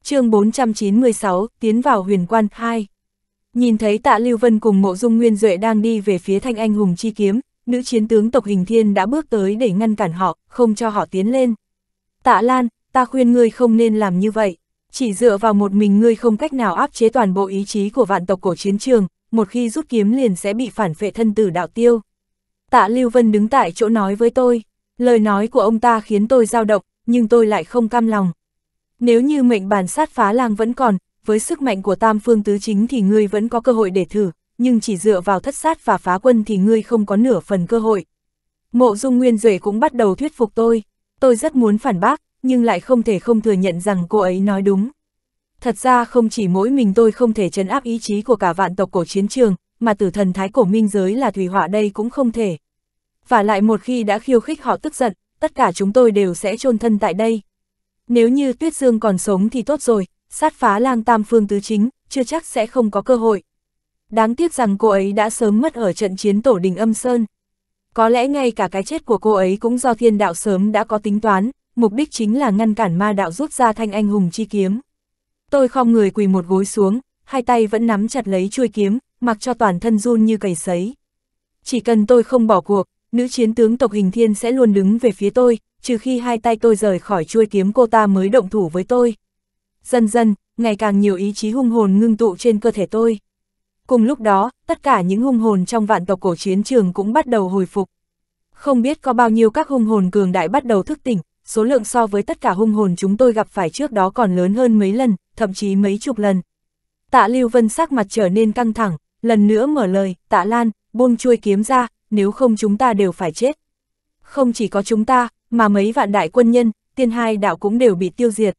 chương 496, tiến vào huyền quan 2 Nhìn thấy tạ Lưu Vân cùng mộ dung nguyên duệ đang đi về phía thanh anh hùng chi kiếm, nữ chiến tướng tộc hình thiên đã bước tới để ngăn cản họ, không cho họ tiến lên. Tạ Lan, ta khuyên ngươi không nên làm như vậy. Chỉ dựa vào một mình ngươi không cách nào áp chế toàn bộ ý chí của vạn tộc cổ chiến trường, một khi rút kiếm liền sẽ bị phản phệ thân tử đạo tiêu. Tạ Lưu Vân đứng tại chỗ nói với tôi, lời nói của ông ta khiến tôi dao động, nhưng tôi lại không cam lòng. Nếu như mệnh bàn sát phá lang vẫn còn, với sức mạnh của tam phương tứ chính thì ngươi vẫn có cơ hội để thử, nhưng chỉ dựa vào thất sát và phá quân thì ngươi không có nửa phần cơ hội. Mộ dung nguyên Duệ cũng bắt đầu thuyết phục tôi, tôi rất muốn phản bác, nhưng lại không thể không thừa nhận rằng cô ấy nói đúng. Thật ra không chỉ mỗi mình tôi không thể chấn áp ý chí của cả vạn tộc cổ chiến trường, mà tử thần thái cổ minh giới là thủy họa đây cũng không thể. Và lại một khi đã khiêu khích họ tức giận, tất cả chúng tôi đều sẽ chôn thân tại đây. Nếu như Tuyết Dương còn sống thì tốt rồi, sát phá lang tam phương tứ chính, chưa chắc sẽ không có cơ hội. Đáng tiếc rằng cô ấy đã sớm mất ở trận chiến tổ đình âm sơn. Có lẽ ngay cả cái chết của cô ấy cũng do thiên đạo sớm đã có tính toán, mục đích chính là ngăn cản ma đạo rút ra thanh anh hùng chi kiếm. Tôi không người quỳ một gối xuống, hai tay vẫn nắm chặt lấy chuôi kiếm, mặc cho toàn thân run như cầy sấy. Chỉ cần tôi không bỏ cuộc, nữ chiến tướng tộc hình thiên sẽ luôn đứng về phía tôi, trừ khi hai tay tôi rời khỏi chuôi kiếm cô ta mới động thủ với tôi. Dần dần, ngày càng nhiều ý chí hung hồn ngưng tụ trên cơ thể tôi. Cùng lúc đó, tất cả những hung hồn trong vạn tộc cổ chiến trường cũng bắt đầu hồi phục. Không biết có bao nhiêu các hung hồn cường đại bắt đầu thức tỉnh, số lượng so với tất cả hung hồn chúng tôi gặp phải trước đó còn lớn hơn mấy lần, thậm chí mấy chục lần. Tạ Lưu Vân sắc mặt trở nên căng thẳng, lần nữa mở lời, tạ Lan, buông chuôi kiếm ra, nếu không chúng ta đều phải chết. Không chỉ có chúng ta, mà mấy vạn đại quân nhân, tiên hai đạo cũng đều bị tiêu diệt.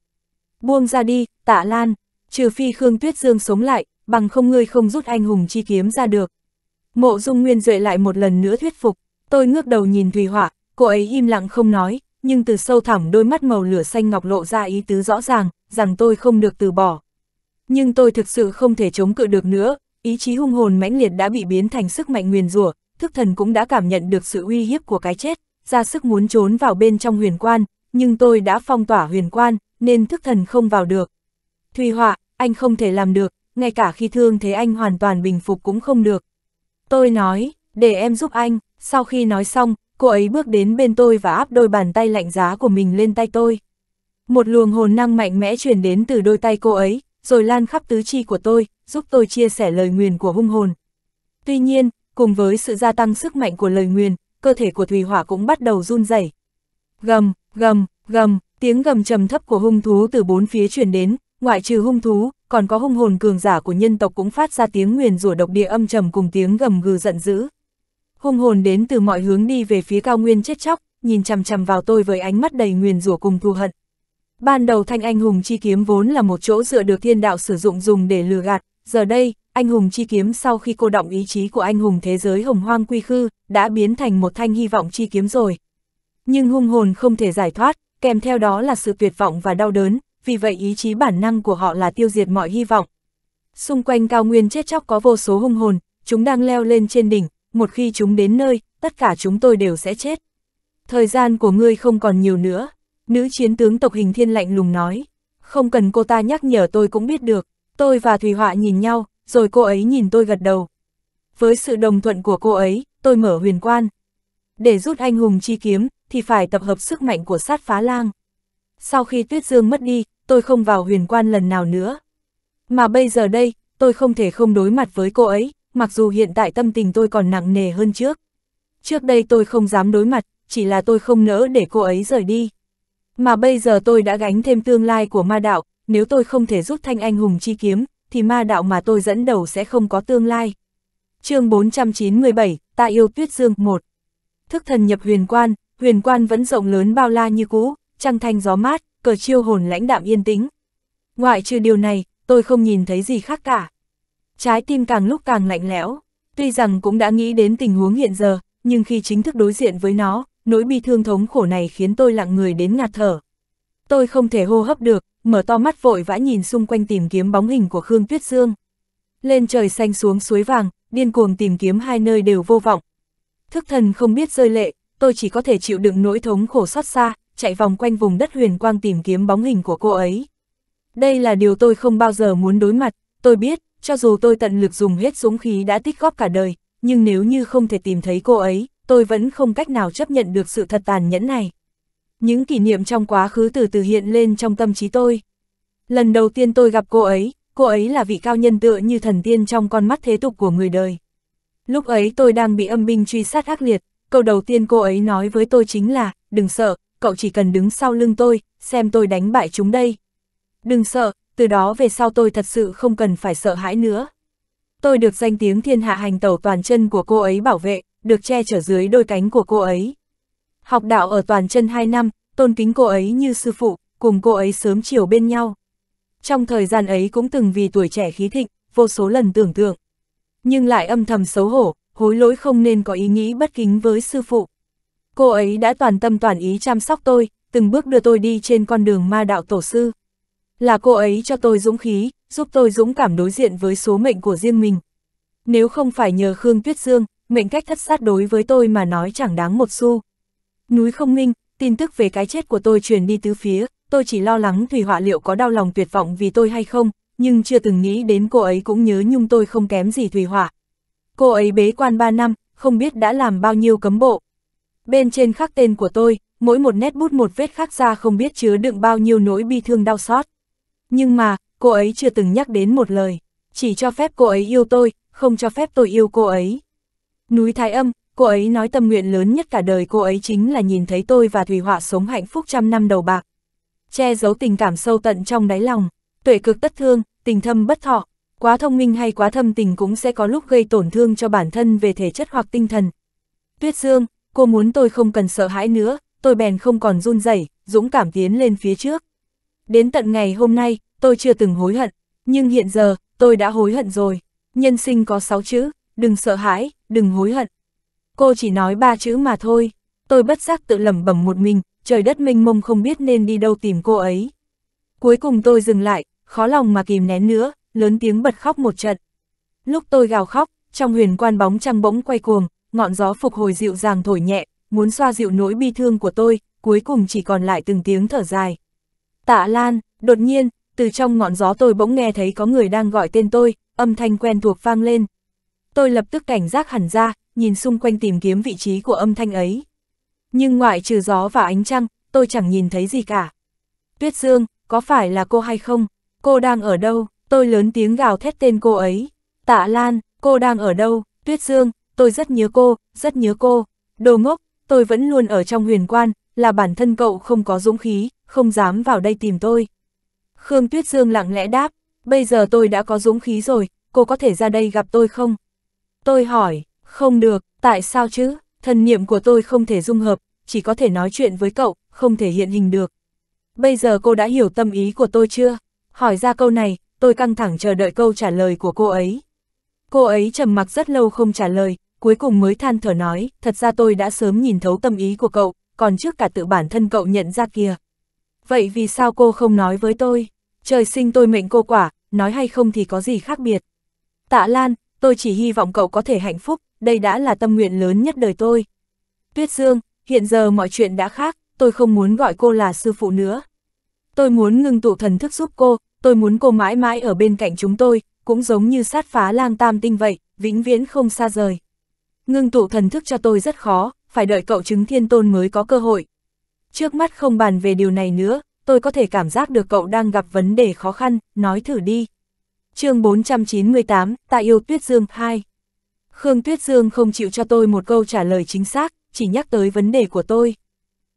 Buông ra đi, tạ Lan, trừ phi Khương Tuyết Dương sống lại, bằng không ngươi không rút anh hùng chi kiếm ra được. Mộ dung nguyên duệ lại một lần nữa thuyết phục, tôi ngước đầu nhìn Thùy Họa, cô ấy im lặng không nói, nhưng từ sâu thẳm đôi mắt màu lửa xanh ngọc lộ ra ý tứ rõ ràng, rằng tôi không được từ bỏ. Nhưng tôi thực sự không thể chống cự được nữa, ý chí hung hồn mãnh liệt đã bị biến thành sức mạnh nguyền rủa, thức thần cũng đã cảm nhận được sự uy hiếp của cái chết, ra sức muốn trốn vào bên trong huyền quan, nhưng tôi đã phong tỏa huyền quan, nên thức thần không vào được. Thùy Họa, anh không thể làm được, ngay cả khi thương thế anh hoàn toàn bình phục cũng không được. Tôi nói, để em giúp anh, sau khi nói xong, cô ấy bước đến bên tôi và áp đôi bàn tay lạnh giá của mình lên tay tôi. Một luồng hồn năng mạnh mẽ truyền đến từ đôi tay cô ấy, rồi lan khắp tứ chi của tôi, giúp tôi chia sẻ lời nguyền của hung hồn. Tuy nhiên, cùng với sự gia tăng sức mạnh của lời nguyền, cơ thể của Thùy Hỏa cũng bắt đầu run rẩy. Gầm, gầm, gầm, tiếng gầm trầm thấp của hung thú từ bốn phía truyền đến, ngoại trừ hung thú, còn có hung hồn cường giả của nhân tộc cũng phát ra tiếng nguyền rủa độc địa âm trầm cùng tiếng gầm gừ giận dữ. Hung hồn đến từ mọi hướng đi về phía cao nguyên chết chóc, nhìn chằm chằm vào tôi với ánh mắt đầy nguyền rủa cùng thù hận. Ban đầu thanh anh hùng chi kiếm vốn là một chỗ dựa được thiên đạo sử dụng dùng để lừa gạt, giờ đây, anh hùng chi kiếm sau khi cô động ý chí của anh hùng thế giới hồng hoang quy khư, đã biến thành một thanh hy vọng chi kiếm rồi. Nhưng hung hồn không thể giải thoát, kèm theo đó là sự tuyệt vọng và đau đớn, vì vậy ý chí bản năng của họ là tiêu diệt mọi hy vọng. Xung quanh cao nguyên chết chóc có vô số hung hồn, chúng đang leo lên trên đỉnh, một khi chúng đến nơi, tất cả chúng tôi đều sẽ chết. Thời gian của ngươi không còn nhiều nữa, nữ chiến tướng tộc hình thiên lạnh lùng nói. Không cần cô ta nhắc nhở tôi cũng biết được, tôi và thủy Họa nhìn nhau, rồi cô ấy nhìn tôi gật đầu. Với sự đồng thuận của cô ấy, tôi mở huyền quan. Để rút anh hùng chi kiếm, thì phải tập hợp sức mạnh của sát phá lang. Sau khi Tuyết Dương mất đi, tôi không vào huyền quan lần nào nữa. Mà bây giờ đây, tôi không thể không đối mặt với cô ấy, mặc dù hiện tại tâm tình tôi còn nặng nề hơn trước. Trước đây tôi không dám đối mặt, chỉ là tôi không nỡ để cô ấy rời đi. Mà bây giờ tôi đã gánh thêm tương lai của ma đạo, nếu tôi không thể rút thanh anh hùng chi kiếm, thì ma đạo mà tôi dẫn đầu sẽ không có tương lai. chương 497, Ta yêu Tuyết Dương 1 Thức thần nhập huyền quan, huyền quan vẫn rộng lớn bao la như cũ, trăng thanh gió mát, cờ chiêu hồn lãnh đạm yên tĩnh. Ngoại trừ điều này, tôi không nhìn thấy gì khác cả. Trái tim càng lúc càng lạnh lẽo, tuy rằng cũng đã nghĩ đến tình huống hiện giờ, nhưng khi chính thức đối diện với nó, nỗi bi thương thống khổ này khiến tôi lặng người đến ngạt thở. Tôi không thể hô hấp được, mở to mắt vội vã nhìn xung quanh tìm kiếm bóng hình của Khương Tuyết Dương. Lên trời xanh xuống suối vàng, điên cuồng tìm kiếm hai nơi đều vô vọng. Thức thần không biết rơi lệ, tôi chỉ có thể chịu đựng nỗi thống khổ xót xa, chạy vòng quanh vùng đất huyền quang tìm kiếm bóng hình của cô ấy. Đây là điều tôi không bao giờ muốn đối mặt, tôi biết, cho dù tôi tận lực dùng hết súng khí đã tích góp cả đời, nhưng nếu như không thể tìm thấy cô ấy, tôi vẫn không cách nào chấp nhận được sự thật tàn nhẫn này. Những kỷ niệm trong quá khứ từ từ hiện lên trong tâm trí tôi. Lần đầu tiên tôi gặp cô ấy, cô ấy là vị cao nhân tựa như thần tiên trong con mắt thế tục của người đời. Lúc ấy tôi đang bị âm binh truy sát ác liệt, câu đầu tiên cô ấy nói với tôi chính là, đừng sợ, cậu chỉ cần đứng sau lưng tôi, xem tôi đánh bại chúng đây. Đừng sợ, từ đó về sau tôi thật sự không cần phải sợ hãi nữa. Tôi được danh tiếng thiên hạ hành tẩu toàn chân của cô ấy bảo vệ, được che chở dưới đôi cánh của cô ấy. Học đạo ở toàn chân 2 năm, tôn kính cô ấy như sư phụ, cùng cô ấy sớm chiều bên nhau. Trong thời gian ấy cũng từng vì tuổi trẻ khí thịnh, vô số lần tưởng tượng. Nhưng lại âm thầm xấu hổ, hối lỗi không nên có ý nghĩ bất kính với sư phụ. Cô ấy đã toàn tâm toàn ý chăm sóc tôi, từng bước đưa tôi đi trên con đường ma đạo tổ sư. Là cô ấy cho tôi dũng khí, giúp tôi dũng cảm đối diện với số mệnh của riêng mình. Nếu không phải nhờ Khương Tuyết Dương, mệnh cách thất sát đối với tôi mà nói chẳng đáng một xu. Núi không Minh, tin tức về cái chết của tôi truyền đi tứ phía, tôi chỉ lo lắng Thủy Họa liệu có đau lòng tuyệt vọng vì tôi hay không, nhưng chưa từng nghĩ đến cô ấy cũng nhớ nhung tôi không kém gì Thủy Họa. Cô ấy bế quan 3 năm, không biết đã làm bao nhiêu cấm bộ, bên trên khắc tên của tôi, mỗi một nét bút một vết khắc ra không biết chứa đựng bao nhiêu nỗi bi thương đau xót. Nhưng mà, cô ấy chưa từng nhắc đến một lời, chỉ cho phép cô ấy yêu tôi, không cho phép tôi yêu cô ấy. Núi Thái Âm, cô ấy nói tâm nguyện lớn nhất cả đời cô ấy chính là nhìn thấy tôi và Thủy Họa sống hạnh phúc trăm năm đầu bạc. Che giấu tình cảm sâu tận trong đáy lòng, tuệ cực tất thương, tình thâm bất thọ, quá thông minh hay quá thâm tình cũng sẽ có lúc gây tổn thương cho bản thân về thể chất hoặc tinh thần. Tuyết Dương, cô muốn tôi không cần sợ hãi nữa, tôi bèn không còn run rẩy, dũng cảm tiến lên phía trước. Đến tận ngày hôm nay, tôi chưa từng hối hận, nhưng hiện giờ, tôi đã hối hận rồi. Nhân sinh có sáu chữ, đừng sợ hãi, đừng hối hận. Cô chỉ nói ba chữ mà thôi, tôi bất giác tự lẩm bẩm một mình, trời đất mênh mông không biết nên đi đâu tìm cô ấy. Cuối cùng tôi dừng lại, khó lòng mà kìm nén nữa, lớn tiếng bật khóc một trận. Lúc tôi gào khóc, trong huyền quan bóng trăng bỗng quay cuồng, ngọn gió phục hồi dịu dàng thổi nhẹ, muốn xoa dịu nỗi bi thương của tôi, cuối cùng chỉ còn lại từng tiếng thở dài. Tạ Lan, đột nhiên, từ trong ngọn gió tôi bỗng nghe thấy có người đang gọi tên tôi, âm thanh quen thuộc vang lên. Tôi lập tức cảnh giác hẳn ra, nhìn xung quanh tìm kiếm vị trí của âm thanh ấy. Nhưng ngoại trừ gió và ánh trăng, tôi chẳng nhìn thấy gì cả. Tuyết Dương, có phải là cô hay không? Cô đang ở đâu? Tôi lớn tiếng gào thét tên cô ấy. Tạ Lan, cô đang ở đâu? Tuyết Dương, tôi rất nhớ cô, rất nhớ cô. Đồ ngốc, tôi vẫn luôn ở trong huyền quan, là bản thân cậu không có dũng khí, không dám vào đây tìm tôi. Khương Tuyết Dương lặng lẽ đáp, bây giờ tôi đã có dũng khí rồi, cô có thể ra đây gặp tôi không? Tôi hỏi, không được, tại sao chứ, thần niệm của tôi không thể dung hợp, chỉ có thể nói chuyện với cậu, không thể hiện hình được. Bây giờ cô đã hiểu tâm ý của tôi chưa? Hỏi ra câu này, tôi căng thẳng chờ đợi câu trả lời của cô ấy. Cô ấy trầm mặc rất lâu không trả lời, cuối cùng mới than thở nói, thật ra tôi đã sớm nhìn thấu tâm ý của cậu, còn trước cả tự bản thân cậu nhận ra kia. Vậy vì sao cô không nói với tôi? Trời sinh tôi mệnh cô quả, nói hay không thì có gì khác biệt. Tạ Lan, tôi chỉ hy vọng cậu có thể hạnh phúc, đây đã là tâm nguyện lớn nhất đời tôi. Tuyết Dương, hiện giờ mọi chuyện đã khác, tôi không muốn gọi cô là sư phụ nữa. Tôi muốn ngưng tụ thần thức giúp cô, tôi muốn cô mãi mãi ở bên cạnh chúng tôi, cũng giống như sát phá lang tam tinh vậy, vĩnh viễn không xa rời ngưng tụ thần thức cho tôi rất khó, phải đợi cậu chứng thiên tôn mới có cơ hội. Trước mắt không bàn về điều này nữa, tôi có thể cảm giác được cậu đang gặp vấn đề khó khăn, nói thử đi. chương 498, ta yêu Tuyết Dương 2 Khương Tuyết Dương không chịu cho tôi một câu trả lời chính xác, chỉ nhắc tới vấn đề của tôi.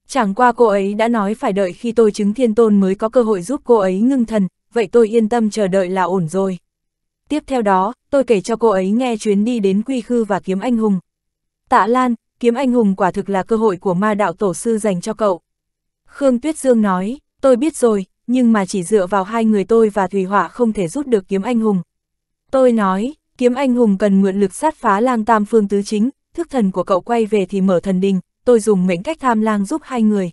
Chẳng qua cô ấy đã nói phải đợi khi tôi chứng thiên tôn mới có cơ hội giúp cô ấy ngưng thần, vậy tôi yên tâm chờ đợi là ổn rồi. Tiếp theo đó, tôi kể cho cô ấy nghe chuyến đi đến Quy Khư và Kiếm Anh Hùng. Tạ Lan, Kiếm Anh Hùng quả thực là cơ hội của ma đạo tổ sư dành cho cậu. Khương Tuyết Dương nói, tôi biết rồi, nhưng mà chỉ dựa vào hai người tôi và Thủy Hỏa không thể rút được Kiếm Anh Hùng. Tôi nói, Kiếm Anh Hùng cần mượn lực sát phá lang tam phương tứ chính, thức thần của cậu quay về thì mở thần đình, tôi dùng mệnh cách tham lang giúp hai người.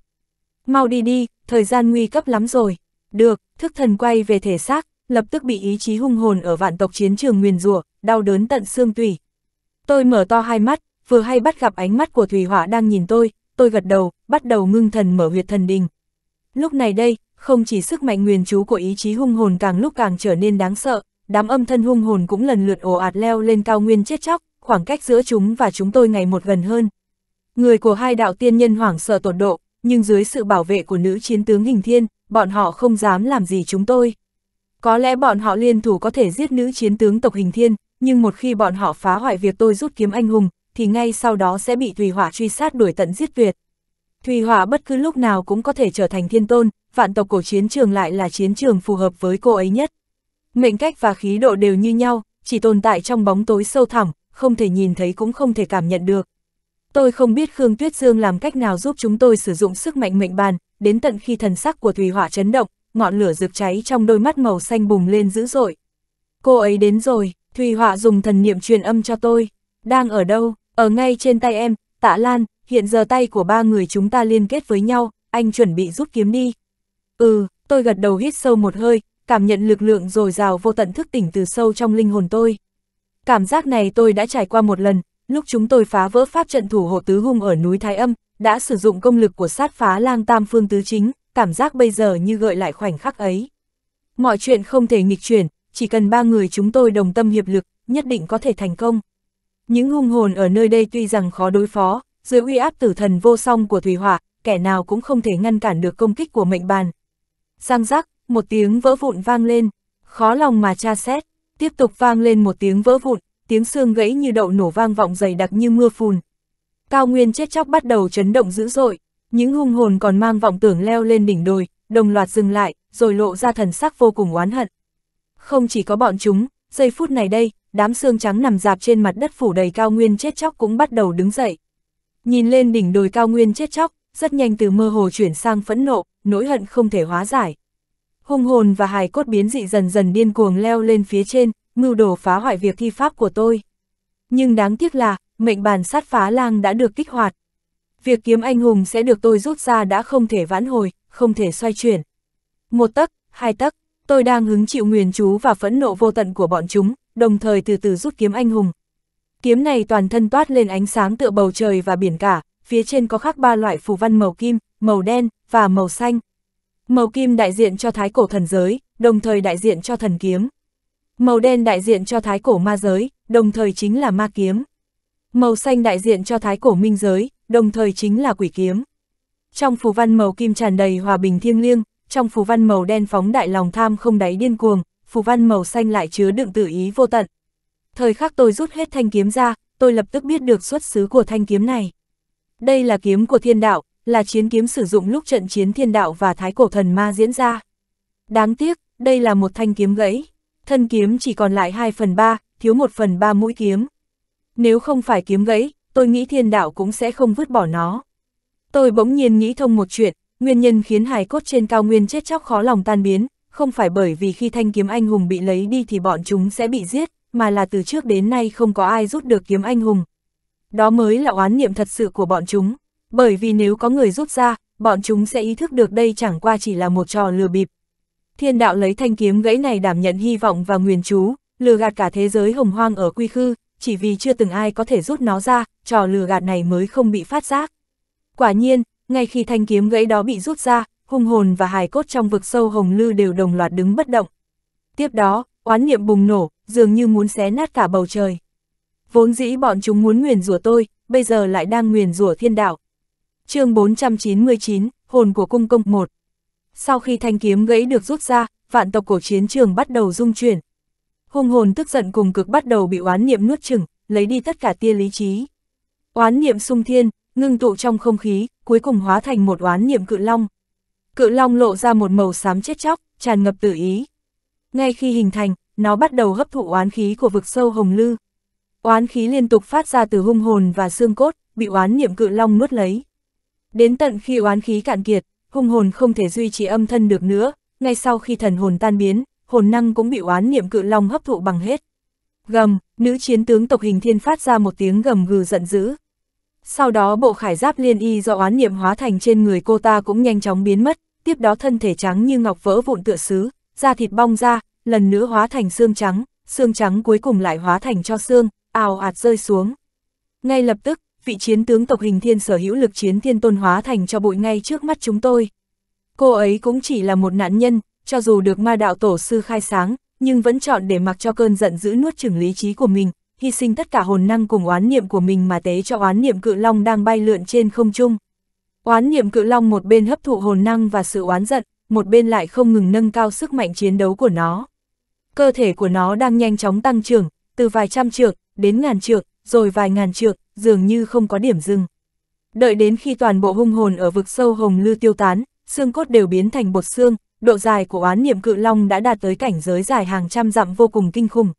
Mau đi đi, thời gian nguy cấp lắm rồi. Được, thức thần quay về thể xác, lập tức bị ý chí hung hồn ở vạn tộc chiến trường nguyền rủa, đau đớn tận xương tủy. Tôi mở to hai mắt, vừa hay bắt gặp ánh mắt của Thủy Hỏa đang nhìn tôi, tôi gật đầu, bắt đầu ngưng thần mở huyệt thần đình. Lúc này đây, không chỉ sức mạnh nguyền chú của ý chí hung hồn càng lúc càng trở nên đáng sợ, đám âm thân hung hồn cũng lần lượt ồ ạt leo lên cao nguyên chết chóc, khoảng cách giữa chúng và chúng tôi ngày một gần hơn. Người của hai đạo tiên nhân hoảng sợ tột độ, nhưng dưới sự bảo vệ của nữ chiến tướng hình thiên, bọn họ không dám làm gì chúng tôi. Có lẽ bọn họ liên thủ có thể giết nữ chiến tướng tộc hình thiên, nhưng một khi bọn họ phá hoại việc tôi rút kiếm anh hùng, thì ngay sau đó sẽ bị Thùy Hỏa truy sát đuổi tận giết tuyệt. Thùy Hỏa bất cứ lúc nào cũng có thể trở thành thiên tôn, vạn tộc cổ chiến trường lại là chiến trường phù hợp với cô ấy nhất. Mệnh cách và khí độ đều như nhau, chỉ tồn tại trong bóng tối sâu thẳm, không thể nhìn thấy cũng không thể cảm nhận được. Tôi không biết Khương Tuyết Dương làm cách nào giúp chúng tôi sử dụng sức mạnh mệnh bàn, đến tận khi thần sắc của Thùy Hỏa chấn động, ngọn lửa rực cháy trong đôi mắt màu xanh bùng lên dữ dội. Cô ấy đến rồi, Thùy Họa dùng thần niệm truyền âm cho tôi. Đang ở đâu? Ở ngay trên tay em, tạ Lan, hiện giờ tay của ba người chúng ta liên kết với nhau, anh chuẩn bị rút kiếm đi. Ừ, tôi gật đầu hít sâu một hơi, cảm nhận lực lượng dồi dào vô tận thức tỉnh từ sâu trong linh hồn tôi. Cảm giác này tôi đã trải qua một lần, lúc chúng tôi phá vỡ pháp trận thủ hộ tứ hung ở núi Thái Âm, đã sử dụng công lực của sát phá lang tam phương tứ chính, cảm giác bây giờ như gợi lại khoảnh khắc ấy. Mọi chuyện không thể nghịch chuyển, chỉ cần ba người chúng tôi đồng tâm hiệp lực, nhất định có thể thành công. Những hung hồn ở nơi đây tuy rằng khó đối phó, dưới uy áp tử thần vô song của Thủy Hỏa, kẻ nào cũng không thể ngăn cản được công kích của mệnh bàn. Giang giác, một tiếng vỡ vụn vang lên, khó lòng mà tra xét, tiếp tục vang lên một tiếng vỡ vụn, tiếng xương gãy như đậu nổ vang vọng dày đặc như mưa phùn. Cao nguyên chết chóc bắt đầu chấn động dữ dội, những hung hồn còn mang vọng tưởng leo lên đỉnh đồi, đồng loạt dừng lại, rồi lộ ra thần sắc vô cùng oán hận. Không chỉ có bọn chúng, giây phút này đây, đám xương trắng nằm dạp trên mặt đất phủ đầy cao nguyên chết chóc cũng bắt đầu đứng dậy. Nhìn lên đỉnh đồi cao nguyên chết chóc, rất nhanh từ mơ hồ chuyển sang phẫn nộ, nỗi hận không thể hóa giải. Hung hồn và hài cốt biến dị dần dần điên cuồng leo lên phía trên, mưu đồ phá hoại việc thi pháp của tôi. Nhưng đáng tiếc là, mệnh bàn sát phá lang đã được kích hoạt việc kiếm anh hùng sẽ được tôi rút ra đã không thể vãn hồi, không thể xoay chuyển. Một tấc, hai tấc, tôi đang hứng chịu nguyền chú và phẫn nộ vô tận của bọn chúng, đồng thời từ từ rút kiếm anh hùng. Kiếm này toàn thân toát lên ánh sáng tựa bầu trời và biển cả, phía trên có khắc ba loại phù văn màu kim, màu đen và màu xanh. Màu kim đại diện cho thái cổ thần giới, đồng thời đại diện cho thần kiếm. Màu đen đại diện cho thái cổ ma giới, đồng thời chính là ma kiếm. Màu xanh đại diện cho thái cổ minh giới, đồng thời chính là quỷ kiếm. Trong phù văn màu kim tràn đầy hòa bình thiêng liêng, trong phù văn màu đen phóng đại lòng tham không đáy điên cuồng, phù văn màu xanh lại chứa đựng tự ý vô tận. Thời khắc tôi rút hết thanh kiếm ra, tôi lập tức biết được xuất xứ của thanh kiếm này. Đây là kiếm của thiên đạo, là chiến kiếm sử dụng lúc trận chiến thiên đạo và thái cổ thần ma diễn ra. Đáng tiếc, đây là một thanh kiếm gãy. Thân kiếm chỉ còn lại 2 phần 3, thiếu 1 phần 3 mũi kiếm. Nếu không phải kiếm gãy, tôi nghĩ thiên đạo cũng sẽ không vứt bỏ nó. Tôi bỗng nhiên nghĩ thông một chuyện, nguyên nhân khiến hài cốt trên cao nguyên chết chóc khó lòng tan biến, không phải bởi vì khi thanh kiếm anh hùng bị lấy đi thì bọn chúng sẽ bị giết, mà là từ trước đến nay không có ai rút được kiếm anh hùng. Đó mới là oán niệm thật sự của bọn chúng, bởi vì nếu có người rút ra, bọn chúng sẽ ý thức được đây chẳng qua chỉ là một trò lừa bịp. Thiên đạo lấy thanh kiếm gãy này đảm nhận hy vọng và nguyền chú, lừa gạt cả thế giới hồng hoang ở quy khư, chỉ vì chưa từng ai có thể rút nó ra, trò lừa gạt này mới không bị phát giác. Quả nhiên, ngay khi thanh kiếm gãy đó bị rút ra, hung hồn và hài cốt trong vực sâu hồng lư đều đồng loạt đứng bất động. Tiếp đó, oán niệm bùng nổ, dường như muốn xé nát cả bầu trời. Vốn dĩ bọn chúng muốn nguyền rủa tôi, bây giờ lại đang nguyền rủa thiên đạo. chương 499, Hồn của Cung Công 1 Sau khi thanh kiếm gãy được rút ra, vạn tộc cổ chiến trường bắt đầu rung chuyển, hung hồn tức giận cùng cực bắt đầu bị oán niệm nuốt chửng, lấy đi tất cả tia lý trí. Oán niệm sung thiên, ngưng tụ trong không khí, cuối cùng hóa thành một oán niệm cự long. Cự long lộ ra một màu xám chết chóc, tràn ngập tử ý. Ngay khi hình thành, nó bắt đầu hấp thụ oán khí của vực sâu hồng lư. Oán khí liên tục phát ra từ hung hồn và xương cốt, bị oán niệm cự long nuốt lấy. Đến tận khi oán khí cạn kiệt, hung hồn không thể duy trì âm thân được nữa, ngay sau khi thần hồn tan biến, hồn năng cũng bị oán niệm cự long hấp thụ bằng hết. Gầm, nữ chiến tướng tộc hình thiên phát ra một tiếng gầm gừ giận dữ. Sau đó bộ khải giáp liên y do oán niệm hóa thành trên người cô ta cũng nhanh chóng biến mất, tiếp đó thân thể trắng như ngọc vỡ vụn tựa sứ, da thịt bong ra, lần nữa hóa thành xương trắng, xương trắng cuối cùng lại hóa thành cho xương, ào ạt rơi xuống. Ngay lập tức, vị chiến tướng tộc hình thiên sở hữu lực chiến thiên tôn hóa thành cho bụi ngay trước mắt chúng tôi. Cô ấy cũng chỉ là một nạn nhân, cho dù được ma đạo tổ sư khai sáng, nhưng vẫn chọn để mặc cho cơn giận dữ nuốt chửng lý trí của mình, hy sinh tất cả hồn năng cùng oán niệm của mình mà tế cho oán niệm cự long đang bay lượn trên không trung. Oán niệm cự long một bên hấp thụ hồn năng và sự oán giận, một bên lại không ngừng nâng cao sức mạnh chiến đấu của nó. Cơ thể của nó đang nhanh chóng tăng trưởng, từ vài trăm trượng đến ngàn trượng, rồi vài ngàn trượng, dường như không có điểm dừng. Đợi đến khi toàn bộ hung hồn ở vực sâu hồng lưu tiêu tán, xương cốt đều biến thành bột xương, độ dài của oán niệm cự long đã đạt tới cảnh giới dài hàng trăm dặm vô cùng kinh khủng.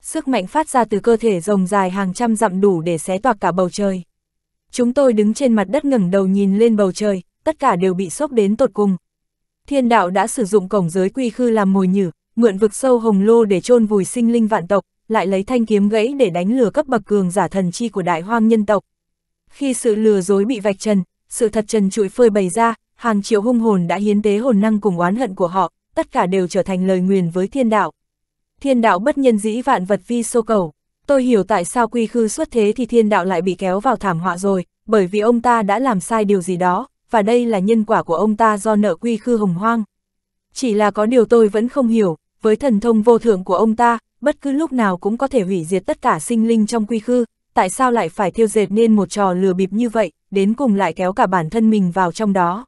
Sức mạnh phát ra từ cơ thể rồng dài hàng trăm dặm đủ để xé toạc cả bầu trời. Chúng tôi đứng trên mặt đất ngẩng đầu nhìn lên bầu trời, tất cả đều bị sốc đến tột cùng. Thiên đạo đã sử dụng cổng giới quy khư làm mồi nhử, mượn vực sâu hồng lô để chôn vùi sinh linh vạn tộc, lại lấy thanh kiếm gãy để đánh lừa cấp bậc cường giả thần chi của đại hoang nhân tộc. Khi sự lừa dối bị vạch trần, sự thật trần trụi phơi bày ra, hàng triệu hung hồn đã hiến tế hồn năng cùng oán hận của họ, tất cả đều trở thành lời nguyền với thiên đạo. Thiên đạo bất nhân dĩ vạn vật vi sô cầu. Tôi hiểu tại sao quy khư xuất thế thì thiên đạo lại bị kéo vào thảm họa rồi, bởi vì ông ta đã làm sai điều gì đó, và đây là nhân quả của ông ta do nợ quy khư hồng hoang. Chỉ là có điều tôi vẫn không hiểu, với thần thông vô thượng của ông ta, bất cứ lúc nào cũng có thể hủy diệt tất cả sinh linh trong quy khư, tại sao lại phải thiêu dệt nên một trò lừa bịp như vậy, đến cùng lại kéo cả bản thân mình vào trong đó.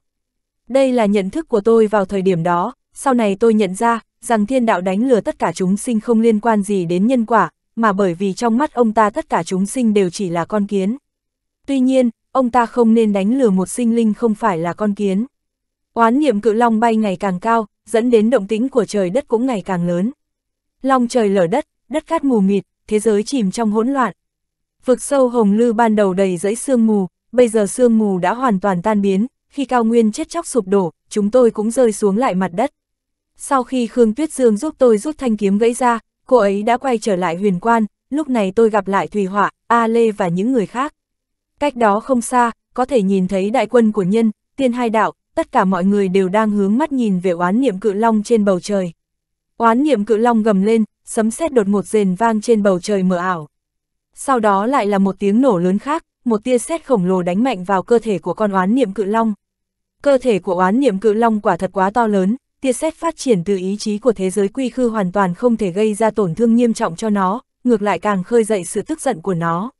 Đây là nhận thức của tôi vào thời điểm đó, sau này tôi nhận ra, rằng thiên đạo đánh lừa tất cả chúng sinh không liên quan gì đến nhân quả, mà bởi vì trong mắt ông ta tất cả chúng sinh đều chỉ là con kiến. Tuy nhiên, ông ta không nên đánh lừa một sinh linh không phải là con kiến. Oán niệm cự long bay ngày càng cao, dẫn đến động tĩnh của trời đất cũng ngày càng lớn. Long trời lở đất, đất cát mù mịt, thế giới chìm trong hỗn loạn. Vực sâu hồng lư ban đầu đầy dẫy sương mù, bây giờ sương mù đã hoàn toàn tan biến, khi cao nguyên chết chóc sụp đổ, chúng tôi cũng rơi xuống lại mặt đất. Sau khi Khương Tuyết Dương giúp tôi rút thanh kiếm gãy ra, cô ấy đã quay trở lại huyền quan, lúc này tôi gặp lại Thùy Họa, A Lê và những người khác. Cách đó không xa, có thể nhìn thấy đại quân của nhân, tiên hai đạo, tất cả mọi người đều đang hướng mắt nhìn về oán niệm cự long trên bầu trời. Oán niệm cự long gầm lên, sấm sét đột ngột rền vang trên bầu trời mờ ảo. Sau đó lại là một tiếng nổ lớn khác, một tia sét khổng lồ đánh mạnh vào cơ thể của con oán niệm cự long. Cơ thể của oán niệm cự long quả thật quá to lớn, tia sét phát triển từ ý chí của thế giới quy khư hoàn toàn không thể gây ra tổn thương nghiêm trọng cho nó, ngược lại càng khơi dậy sự tức giận của nó.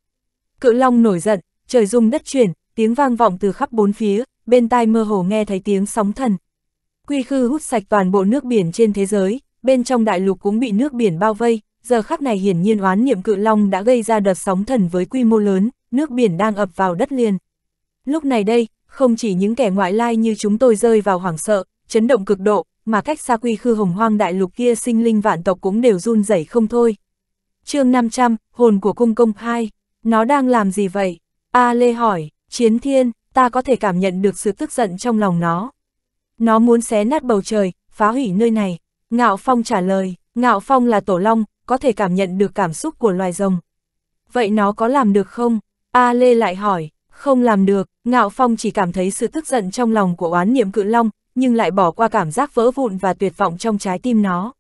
Cự long nổi giận, trời rung đất chuyển, tiếng vang vọng từ khắp bốn phía, bên tai mơ hồ nghe thấy tiếng sóng thần. Quy khư hút sạch toàn bộ nước biển trên thế giới, bên trong đại lục cũng bị nước biển bao vây, giờ khắc này hiển nhiên oán niệm cự long đã gây ra đợt sóng thần với quy mô lớn, nước biển đang ập vào đất liền. Lúc này đây, không chỉ những kẻ ngoại lai như chúng tôi rơi vào hoảng sợ, chấn động cực độ, mà cách xa quy khư hồng hoang đại lục kia sinh linh vạn tộc cũng đều run rẩy không thôi. chương 500, hồn của cung công 2, nó đang làm gì vậy? A Lê hỏi, chiến thiên, ta có thể cảm nhận được sự tức giận trong lòng nó. Nó muốn xé nát bầu trời, phá hủy nơi này. Ngạo Phong trả lời, Ngạo Phong là tổ long, có thể cảm nhận được cảm xúc của loài rồng. Vậy nó có làm được không? A Lê lại hỏi, không làm được, Ngạo Phong chỉ cảm thấy sự tức giận trong lòng của oán niệm cự long, nhưng lại bỏ qua cảm giác vỡ vụn và tuyệt vọng trong trái tim nó.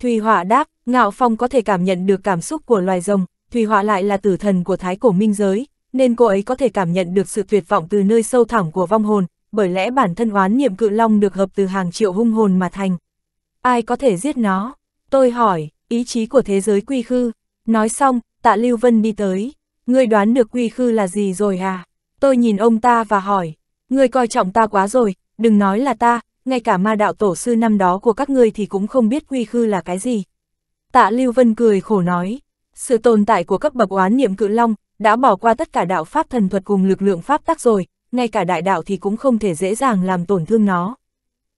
Thùy Họa đáp, Ngạo Phong có thể cảm nhận được cảm xúc của loài rồng, Thùy Họa lại là tử thần của thái cổ minh giới, nên cô ấy có thể cảm nhận được sự tuyệt vọng từ nơi sâu thẳm của vong hồn, bởi lẽ bản thân oán niệm cự long được hợp từ hàng triệu hung hồn mà thành. Ai có thể giết nó? Tôi hỏi, ý chí của thế giới quy khư. Nói xong, tạ Lưu Vân đi tới. Ngươi đoán được quy khư là gì rồi à? Tôi nhìn ông ta và hỏi, ngươi coi trọng ta quá rồi, đừng nói là ta, ngay cả ma đạo tổ sư năm đó của các ngươi thì cũng không biết quy khư là cái gì. Tạ Lưu Vân cười khổ nói, sự tồn tại của cấp bậc oán niệm cự long đã bỏ qua tất cả đạo pháp thần thuật cùng lực lượng pháp tắc rồi, ngay cả đại đạo thì cũng không thể dễ dàng làm tổn thương nó.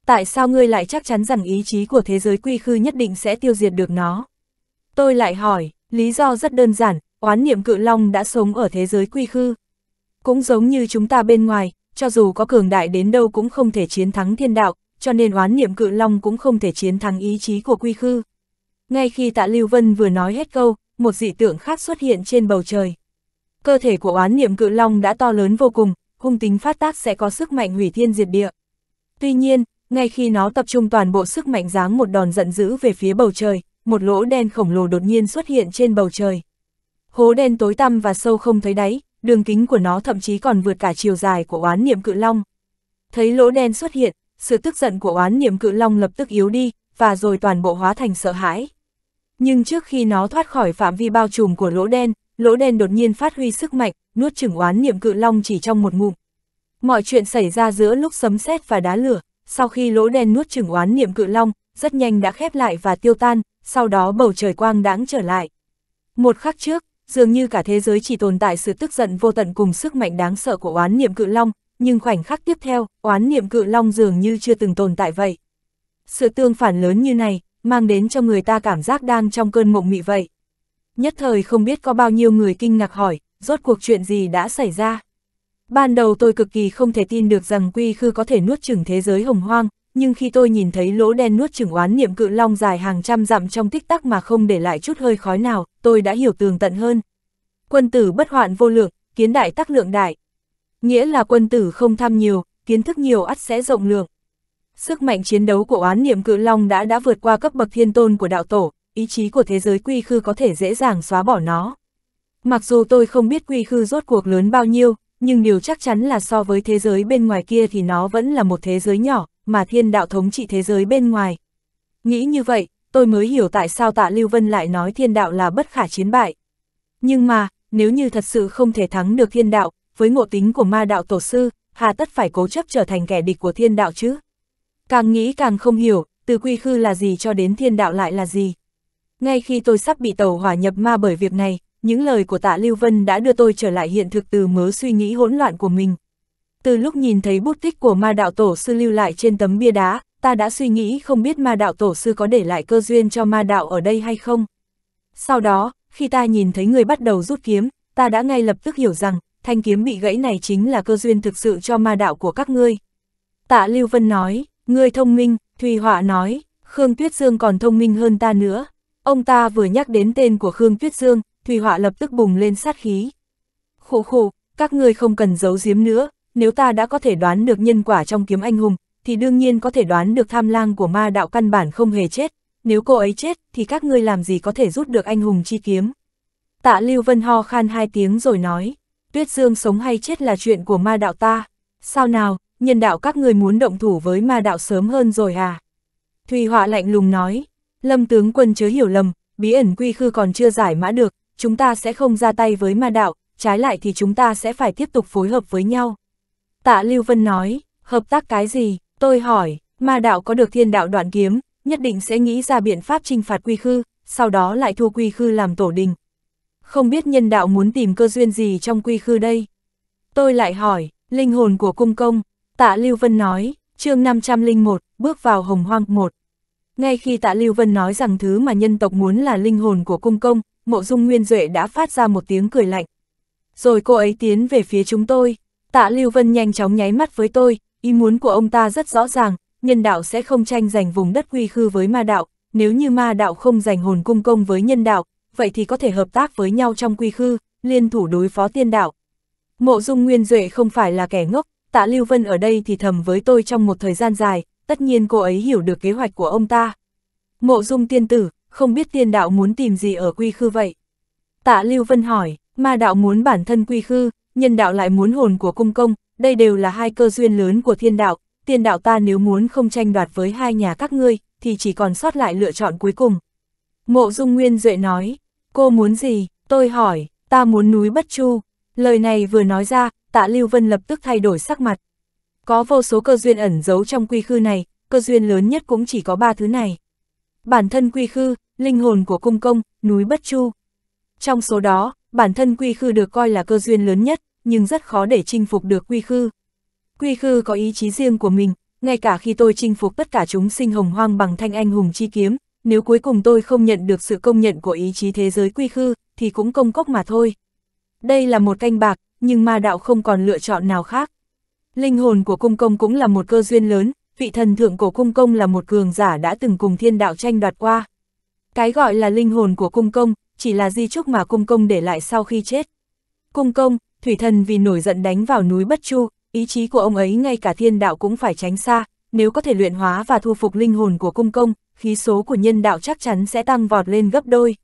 Tại sao ngươi lại chắc chắn rằng ý chí của thế giới quy khư nhất định sẽ tiêu diệt được nó? Tôi lại hỏi, lý do rất đơn giản, oán niệm cự long đã sống ở thế giới quy khư. Cũng giống như chúng ta bên ngoài, cho dù có cường đại đến đâu cũng không thể chiến thắng thiên đạo, cho nên oán niệm cự long cũng không thể chiến thắng ý chí của quy khư. Ngay khi tạ Lưu Vân vừa nói hết câu, một dị tượng khác xuất hiện trên bầu trời. Cơ thể của oán niệm cự long đã to lớn vô cùng, hung tính phát tác sẽ có sức mạnh hủy thiên diệt địa. Tuy nhiên, ngay khi nó tập trung toàn bộ sức mạnh dáng một đòn giận dữ về phía bầu trời, một lỗ đen khổng lồ đột nhiên xuất hiện trên bầu trời. Hố đen tối tăm và sâu không thấy đáy, đường kính của nó thậm chí còn vượt cả chiều dài của oán niệm cự long. Thấy lỗ đen xuất hiện, sự tức giận của oán niệm cự long lập tức yếu đi, và rồi toàn bộ hóa thành sợ hãi. Nhưng trước khi nó thoát khỏi phạm vi bao trùm của lỗ đen, lỗ đen đột nhiên phát huy sức mạnh, nuốt chửng oán niệm cự long chỉ trong một ngụm. Mọi chuyện xảy ra giữa lúc sấm sét và đá lửa, sau khi lỗ đen nuốt chửng oán niệm cự long, rất nhanh đã khép lại và tiêu tan, sau đó bầu trời quang đãng trở lại. Một khắc trước, dường như cả thế giới chỉ tồn tại sự tức giận vô tận cùng sức mạnh đáng sợ của oán niệm cự long, nhưng khoảnh khắc tiếp theo, oán niệm cự long dường như chưa từng tồn tại vậy. Sự tương phản lớn như này, mang đến cho người ta cảm giác đang trong cơn mộng mị vậy. Nhất thời không biết có bao nhiêu người kinh ngạc hỏi, rốt cuộc chuyện gì đã xảy ra. Ban đầu tôi cực kỳ không thể tin được rằng Quy Khư có thể nuốt chửng thế giới hồng hoang, nhưng khi tôi nhìn thấy lỗ đen nuốt chửng oán niệm cự long dài hàng trăm dặm trong tích tắc mà không để lại chút hơi khói nào, tôi đã hiểu tường tận hơn. Quân tử bất hoạn vô lượng, kiến đại tắc lượng đại. Nghĩa là quân tử không tham nhiều, kiến thức nhiều ắt sẽ rộng lượng. Sức mạnh chiến đấu của oán niệm cự long đã đã vượt qua cấp bậc thiên tôn của đạo tổ, ý chí của thế giới quy khư có thể dễ dàng xóa bỏ nó. Mặc dù tôi không biết quy khư rốt cuộc lớn bao nhiêu, nhưng điều chắc chắn là so với thế giới bên ngoài kia thì nó vẫn là một thế giới nhỏ, mà thiên đạo thống trị thế giới bên ngoài. Nghĩ như vậy, tôi mới hiểu tại sao tạ Lưu Vân lại nói thiên đạo là bất khả chiến bại. Nhưng mà, nếu như thật sự không thể thắng được thiên đạo, với ngộ tính của ma đạo tổ sư, hà tất phải cố chấp trở thành kẻ địch của thiên đạo chứ? Càng nghĩ càng không hiểu, từ quy khư là gì cho đến thiên đạo lại là gì. Ngay khi tôi sắp bị tàu hỏa nhập ma bởi việc này, những lời của tạ Lưu Vân đã đưa tôi trở lại hiện thực từ mớ suy nghĩ hỗn loạn của mình từ lúc nhìn thấy bút tích của ma đạo tổ sư lưu lại trên tấm bia đá, ta đã suy nghĩ không biết ma đạo tổ sư có để lại cơ duyên cho ma đạo ở đây hay không. Sau đó, khi ta nhìn thấy người bắt đầu rút kiếm, ta đã ngay lập tức hiểu rằng, thanh kiếm bị gãy này chính là cơ duyên thực sự cho ma đạo của các ngươi. Tạ Lưu Vân nói, ngươi thông minh, Thùy Họa nói, Khương Tuyết Dương còn thông minh hơn ta nữa. Ông ta vừa nhắc đến tên của Khương Tuyết Dương, Thùy Họa lập tức bùng lên sát khí. Khụ khụ, các ngươi không cần giấu giếm nữa, nếu ta đã có thể đoán được nhân quả trong kiếm anh hùng, thì đương nhiên có thể đoán được tham lang của ma đạo căn bản không hề chết, nếu cô ấy chết thì các ngươi làm gì có thể rút được anh hùng chi kiếm. Tạ Lưu Vân ho khan hai tiếng rồi nói, Tuyết Dương sống hay chết là chuyện của ma đạo ta, sao nào, nhân đạo các ngươi muốn động thủ với ma đạo sớm hơn rồi à? Thùy Họa lạnh lùng nói, Lâm tướng quân chớ hiểu lầm, bí ẩn quy khư còn chưa giải mã được, chúng ta sẽ không ra tay với ma đạo, trái lại thì chúng ta sẽ phải tiếp tục phối hợp với nhau. Tạ Lưu Vân nói, hợp tác cái gì, tôi hỏi, ma đạo có được thiên đạo đoạn kiếm, nhất định sẽ nghĩ ra biện pháp trinh phạt quy khư, sau đó lại thua quy khư làm tổ đình. Không biết nhân đạo muốn tìm cơ duyên gì trong quy khư đây? Tôi lại hỏi, linh hồn của cung công, tạ Lưu Vân nói, chương 501, bước vào hồng hoang 1. Ngay khi tạ Lưu Vân nói rằng thứ mà nhân tộc muốn là linh hồn của cung công, mộ dung nguyên duệ đã phát ra một tiếng cười lạnh. Rồi cô ấy tiến về phía chúng tôi, Tạ Lưu Vân nhanh chóng nháy mắt với tôi, ý muốn của ông ta rất rõ ràng, nhân đạo sẽ không tranh giành vùng đất quy khư với ma đạo, nếu như ma đạo không giành hồn cung công với nhân đạo, vậy thì có thể hợp tác với nhau trong quy khư, liên thủ đối phó tiên đạo. Mộ Dung Nguyên Duệ không phải là kẻ ngốc, Tạ Lưu Vân ở đây thì thầm với tôi trong một thời gian dài, tất nhiên cô ấy hiểu được kế hoạch của ông ta. Mộ Dung tiên tử, không biết tiên đạo muốn tìm gì ở quy khư vậy? Tạ Lưu Vân hỏi, ma đạo muốn bản thân quy khư, nhân đạo lại muốn hồn của cung công, đây đều là hai cơ duyên lớn của thiên đạo, tiên đạo ta nếu muốn không tranh đoạt với hai nhà các ngươi, thì chỉ còn sót lại lựa chọn cuối cùng. Mộ Dung Nguyên Duệ nói, cô muốn gì, tôi hỏi, ta muốn núi Bất Chu. Lời này vừa nói ra, tạ Lưu Vân lập tức thay đổi sắc mặt. Có vô số cơ duyên ẩn giấu trong quy khư này, cơ duyên lớn nhất cũng chỉ có ba thứ này. Bản thân quy khư, linh hồn của cung công, núi Bất Chu. Trong số đó, bản thân quy khư được coi là cơ duyên lớn nhất, nhưng rất khó để chinh phục được quy khư. Quy khư có ý chí riêng của mình, ngay cả khi tôi chinh phục tất cả chúng sinh hồng hoang bằng thanh anh hùng chi kiếm, nếu cuối cùng tôi không nhận được sự công nhận của ý chí thế giới quy khư, thì cũng công cốc mà thôi. Đây là một canh bạc, nhưng ma đạo không còn lựa chọn nào khác. Linh hồn của cung công cũng là một cơ duyên lớn, vị thần thượng của cung công là một cường giả đã từng cùng thiên đạo tranh đoạt qua. Cái gọi là linh hồn của cung công, chỉ là di trúc mà cung công để lại sau khi chết. Cung công, thủy thần vì nổi giận đánh vào núi Bất Chu, ý chí của ông ấy ngay cả thiên đạo cũng phải tránh xa, nếu có thể luyện hóa và thu phục linh hồn của cung công, khí số của nhân đạo chắc chắn sẽ tăng vọt lên gấp đôi.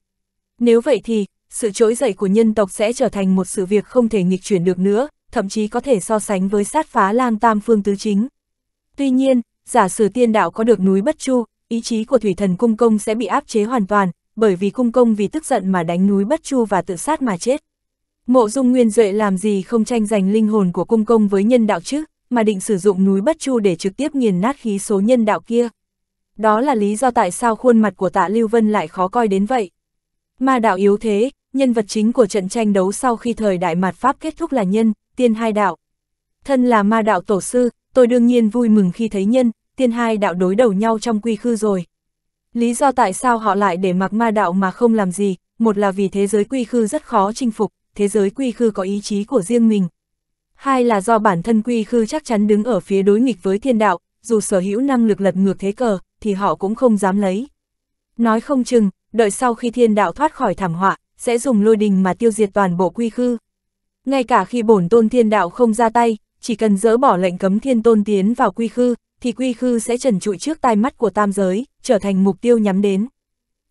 Nếu vậy thì, sự trỗi dậy của nhân tộc sẽ trở thành một sự việc không thể nghịch chuyển được nữa, thậm chí có thể so sánh với sát phá lang tam phương tứ chính. Tuy nhiên, giả sử tiên đạo có được núi Bất Chu, ý chí của thủy thần cung công sẽ bị áp chế hoàn toàn, bởi vì cung công vì tức giận mà đánh núi Bất Chu và tự sát mà chết. Mộ dung nguyên Duệ làm gì không tranh giành linh hồn của cung công với nhân đạo chứ, mà định sử dụng núi bất chu để trực tiếp nghiền nát khí số nhân đạo kia. Đó là lý do tại sao khuôn mặt của tạ Lưu Vân lại khó coi đến vậy. Ma đạo yếu thế, nhân vật chính của trận tranh đấu sau khi thời đại mạt Pháp kết thúc là nhân, tiên hai đạo. Thân là ma đạo tổ sư, tôi đương nhiên vui mừng khi thấy nhân, tiên hai đạo đối đầu nhau trong quy khư rồi. Lý do tại sao họ lại để mặc ma đạo mà không làm gì, một là vì thế giới quy khư rất khó chinh phục, thế giới quy khư có ý chí của riêng mình. Hai là do bản thân quy khư chắc chắn đứng ở phía đối nghịch với thiên đạo, dù sở hữu năng lực lật ngược thế cờ, thì họ cũng không dám lấy. Nói không chừng, đợi sau khi thiên đạo thoát khỏi thảm họa, sẽ dùng lôi đình mà tiêu diệt toàn bộ quy khư. Ngay cả khi bổn tôn thiên đạo không ra tay, chỉ cần dỡ bỏ lệnh cấm thiên tôn tiến vào quy khư, thì quy khư sẽ trần trụi trước tai mắt của tam giới, trở thành mục tiêu nhắm đến.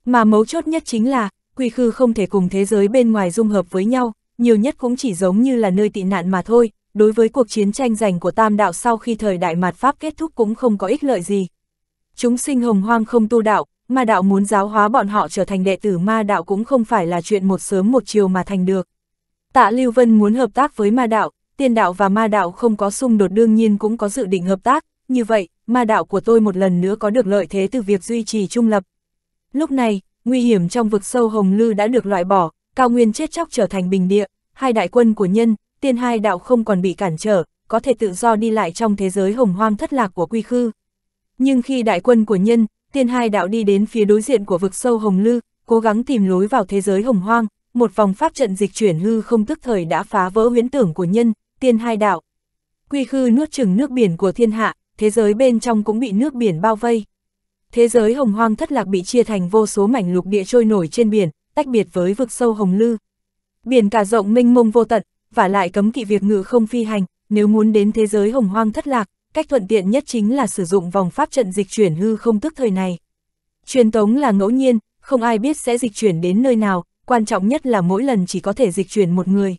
Mà mấu chốt nhất chính là, quy khư không thể cùng thế giới bên ngoài dung hợp với nhau, nhiều nhất cũng chỉ giống như là nơi tị nạn mà thôi, đối với cuộc chiến tranh giành của tam đạo sau khi thời đại mạt Pháp kết thúc cũng không có ích lợi gì. Chúng sinh hồng hoang không tu đạo, ma đạo muốn giáo hóa bọn họ trở thành đệ tử ma đạo cũng không phải là chuyện một sớm một chiều mà thành được. Tạ Lưu Vân muốn hợp tác với ma đạo, tiên đạo và ma đạo không có xung đột đương nhiên cũng có dự định hợp tác, như vậy, ma đạo của tôi một lần nữa có được lợi thế từ việc duy trì trung lập. Lúc này, nguy hiểm trong vực sâu Hồng Lư đã được loại bỏ, cao nguyên chết chóc trở thành bình địa, hai đại quân của nhân, tiên hai đạo không còn bị cản trở, có thể tự do đi lại trong thế giới hồng hoang thất lạc của quy khư. Nhưng khi đại quân của nhân, tiên hai đạo đi đến phía đối diện của vực sâu Hồng Lư, cố gắng tìm lối vào thế giới hồng hoang, một vòng pháp trận dịch chuyển hư không tức thời đã phá vỡ huyễn tưởng của nhân, tiên hai đạo. Quy khư nuốt chừng nước biển của thiên hạ, thế giới bên trong cũng bị nước biển bao vây thế giới hồng hoang thất lạc bị chia thành vô số mảnh lục địa trôi nổi trên biển, tách biệt với vực sâu hồng lư. Biển cả rộng mênh mông vô tận, và lại cấm kỵ việc ngự không phi hành, nếu muốn đến thế giới hồng hoang thất lạc, cách thuận tiện nhất chính là sử dụng vòng pháp trận dịch chuyển hư không tức thời này. Truyền tống là ngẫu nhiên, không ai biết sẽ dịch chuyển đến nơi nào, quan trọng nhất là mỗi lần chỉ có thể dịch chuyển một người.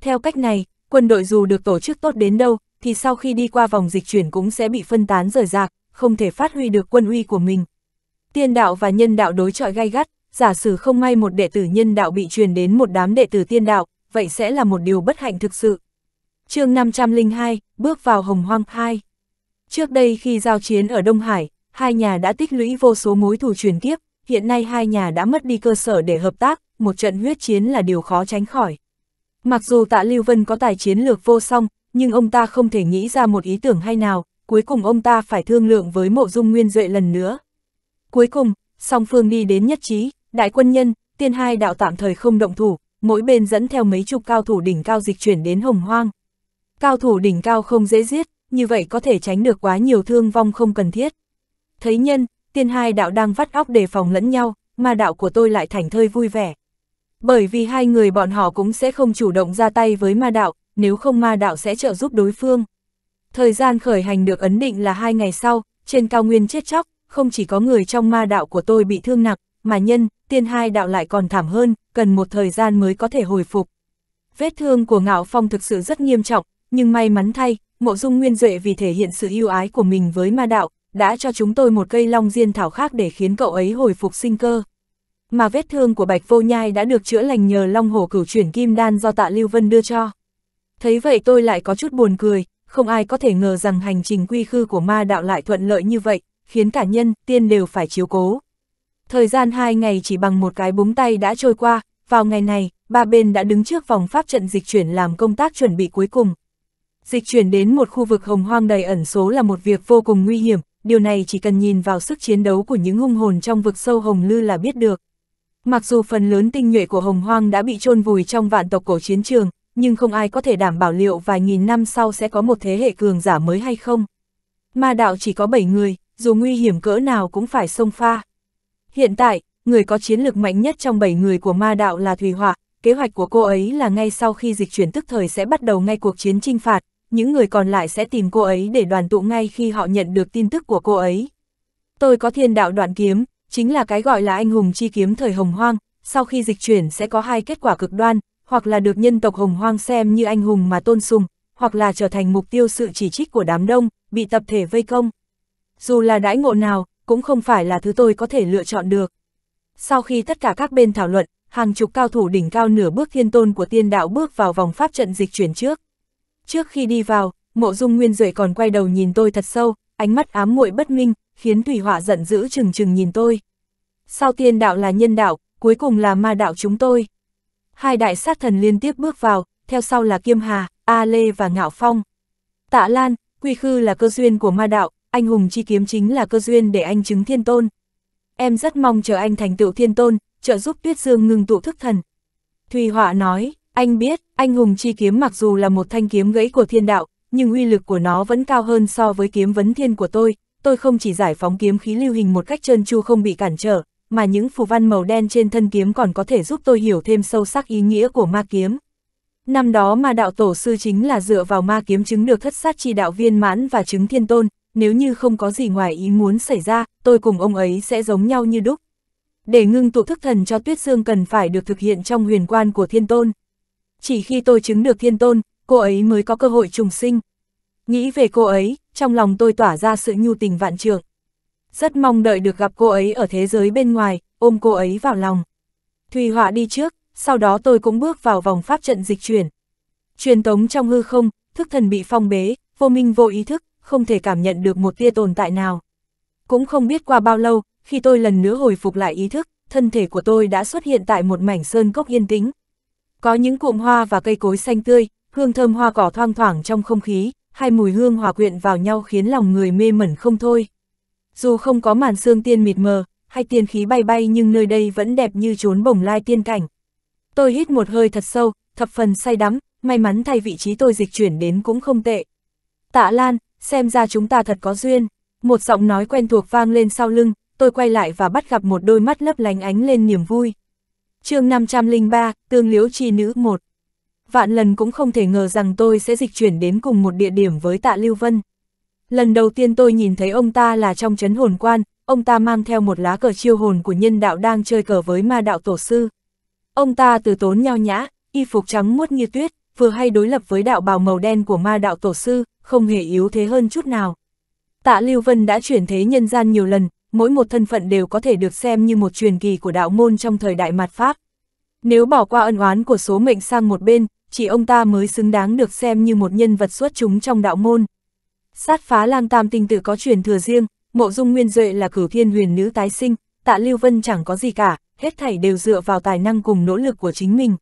Theo cách này, quân đội dù được tổ chức tốt đến đâu, thì sau khi đi qua vòng dịch chuyển cũng sẽ bị phân tán rời rạc, không thể phát huy được quân uy của mình. Tiên đạo và nhân đạo đối chọi gai gắt, giả sử không may một đệ tử nhân đạo bị truyền đến một đám đệ tử tiên đạo, vậy sẽ là một điều bất hạnh thực sự. chương 502, bước vào Hồng Hoang 2 Trước đây khi giao chiến ở Đông Hải, hai nhà đã tích lũy vô số mối thù truyền kiếp, hiện nay hai nhà đã mất đi cơ sở để hợp tác, một trận huyết chiến là điều khó tránh khỏi. Mặc dù tạ Lưu Vân có tài chiến lược vô song, nhưng ông ta không thể nghĩ ra một ý tưởng hay nào, cuối cùng ông ta phải thương lượng với mộ dung nguyên duệ lần nữa. Cuối cùng, song phương đi đến nhất trí, đại quân nhân, tiên hai đạo tạm thời không động thủ, mỗi bên dẫn theo mấy chục cao thủ đỉnh cao dịch chuyển đến hồng hoang. Cao thủ đỉnh cao không dễ giết, như vậy có thể tránh được quá nhiều thương vong không cần thiết. Thấy nhân, tiên hai đạo đang vắt óc đề phòng lẫn nhau, mà đạo của tôi lại thảnh thơi vui vẻ. Bởi vì hai người bọn họ cũng sẽ không chủ động ra tay với ma đạo, nếu không ma đạo sẽ trợ giúp đối phương. Thời gian khởi hành được ấn định là hai ngày sau, trên cao nguyên chết chóc, không chỉ có người trong ma đạo của tôi bị thương nặng, mà nhân, tiên hai đạo lại còn thảm hơn, cần một thời gian mới có thể hồi phục. Vết thương của Ngạo Phong thực sự rất nghiêm trọng, nhưng may mắn thay, Mộ Dung Nguyên Duệ vì thể hiện sự yêu ái của mình với ma đạo, đã cho chúng tôi một cây long diên thảo khác để khiến cậu ấy hồi phục sinh cơ. Mà vết thương của Bạch Vô Nhai đã được chữa lành nhờ long hổ cửu chuyển kim đan do tạ Lưu Vân đưa cho. Thấy vậy tôi lại có chút buồn cười, không ai có thể ngờ rằng hành trình quy khư của ma đạo lại thuận lợi như vậy, khiến cả nhân, tiên đều phải chiếu cố. Thời gian hai ngày chỉ bằng một cái búng tay đã trôi qua, vào ngày này, ba bên đã đứng trước vòng pháp trận dịch chuyển làm công tác chuẩn bị cuối cùng. Dịch chuyển đến một khu vực hồng hoang đầy ẩn số là một việc vô cùng nguy hiểm, điều này chỉ cần nhìn vào sức chiến đấu của những hung hồn trong vực sâu hồng lư là biết được. Mặc dù phần lớn tinh nhuệ của hồng hoang đã bị chôn vùi trong vạn tộc cổ chiến trường, nhưng không ai có thể đảm bảo liệu vài nghìn năm sau sẽ có một thế hệ cường giả mới hay không. Ma đạo chỉ có 7 người, dù nguy hiểm cỡ nào cũng phải xông pha. Hiện tại, người có chiến lược mạnh nhất trong 7 người của ma đạo là Thùy Họa, kế hoạch của cô ấy là ngay sau khi dịch chuyển tức thời sẽ bắt đầu ngay cuộc chiến trinh phạt, những người còn lại sẽ tìm cô ấy để đoàn tụ ngay khi họ nhận được tin tức của cô ấy. Tôi có thiên đạo đoạn kiếm, chính là cái gọi là anh hùng chi kiếm thời hồng hoang, sau khi dịch chuyển sẽ có hai kết quả cực đoan, hoặc là được nhân tộc hồng hoang xem như anh hùng mà tôn sùng, hoặc là trở thành mục tiêu sự chỉ trích của đám đông, bị tập thể vây công. Dù là đãi ngộ nào, cũng không phải là thứ tôi có thể lựa chọn được. Sau khi tất cả các bên thảo luận, hàng chục cao thủ đỉnh cao nửa bước thiên tôn của tiên đạo bước vào vòng pháp trận dịch chuyển trước. Trước khi đi vào, mộ dung nguyên duệ còn quay đầu nhìn tôi thật sâu, ánh mắt ám muội bất minh, khiến Thủy Họa giận dữ chừng chừng nhìn tôi. Sau tiên đạo là nhân đạo, cuối cùng là ma đạo chúng tôi hai đại sát thần liên tiếp bước vào, theo sau là Kiêm Hà, A Lê và Ngạo Phong. Tạ Lan, quy khư là cơ duyên của ma đạo, anh hùng chi kiếm chính là cơ duyên để anh chứng thiên tôn. Em rất mong chờ anh thành tựu thiên tôn, trợ giúp Tuyết Dương ngừng tụ thức thần. Thùy Họa nói, anh biết, anh hùng chi kiếm mặc dù là một thanh kiếm gãy của thiên đạo, nhưng uy lực của nó vẫn cao hơn so với kiếm vấn thiên của tôi. Tôi không chỉ giải phóng kiếm khí lưu hình một cách trơn tru không bị cản trở, mà những phù văn màu đen trên thân kiếm còn có thể giúp tôi hiểu thêm sâu sắc ý nghĩa của ma kiếm. Năm đó mà đạo tổ sư chính là dựa vào ma kiếm chứng được thất sát chi đạo viên mãn và chứng thiên tôn, nếu như không có gì ngoài ý muốn xảy ra, tôi cùng ông ấy sẽ giống nhau như đúc. Để ngưng tụ thức thần cho Tuyết Dương cần phải được thực hiện trong huyền quan của thiên tôn. Chỉ khi tôi chứng được thiên tôn, cô ấy mới có cơ hội trùng sinh. Nghĩ về cô ấy, trong lòng tôi tỏa ra sự nhu tình vạn trường. Rất mong đợi được gặp cô ấy ở thế giới bên ngoài, ôm cô ấy vào lòng. Thùy Họa đi trước, sau đó tôi cũng bước vào vòng pháp trận dịch chuyển. Truyền tống trong hư không, thức thần bị phong bế, vô minh vô ý thức, không thể cảm nhận được một tia tồn tại nào. Cũng không biết qua bao lâu, khi tôi lần nữa hồi phục lại ý thức, thân thể của tôi đã xuất hiện tại một mảnh sơn cốc yên tĩnh. Có những cụm hoa và cây cối xanh tươi, hương thơm hoa cỏ thoang thoảng trong không khí, hai mùi hương hòa quyện vào nhau khiến lòng người mê mẩn không thôi dù không có màn sương tiên mịt mờ, hay tiên khí bay bay nhưng nơi đây vẫn đẹp như chốn bồng lai tiên cảnh. Tôi hít một hơi thật sâu, thập phần say đắm, may mắn thay vị trí tôi dịch chuyển đến cũng không tệ. Tạ Lan, xem ra chúng ta thật có duyên. Một giọng nói quen thuộc vang lên sau lưng, tôi quay lại và bắt gặp một đôi mắt lấp lánh ánh lên niềm vui. chương 503, Tương Liễu Chi Nữ 1 Vạn lần cũng không thể ngờ rằng tôi sẽ dịch chuyển đến cùng một địa điểm với Tạ Lưu Vân. Lần đầu tiên tôi nhìn thấy ông ta là trong chấn hồn quan, ông ta mang theo một lá cờ chiêu hồn của nhân đạo đang chơi cờ với ma đạo tổ sư. Ông ta từ tốn nhao nhã, y phục trắng muốt như tuyết, vừa hay đối lập với đạo bào màu đen của ma đạo tổ sư, không hề yếu thế hơn chút nào. Tạ Lưu Vân đã chuyển thế nhân gian nhiều lần, mỗi một thân phận đều có thể được xem như một truyền kỳ của đạo môn trong thời đại mạt Pháp. Nếu bỏ qua ân oán của số mệnh sang một bên, chỉ ông ta mới xứng đáng được xem như một nhân vật xuất chúng trong đạo môn. Sát phá lang tam tinh tử có truyền thừa riêng, mộ dung nguyên duệ là cửu thiên huyền nữ tái sinh, tạ Lưu Vân chẳng có gì cả, hết thảy đều dựa vào tài năng cùng nỗ lực của chính mình.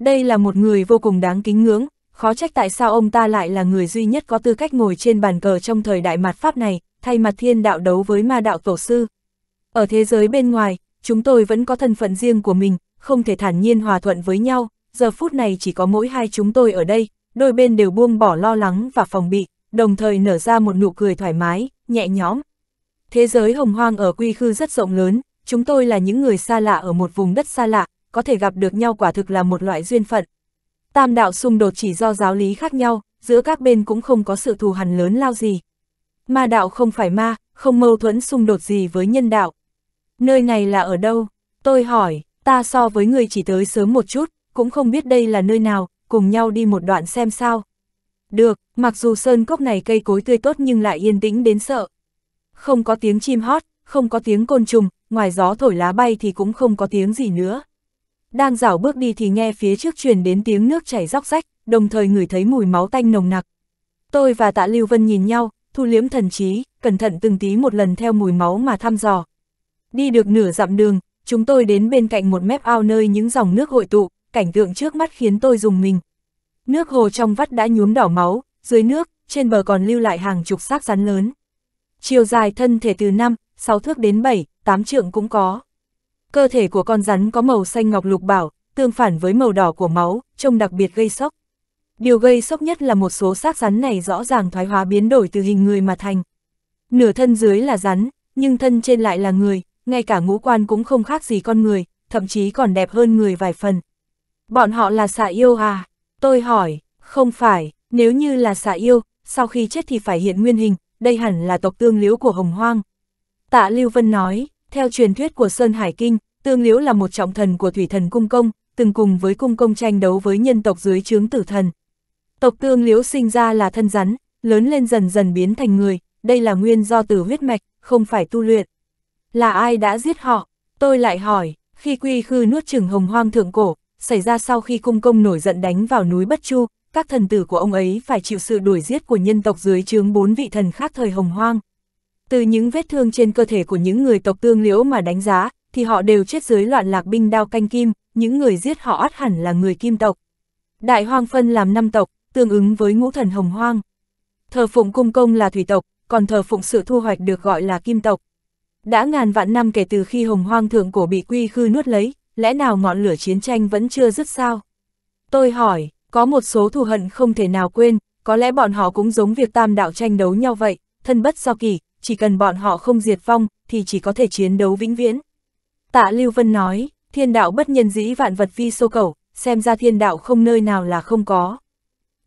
Đây là một người vô cùng đáng kính ngưỡng, khó trách tại sao ông ta lại là người duy nhất có tư cách ngồi trên bàn cờ trong thời đại mạt Pháp này, thay mặt thiên đạo đấu với ma đạo tổ sư. Ở thế giới bên ngoài, chúng tôi vẫn có thân phận riêng của mình, không thể thản nhiên hòa thuận với nhau, giờ phút này chỉ có mỗi hai chúng tôi ở đây, đôi bên đều buông bỏ lo lắng và phòng bị đồng thời nở ra một nụ cười thoải mái, nhẹ nhõm. Thế giới hồng hoang ở quy khư rất rộng lớn, chúng tôi là những người xa lạ ở một vùng đất xa lạ, có thể gặp được nhau quả thực là một loại duyên phận. Tam đạo xung đột chỉ do giáo lý khác nhau, giữa các bên cũng không có sự thù hằn lớn lao gì. Ma đạo không phải ma, không mâu thuẫn xung đột gì với nhân đạo. Nơi này là ở đâu? Tôi hỏi, ta so với người chỉ tới sớm một chút, cũng không biết đây là nơi nào, cùng nhau đi một đoạn xem sao được, mặc dù sơn cốc này cây cối tươi tốt nhưng lại yên tĩnh đến sợ. Không có tiếng chim hót, không có tiếng côn trùng, ngoài gió thổi lá bay thì cũng không có tiếng gì nữa. Đang dảo bước đi thì nghe phía trước truyền đến tiếng nước chảy róc rách, đồng thời ngửi thấy mùi máu tanh nồng nặc. Tôi và tạ Lưu Vân nhìn nhau, thu liếm thần trí, cẩn thận từng tí một lần theo mùi máu mà thăm dò. Đi được nửa dặm đường, chúng tôi đến bên cạnh một mép ao nơi những dòng nước hội tụ, cảnh tượng trước mắt khiến tôi dùng mình. Nước hồ trong vắt đã nhuốm đỏ máu, dưới nước, trên bờ còn lưu lại hàng chục xác rắn lớn. Chiều dài thân thể từ 5, 6 thước đến 7, 8 trượng cũng có. Cơ thể của con rắn có màu xanh ngọc lục bảo, tương phản với màu đỏ của máu, trông đặc biệt gây sốc. Điều gây sốc nhất là một số xác rắn này rõ ràng thoái hóa biến đổi từ hình người mà thành. Nửa thân dưới là rắn, nhưng thân trên lại là người, ngay cả ngũ quan cũng không khác gì con người, thậm chí còn đẹp hơn người vài phần. Bọn họ là xạ yêu à? Tôi hỏi, không phải, nếu như là xạ yêu, sau khi chết thì phải hiện nguyên hình, đây hẳn là tộc tương liễu của Hồng Hoang. Tạ Lưu Vân nói, theo truyền thuyết của Sơn Hải Kinh, tương liễu là một trọng thần của thủy thần cung công, từng cùng với cung công tranh đấu với nhân tộc dưới trướng tử thần. Tộc tương liễu sinh ra là thân rắn, lớn lên dần dần biến thành người, đây là nguyên do từ huyết mạch, không phải tu luyện. Là ai đã giết họ? Tôi lại hỏi, khi quy khư nuốt chừng hồng hoang thượng cổ, xảy ra sau khi cung công nổi giận đánh vào núi Bất Chu, các thần tử của ông ấy phải chịu sự đuổi giết của nhân tộc dưới chướng bốn vị thần khác thời hồng hoang. Từ những vết thương trên cơ thể của những người tộc tương liễu mà đánh giá, thì họ đều chết dưới loạn lạc binh đao canh kim, những người giết họ ắt hẳn là người kim tộc. Đại hoang phân làm năm tộc, tương ứng với ngũ thần hồng hoang. Thờ phụng cung công là thủy tộc, còn thờ phụng sự thu hoạch được gọi là kim tộc. Đã ngàn vạn năm kể từ khi hồng hoang thượng cổ bị quy khư nuốt lấy, lẽ nào ngọn lửa chiến tranh vẫn chưa dứt sao? Tôi hỏi, có một số thù hận không thể nào quên, có lẽ bọn họ cũng giống việc tam đạo tranh đấu nhau vậy, thân bất do kỳ, chỉ cần bọn họ không diệt vong, thì chỉ có thể chiến đấu vĩnh viễn. Tạ Lưu Vân nói, thiên đạo bất nhân dĩ vạn vật vi sô cầu, xem ra thiên đạo không nơi nào là không có.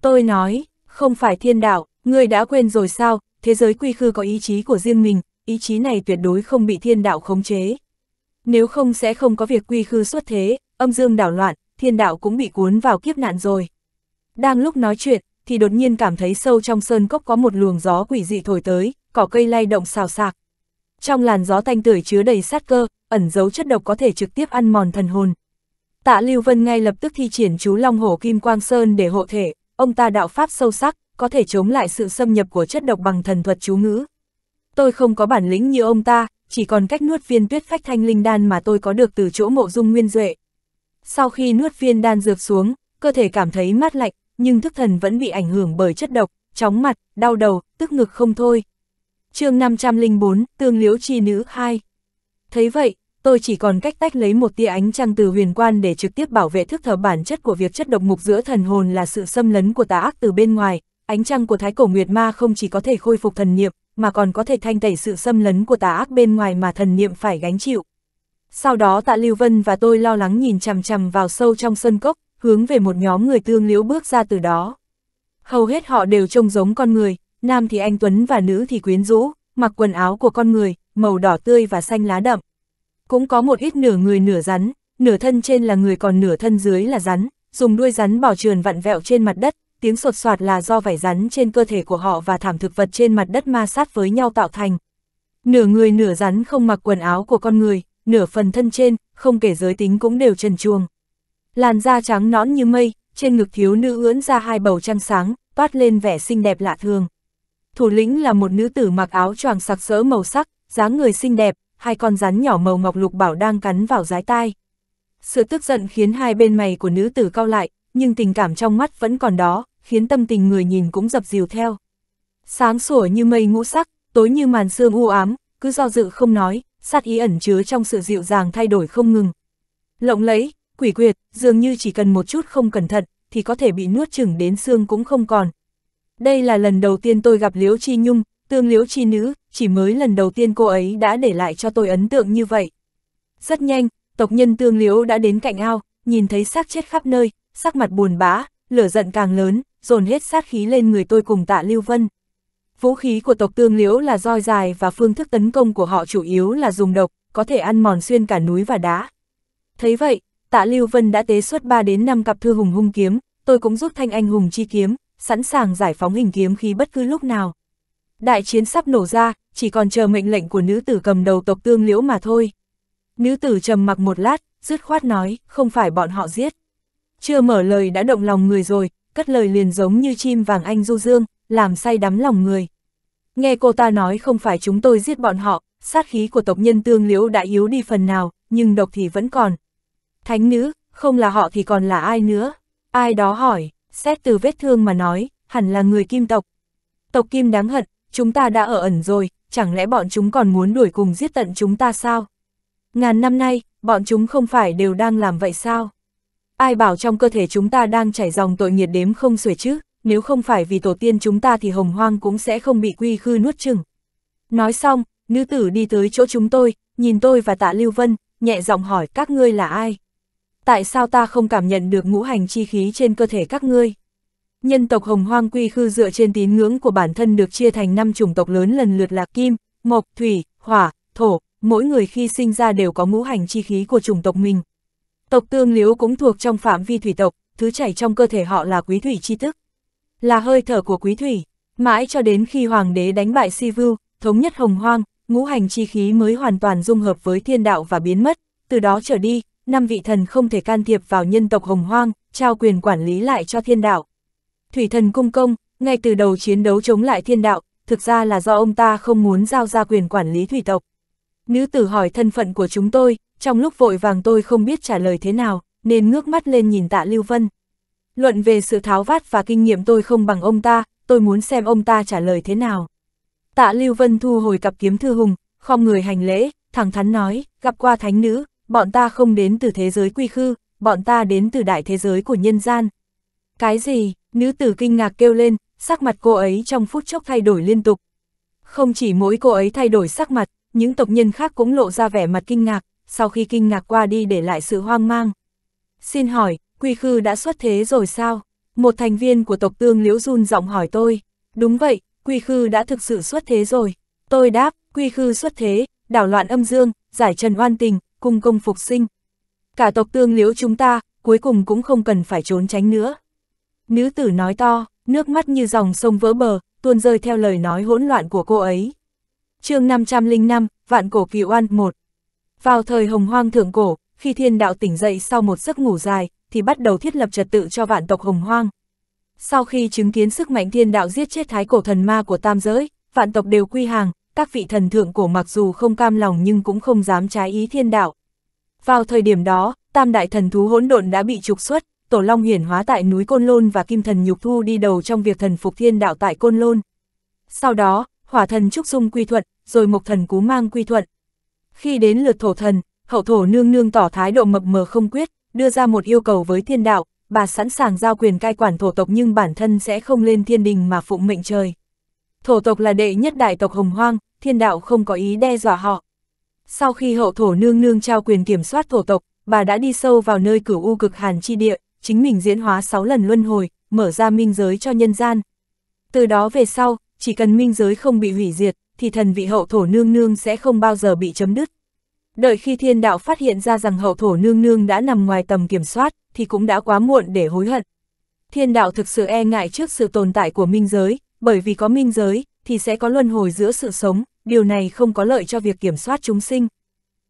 Tôi nói, không phải thiên đạo, ngươi đã quên rồi sao, thế giới quy khư có ý chí của riêng mình, ý chí này tuyệt đối không bị thiên đạo khống chế nếu không sẽ không có việc quy khư xuất thế, âm dương đảo loạn, thiên đạo cũng bị cuốn vào kiếp nạn rồi. Đang lúc nói chuyện, thì đột nhiên cảm thấy sâu trong sơn cốc có một luồng gió quỷ dị thổi tới, cỏ cây lay động xào xạc. Trong làn gió thanh tưởi chứa đầy sát cơ, ẩn giấu chất độc có thể trực tiếp ăn mòn thần hồn. Tạ Lưu Vân ngay lập tức thi triển chú Long Hổ Kim Quang Sơn để hộ thể, ông ta đạo pháp sâu sắc, có thể chống lại sự xâm nhập của chất độc bằng thần thuật chú ngữ. Tôi không có bản lĩnh như ông ta, chỉ còn cách nuốt viên tuyết phách thanh linh đan mà tôi có được từ chỗ mộ dung nguyên duệ. Sau khi nuốt viên đan dược xuống, cơ thể cảm thấy mát lạnh, nhưng thức thần vẫn bị ảnh hưởng bởi chất độc, chóng mặt, đau đầu, tức ngực không thôi. chương 504, Tương Liễu Chi Nữ 2 Thấy vậy, tôi chỉ còn cách tách lấy một tia ánh trăng từ huyền quan để trực tiếp bảo vệ thức thờ bản chất của việc chất độc mục giữa thần hồn là sự xâm lấn của tà ác từ bên ngoài. Ánh trăng của Thái Cổ Nguyệt Ma không chỉ có thể khôi phục thần niệm, mà còn có thể thanh tẩy sự xâm lấn của tà ác bên ngoài mà thần niệm phải gánh chịu. Sau đó tạ Lưu Vân và tôi lo lắng nhìn chằm chằm vào sâu trong sân cốc, hướng về một nhóm người tương liễu bước ra từ đó. Hầu hết họ đều trông giống con người, nam thì anh Tuấn và nữ thì quyến rũ, mặc quần áo của con người, màu đỏ tươi và xanh lá đậm. Cũng có một ít nửa người nửa rắn, nửa thân trên là người còn nửa thân dưới là rắn, dùng đuôi rắn bò trườn vặn vẹo trên mặt đất, tiếng sột soạt là do vảy rắn trên cơ thể của họ và thảm thực vật trên mặt đất ma sát với nhau tạo thành. Nửa người nửa rắn không mặc quần áo của con người, nửa phần thân trên, không kể giới tính cũng đều trần chuồng. Làn da trắng nõn như mây, trên ngực thiếu nữ ưỡn ra hai bầu trăng sáng, toát lên vẻ xinh đẹp lạ thường. Thủ lĩnh là một nữ tử mặc áo choàng sặc sỡ màu sắc, dáng người xinh đẹp, hai con rắn nhỏ màu ngọc lục bảo đang cắn vào rái tai. Sự tức giận khiến hai bên mày của nữ tử cao lại, nhưng tình cảm trong mắt vẫn còn đó, khiến tâm tình người nhìn cũng dập dìu theo. Sáng sủa như mây ngũ sắc, tối như màn sương u ám, cứ do dự không nói, sát ý ẩn chứa trong sự dịu dàng thay đổi không ngừng. Lộng lẫy, quỷ quyệt, dường như chỉ cần một chút không cẩn thận, thì có thể bị nuốt chửng đến xương cũng không còn. Đây là lần đầu tiên tôi gặp Liễu Chi Nhung, tương Liễu Chi Nữ, chỉ mới lần đầu tiên cô ấy đã để lại cho tôi ấn tượng như vậy. Rất nhanh, tộc nhân tương Liễu đã đến cạnh ao, nhìn thấy xác chết khắp nơi, sắc mặt buồn bã, lửa giận càng lớn, dồn hết sát khí lên người tôi cùng tạ Lưu Vân. Vũ khí của tộc tương liễu là roi dài và phương thức tấn công của họ chủ yếu là dùng độc, có thể ăn mòn xuyên cả núi và đá. Thấy vậy, tạ Lưu Vân đã tế xuất 3 đến 5 cặp thư hùng hung kiếm, tôi cũng rút thanh anh hùng chi kiếm, sẵn sàng giải phóng hình kiếm khí bất cứ lúc nào. Đại chiến sắp nổ ra, chỉ còn chờ mệnh lệnh của nữ tử cầm đầu tộc tương liễu mà thôi. Nữ tử trầm mặc một lát, dứt khoát nói, không phải bọn họ giết. Chưa mở lời đã động lòng người rồi, cất lời liền giống như chim vàng anh du dương, làm say đắm lòng người. Nghe cô ta nói không phải chúng tôi giết bọn họ, sát khí của tộc nhân tương liễu đã yếu đi phần nào, nhưng độc thì vẫn còn. Thánh nữ, không là họ thì còn là ai nữa? Ai đó hỏi, xét từ vết thương mà nói, hẳn là người kim tộc. Tộc kim đáng hận, chúng ta đã ở ẩn rồi, chẳng lẽ bọn chúng còn muốn đuổi cùng giết tận chúng ta sao? Ngàn năm nay, bọn chúng không phải đều đang làm vậy sao? Ai bảo trong cơ thể chúng ta đang chảy dòng tội nghiệt đếm không xuể chứ, nếu không phải vì tổ tiên chúng ta thì hồng hoang cũng sẽ không bị quy khư nuốt chừng. Nói xong, nữ tử đi tới chỗ chúng tôi, nhìn tôi và tạ Lưu Vân, nhẹ giọng hỏi các ngươi là ai? Tại sao ta không cảm nhận được ngũ hành chi khí trên cơ thể các ngươi? Nhân tộc hồng hoang quy khư dựa trên tín ngưỡng của bản thân được chia thành năm chủng tộc lớn lần lượt là kim, mộc, thủy, hỏa, thổ, mỗi người khi sinh ra đều có ngũ hành chi khí của chủng tộc mình, Tộc tương liếu cũng thuộc trong phạm vi thủy tộc, thứ chảy trong cơ thể họ là quý thủy chi tức. Là hơi thở của quý thủy, mãi cho đến khi hoàng đế đánh bại si vưu, thống nhất hồng hoang, ngũ hành chi khí mới hoàn toàn dung hợp với thiên đạo và biến mất. Từ đó trở đi, năm vị thần không thể can thiệp vào nhân tộc hồng hoang, trao quyền quản lý lại cho thiên đạo. Thủy thần cung công, ngay từ đầu chiến đấu chống lại thiên đạo, thực ra là do ông ta không muốn giao ra quyền quản lý thủy tộc. Nữ tử hỏi thân phận của chúng tôi, trong lúc vội vàng tôi không biết trả lời thế nào, nên ngước mắt lên nhìn tạ Lưu Vân. Luận về sự tháo vát và kinh nghiệm tôi không bằng ông ta, tôi muốn xem ông ta trả lời thế nào. Tạ Lưu Vân thu hồi cặp kiếm thư hùng, không người hành lễ, thẳng thắn nói, gặp qua thánh nữ, bọn ta không đến từ thế giới quy khư, bọn ta đến từ đại thế giới của nhân gian. Cái gì, nữ tử kinh ngạc kêu lên, sắc mặt cô ấy trong phút chốc thay đổi liên tục. Không chỉ mỗi cô ấy thay đổi sắc mặt, những tộc nhân khác cũng lộ ra vẻ mặt kinh ngạc, sau khi kinh ngạc qua đi để lại sự hoang mang. Xin hỏi, quy khư đã xuất thế rồi sao? Một thành viên của tộc tương liễu run giọng hỏi tôi. Đúng vậy, quy khư đã thực sự xuất thế rồi. Tôi đáp, quy khư xuất thế, đảo loạn âm dương, giải trần oan tình, cung công phục sinh. Cả tộc tương liễu chúng ta, cuối cùng cũng không cần phải trốn tránh nữa. Nữ tử nói to, nước mắt như dòng sông vỡ bờ, tuôn rơi theo lời nói hỗn loạn của cô ấy. chương 505, Vạn Cổ Kỳ Oan 1 vào thời hồng hoang thượng cổ, khi thiên đạo tỉnh dậy sau một giấc ngủ dài, thì bắt đầu thiết lập trật tự cho vạn tộc hồng hoang. Sau khi chứng kiến sức mạnh thiên đạo giết chết thái cổ thần ma của tam giới, vạn tộc đều quy hàng, các vị thần thượng cổ mặc dù không cam lòng nhưng cũng không dám trái ý thiên đạo. Vào thời điểm đó, tam đại thần thú hỗn độn đã bị trục xuất, tổ long hiển hóa tại núi Côn Lôn và kim thần nhục thu đi đầu trong việc thần phục thiên đạo tại Côn Lôn. Sau đó, hỏa thần trúc dung quy thuận, rồi mộc thần cú mang quy thuận, khi đến lượt thổ thần, hậu thổ nương nương tỏ thái độ mập mờ không quyết, đưa ra một yêu cầu với thiên đạo, bà sẵn sàng giao quyền cai quản thổ tộc nhưng bản thân sẽ không lên thiên đình mà phụng mệnh trời. Thổ tộc là đệ nhất đại tộc hồng hoang, thiên đạo không có ý đe dọa họ. Sau khi hậu thổ nương nương trao quyền kiểm soát thổ tộc, bà đã đi sâu vào nơi cửu u cực hàn chi địa, chính mình diễn hóa 6 lần luân hồi, mở ra minh giới cho nhân gian. Từ đó về sau, chỉ cần minh giới không bị hủy diệt, thì thần vị hậu thổ nương nương sẽ không bao giờ bị chấm dứt. Đợi khi thiên đạo phát hiện ra rằng hậu thổ nương nương đã nằm ngoài tầm kiểm soát, thì cũng đã quá muộn để hối hận. Thiên đạo thực sự e ngại trước sự tồn tại của minh giới, bởi vì có minh giới, thì sẽ có luân hồi giữa sự sống, điều này không có lợi cho việc kiểm soát chúng sinh.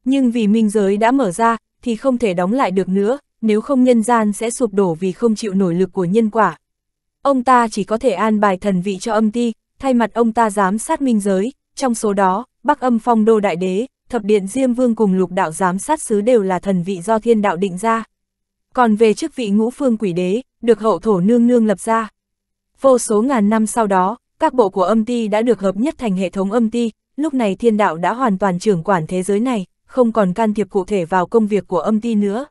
Nhưng vì minh giới đã mở ra, thì không thể đóng lại được nữa, nếu không nhân gian sẽ sụp đổ vì không chịu nổi lực của nhân quả. Ông ta chỉ có thể an bài thần vị cho âm ti, thay mặt ông ta giám sát minh giới, trong số đó, Bắc Âm Phong Đô Đại Đế, Thập Điện Diêm Vương cùng lục đạo giám sát sứ đều là thần vị do thiên đạo định ra. Còn về chức vị ngũ phương quỷ đế, được hậu thổ nương nương lập ra. Vô số ngàn năm sau đó, các bộ của âm ti đã được hợp nhất thành hệ thống âm ti, lúc này thiên đạo đã hoàn toàn trưởng quản thế giới này, không còn can thiệp cụ thể vào công việc của âm ti nữa.